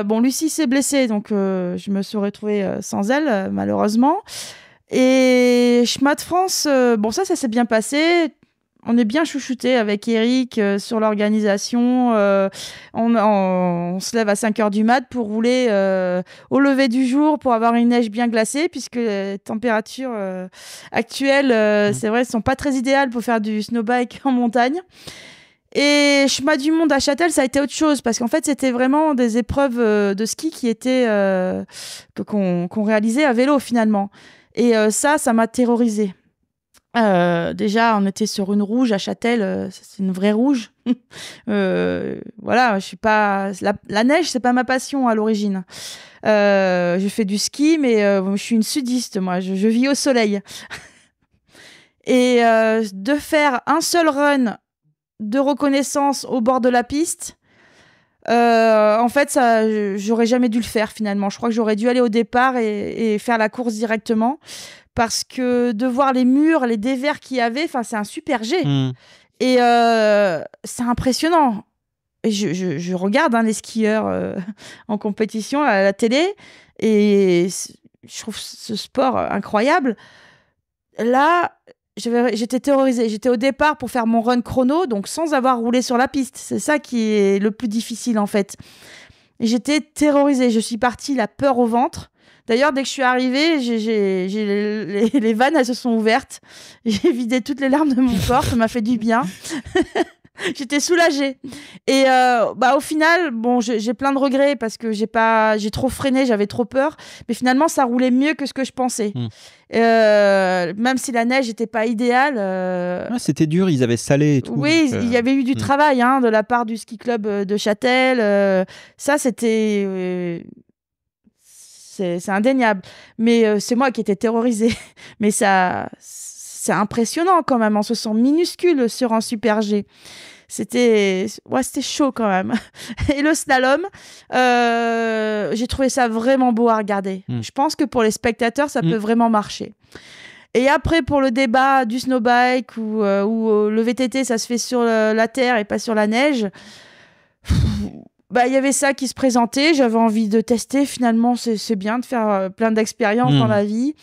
bon, Lucie s'est blessée, donc je me serais retrouvée sans elle, malheureusement. Et chemin de France, bon ça, ça s'est bien passé on est bien chouchouté avec Eric euh, sur l'organisation. Euh, on, se lève à 5 heures du mat pour rouler euh, au lever du jour pour avoir une neige bien glacée, puisque les températures actuelles, mmh. c'est vrai, ne sont pas très idéales pour faire du snowbike en montagne. Et chemin du monde à Châtel, ça a été autre chose parce qu'en fait, c'était vraiment des épreuves de ski qui étaient qu'on réalisait à vélo finalement. Et ça, ça m'a terrorisée. Euh, déjà, on était sur une rouge à Châtel, euh, c'est une vraie rouge. Euh, voilà, je suis pas la, neige, c'est pas ma passion à l'origine. je fais du ski, mais je suis une sudiste, moi. Je, vis au soleil. Et de faire un seul run de reconnaissance au bord de la piste, en fait, ça, j'aurais jamais dû le faire finalement. Je crois que j'aurais dû aller au départ et faire la course directement parce que de voir les murs, les dévers qu'il y avait, enfin, c'est un super jet. Hmm. Et euh, c'est impressionnant. Et je, regarde hein, les skieurs euh, en compétition à la télé et je trouve ce sport euh, incroyable. Là, j'étais terrorisée. J'étais au départ pour faire mon run chrono, donc sans avoir roulé sur la piste. C'est ça qui est le plus difficile en fait. J'étais terrorisée. Je suis partie la peur au ventre. D'ailleurs, dès que je suis arrivée, j'ai, les, vannes, elles se sont ouvertes. J'ai vidé toutes les larmes de mon corps, ça m'a fait du bien. J'étais soulagée. Et euh, bah, au final, bon, j'ai, plein de regrets parce que j'ai pas, j'ai trop freiné, j'avais trop peur. Mais finalement, ça roulait mieux que ce que je pensais. Hmm. Euh, même si la neige n'était pas idéale. Euh, c'était dur, ils avaient salé et tout. Oui, il y avait eu du hmm. travail hein, de la part du ski club de Châtel. ça, c'était c'est indéniable. Mais euh, c'est moi qui étais terrorisée. Mais ça, c'est impressionnant quand même. On se sent minuscule sur un super G. C'était ouais, c'était chaud quand même. Et le slalom, euh, j'ai trouvé ça vraiment beau à regarder. Hmm. Je pense que pour les spectateurs, ça hmm. peut vraiment marcher. Et après, pour le débat du snowbike ou, euh, ou le VTT, ça se fait sur la terre et pas sur la neige bah il y avait ça qui se présentait j'avais envie de tester finalement c'est bien de faire euh, plein d'expériences dans hmm. la vie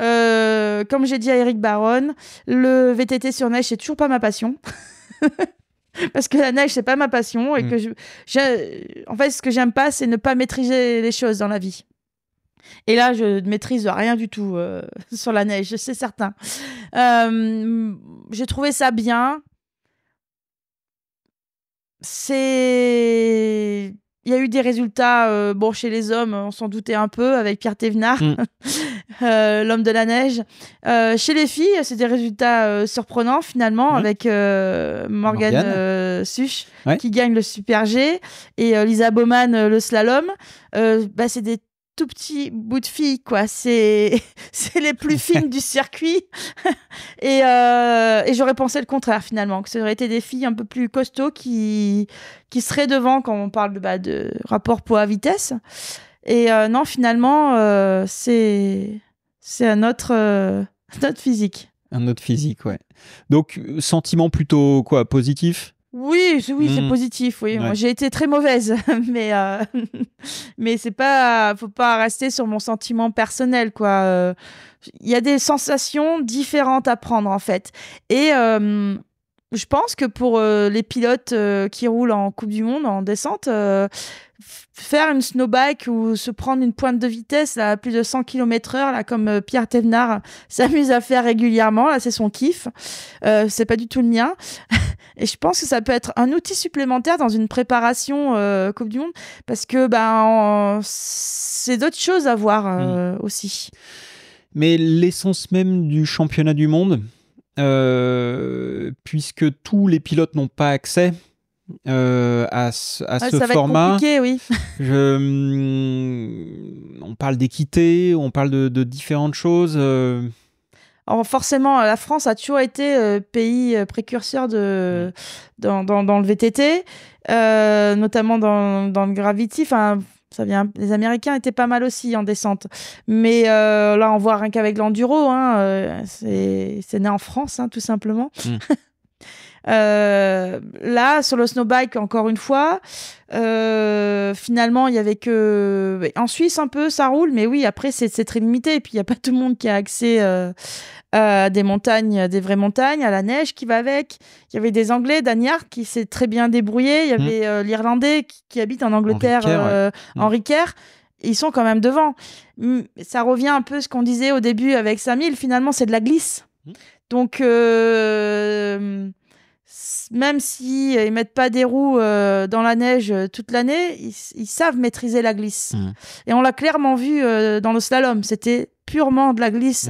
euh, comme j'ai dit à Eric Baron le VTT sur neige c'est toujours pas ma passion parce que la neige c'est pas ma passion et hmm. que en fait ce que j'aime pas c'est ne pas maîtriser les choses dans la vie et là, je ne maîtrise rien du tout euh, sur la neige, c'est certain. j'ai trouvé ça bien c'est. Il y a eu des résultats, euh, bon, chez les hommes, on s'en doutait un peu, avec Pierre Thévenard, mm. euh, l'homme de la neige. Euh, chez les filles, c'est des résultats surprenants, finalement, mm. avec Morgane, Such, qui gagne le Super G, et Lisa baumann le slalom. Bah, c'est des tout petit bout de fille, quoi. C'est, c'est les plus fines du circuit. Euh, et, j'aurais pensé le contraire, finalement, que ça aurait été des filles un peu plus costauds qui, qui seraient devant quand on parle de, bah, de rapport poids-vitesse. Et euh, non, finalement, euh, c'est, c'est un autre, notre physique. Un autre physique, ouais. Donc, sentiment plutôt quoi positif oui, oui, c'est hmm. positif. Oui, j'ai été très mauvaise, mais euh... mais c'est pas, faut pas rester sur mon sentiment personnel, quoi. Euh, il y a des sensations différentes à prendre en fait, et euh, je pense que pour euh, les pilotes qui roulent en Coupe du Monde en descente faire une snowbike ou se prendre une pointe de vitesse à plus de 100 km heure, là, comme euh, Pierre Thévenard s'amuse à faire régulièrement. Là, c'est son kiff. Euh, c'est pas du tout le mien. Et je pense que ça peut être un outil supplémentaire dans une préparation euh, Coupe du Monde parce que ben, c'est d'autres choses à voir euh, mm. aussi. Mais l'essence même du championnat du monde, puisque tous les pilotes n'ont pas accès, euh, à, ce, format. oui. on parle d'équité, on parle de, différentes choses. Euh. Oh, forcément, la France a toujours été euh, pays précurseur de, mm. dans, le VTT, notamment dans, le Gravity. ça vient. Les Américains étaient pas mal aussi en descente. Mais là, on voit rien qu'avec l'enduro, hein, c'est né en France, hein, tout simplement. Mm. Euh, là, sur le snowbike, encore une fois, euh, finalement, il y avait que en Suisse un peu, ça roule, mais oui, après c'est très limité. Et puis il n'y a pas tout le monde qui a accès euh, à des montagnes, des vraies montagnes, à la neige qui va avec. Il y avait des Anglais, Daniard qui s'est très bien débrouillé. Il y hmm. avait l'Irlandais qui, habite en Angleterre, hmm. Henri Kerr. ils sont quand même devant. Hmm, ça revient un peu à ce qu'on disait au début avec Samil finalement c'est de la glisse. Donc même s'ils si ne euh, mettent pas des roues euh, dans la neige euh, toute l'année, ils, savent maîtriser la glisse. Et on l'a clairement vu dans le slalom. C'était purement de la glisse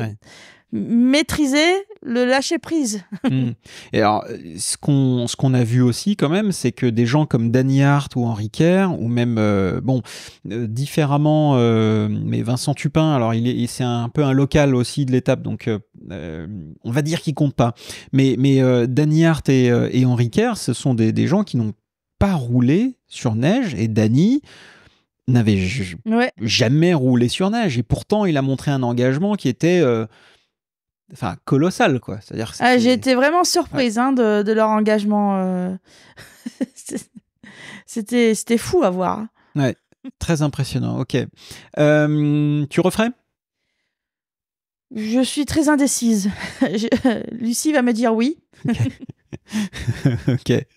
maîtriser le lâcher prise. Hmm. Et alors, ce qu'on ce qu'on a vu aussi quand même, c'est que des gens comme Danny Hart ou Henri Kerr ou même euh, bon euh, différemment, euh, mais Vincent Tupin. Alors il est c'est un peu un local aussi de l'étape, donc on va dire qu'il compte pas. Mais mais Danny Hart et, Henri Kerr, ce sont des, des gens qui n'ont pas roulé sur neige et Danny n'avait jamais roulé sur neige et pourtant il a montré un engagement qui était enfin colossal quoi. C'est-à-dire ah, j'ai été vraiment surprise hein, de, leur engagement. Euh. c'était c'était fou à voir. Ouais, très impressionnant. Ok, euh, tu referais Je suis très indécise. Lucie va me dire oui. ok.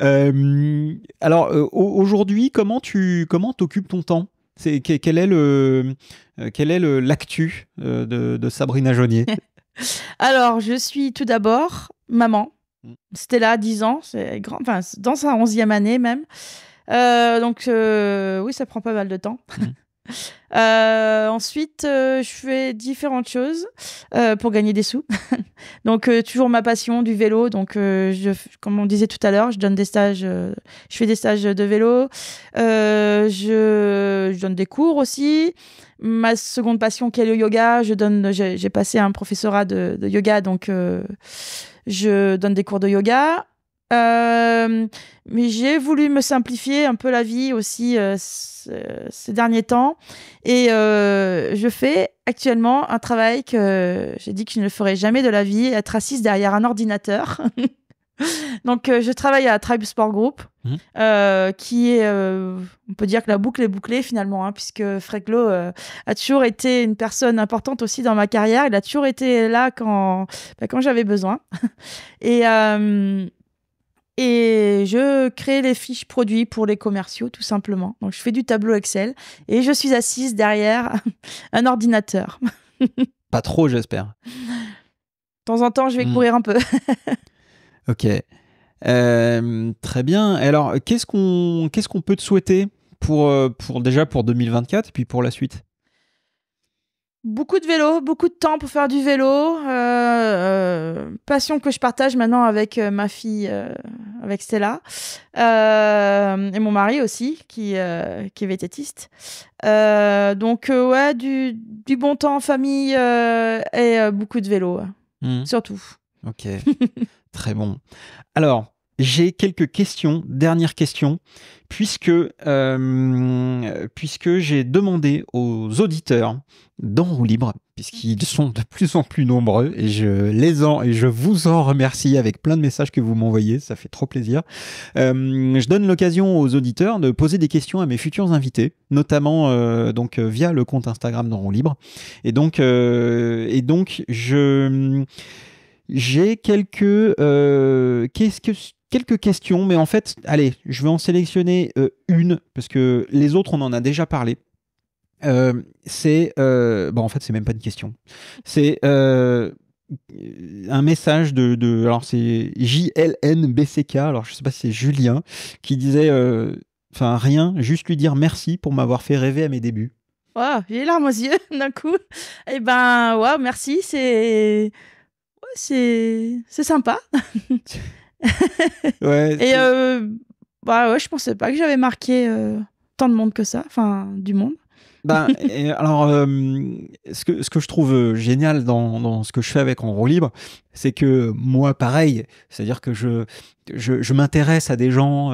Euh, alors aujourd'hui, comment tu comment t'occupes ton temps C'est quel est le quel est l'actu de, Sabrina Jaunier alors, je suis tout d'abord maman. Mm. C'était là, 10 ans, c'est grand, dans sa 11e année même. Euh, donc, euh, oui, ça prend pas mal de temps. Mm. Euh, ensuite, euh, je fais différentes choses euh, pour gagner des sous. donc, toujours ma passion du vélo. Donc, je, comme on disait tout à l'heure, je donne des stages, je fais des stages de vélo. Je, donne des cours aussi. Ma seconde passion, qui est le yoga, je donne. J'ai passé un professorat de, de yoga, donc je donne des cours de yoga. Euh, mais j'ai voulu me simplifier un peu la vie aussi euh, ces derniers temps. Et euh, je fais actuellement un travail que j'ai dit que je ne ferais jamais de la vie, être assise derrière un ordinateur. Donc, je travaille à Tribe Sport Group, mmh. qui est, on peut dire que la boucle est bouclée finalement, hein, puisque Freglo a toujours été une personne importante aussi dans ma carrière. Il a toujours été là quand, bah, quand j'avais besoin. Et et je crée les fiches produits pour les commerciaux, tout simplement. Donc, je fais du tableau Excel et je suis assise derrière un ordinateur. Pas trop, j'espère. De temps en temps, je vais hmm. courir un peu. ok. Euh, très bien. Alors, qu'est-ce qu'on peut te souhaiter pour, euh, pour déjà pour 2024 et puis pour la suite Beaucoup de vélo, beaucoup de temps pour faire du vélo. Euh, euh, passion que je partage maintenant avec euh, ma fille, avec Stella. et mon mari aussi, qui, est vététiste. donc, ouais, du, bon temps en famille et beaucoup de vélo, mmh. surtout. Ok, très bon. Alors, j'ai quelques questions, dernière question, puisque, euh, puisque j'ai demandé aux auditeurs Roue Libre, puisqu'ils sont de plus en plus nombreux, et je les en, et je vous en remercie avec plein de messages que vous m'envoyez, ça fait trop plaisir. Euh, je donne l'occasion aux auditeurs de poser des questions à mes futurs invités, notamment euh, donc via le compte Instagram d'Enroue Libre. Et donc, et donc je j'ai quelques. Qu'est-ce que quelques questions, mais en fait, allez, je vais en sélectionner euh, une, parce que les autres, on en a déjà parlé. Euh, c'est. Euh, bon, en fait, c'est même pas une question. C'est un message de, alors c'est JLNBCK, alors je sais pas si c'est Julien, qui disait, enfin rien, juste lui dire merci pour m'avoir fait rêver à mes débuts. waouh j'ai les larmes aux yeux d'un coup. Eh ben, waouh, merci, c'est. Ouais, c'est sympa. et euh, bah ouais, je pensais pas que j'avais marqué euh, tant de monde que ça, enfin du monde. Ben, alors, euh, ce, que, ce que je trouve euh, génial dans, dans ce que je fais avec En roue libre, c'est que moi, pareil, c'est-à-dire que je, je, m'intéresse à des gens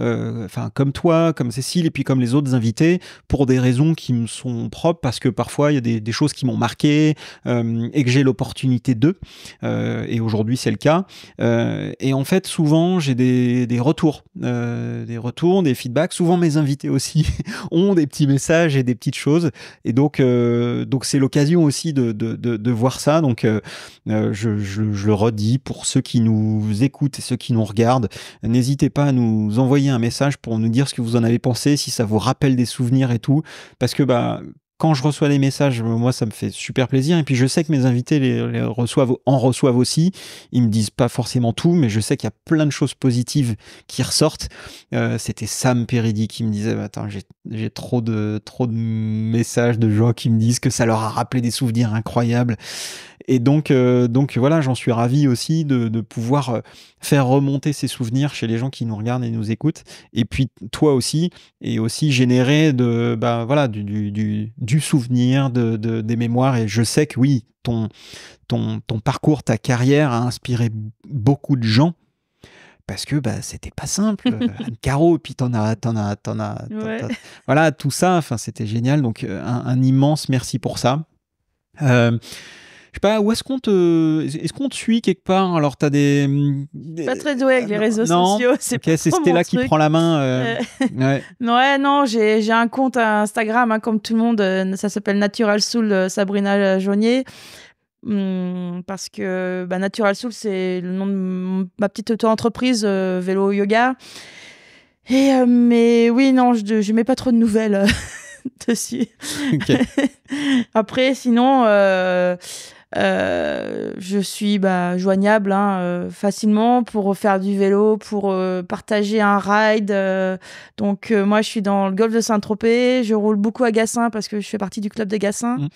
euh, enfin comme toi, comme Cécile, et puis comme les autres invités, pour des raisons qui me sont propres, parce que parfois, il y a des, des choses qui m'ont marqué et que j'ai l'opportunité d'eux. et aujourd'hui, c'est le cas. et en fait, souvent, j'ai des, des retours, des retours, des feedbacks. Souvent, mes invités aussi ont des petits messages et des petits de choses. Et donc, euh, donc c'est l'occasion aussi de, voir ça. Donc, euh, euh, je, je, le redis pour ceux qui nous écoutent et ceux qui nous regardent, n'hésitez pas à nous envoyer un message pour nous dire ce que vous en avez pensé, si ça vous rappelle des souvenirs et tout, parce que bah quand je reçois les messages, moi, ça me fait super plaisir. Et puis, je sais que mes invités les, reçoivent, en reçoivent aussi. Ils me disent pas forcément tout, mais je sais qu'il y a plein de choses positives qui ressortent. Euh, c'était Sam Peridi qui me disait, bah, attends, j'ai trop de, trop de messages de gens qui me disent que ça leur a rappelé des souvenirs incroyables. Et donc, euh, donc voilà, j'en suis ravi aussi de, pouvoir euh, faire remonter ces souvenirs chez les gens qui nous regardent et nous écoutent. Et puis toi aussi, et aussi générer de, bah, voilà, du, du, du, souvenir, de, des mémoires. Et je sais que oui, ton, ton, ton parcours, ta carrière a inspiré beaucoup de gens parce que bah, c'était pas simple. Un Caro, puis t'en as, t'en as, t'en as, Voilà, tout ça, enfin, c'était génial. Donc, euh, un, un, immense merci pour ça pas, où est-ce qu'on te. Est-ce qu'on te suit quelque part hein, Alors, t'as des. Pas très doué avec les réseaux sociaux. C'est c'est Stella qui prend la main. Euh, euh. ouais. non, j'ai un compte Instagram, hein, comme tout le monde. Euh, ça s'appelle Natural Soul Sabrina Jaunier. Hum, parce que bah, Natural Soul, c'est le nom de ma petite auto-entreprise, vélo yoga. Et, mais oui, non, je ne mets pas trop de nouvelles dessus. Après, sinon, euh, euh, je suis bah, joignable hein, euh, facilement pour faire du vélo, pour euh, partager un ride. donc moi, je suis dans le golfe de Saint-Tropez. Je roule beaucoup à Gassin parce que je fais partie du club de Gassin. Mmh.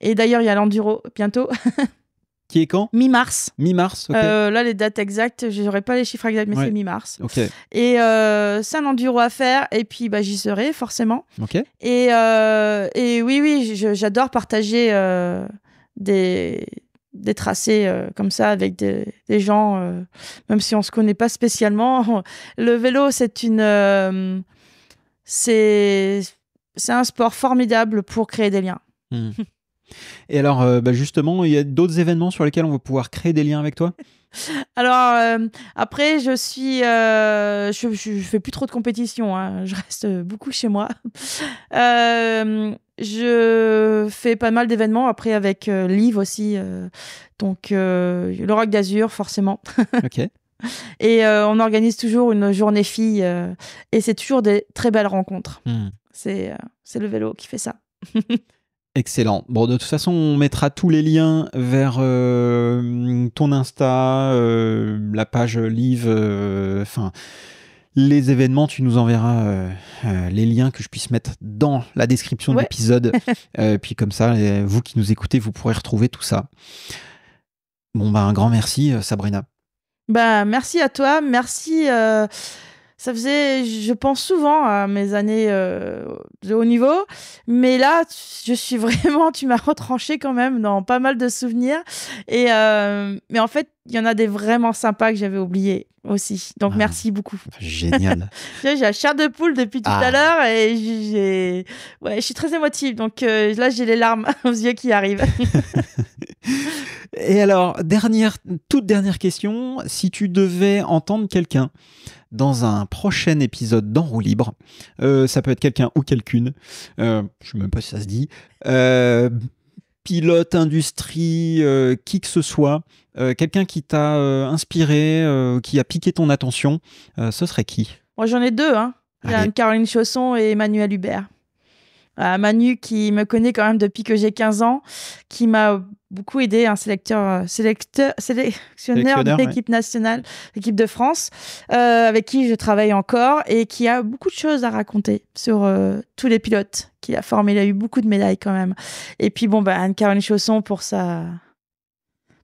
Et d'ailleurs, il y a l'enduro bientôt. Qui est quand Mi-mars. Mi-mars, Là, les dates exactes, je n'aurai pas les chiffres exacts, mais c'est mi-mars. Ok. Et euh, c'est un enduro à faire, et puis bah, j'y serai, forcément. Ok. Et, et oui, oui, j'adore partager des, tracés euh, comme ça avec des, gens, euh, même si on ne se connaît pas spécialement. Le vélo, c'est une. Euh, c'est c'est un sport formidable pour créer des liens. Hmm. Et alors, bah, justement, il y a d'autres événements sur lesquels on va pouvoir créer des liens avec toi Alors euh, après, je suis, euh, je, fais plus trop de compétition. Hein. Je reste beaucoup chez moi. Euh, je fais pas mal d'événements après avec Liv aussi. donc le Rock d'Azur forcément. Et on organise toujours une journée fille et c'est toujours des très belles rencontres. Hmm. C'est le vélo qui fait ça. Excellent. Bon, de toute façon, on mettra tous les liens vers euh, ton Insta, euh, la page Live, euh, enfin, les événements. Tu nous enverras les liens que je puisse mettre dans la description de l'épisode. puis comme ça, vous qui nous écoutez, vous pourrez retrouver tout ça. Bon, bah, un grand merci, Sabrina. Bah, merci à toi. Merci ça faisait, je pense souvent à hein, mes années euh, de haut niveau, mais là, je suis vraiment, tu m'as retranché quand même dans pas mal de souvenirs. Et euh, mais en fait, il y en a des vraiment sympas que j'avais oubliés aussi. Donc ah. merci beaucoup. Ah, génial. j'ai la chair de poule depuis tout à ah. l'heure et j'ai, ouais, je suis très émotive. Donc euh, là, j'ai les larmes aux yeux qui arrivent. et alors, dernière, toute dernière question, si tu devais entendre quelqu'un dans un prochain épisode roue Libre. Euh, ça peut être quelqu'un ou quelqu'une. Euh, je ne sais même pas si ça se dit. Euh, pilote, industrie, qui que ce soit, quelqu'un qui t'a inspiré, qui a piqué ton attention, ce serait qui Moi j'en ai deux. Hein. Caroline Chausson et Emmanuel Hubert. Manu qui me connaît quand même depuis que j'ai 15 ans, qui m'a beaucoup aidé, un hein, sélecteur, euh, sélecteur sélectionneur, de l'équipe nationale, l'équipe de France, euh, avec qui je travaille encore et qui a beaucoup de choses à raconter sur euh, tous les pilotes qu'il a formés. Il a eu beaucoup de médailles quand même. Et puis bon, bah, Anne-Caroline Chausson pour sa,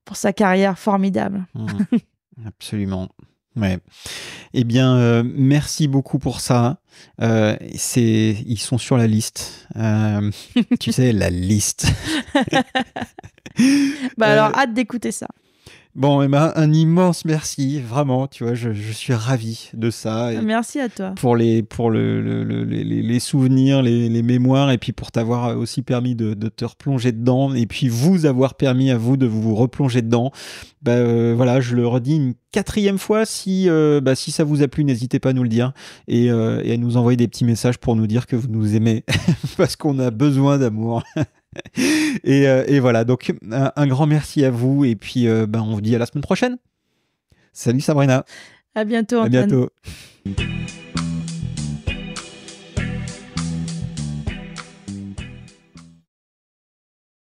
pour sa carrière formidable. Mmh. Absolument. Ouais. Eh bien, euh, merci beaucoup pour ça. Euh, c'est, ils sont sur la liste. Euh, tu sais, la liste. bah alors, hâte d'écouter ça. Bon, Emma, eh ben, un immense merci, vraiment, tu vois, je, je suis ravi de ça. Ah, merci à toi. Pour les, pour le, le, les, souvenirs, les, les, mémoires, et puis pour t'avoir aussi permis de, de, te replonger dedans, et puis vous avoir permis à vous de vous replonger dedans. Bah, euh, voilà, je le redis une quatrième fois, si, euh, bah, si ça vous a plu, n'hésitez pas à nous le dire, et, euh, et à nous envoyer des petits messages pour nous dire que vous nous aimez, parce qu'on a besoin d'amour. Euh, et, voilà, donc un, grand merci à vous. Et puis, euh, ben, on vous dit à la semaine prochaine. Salut Sabrina. À bientôt. À bientôt.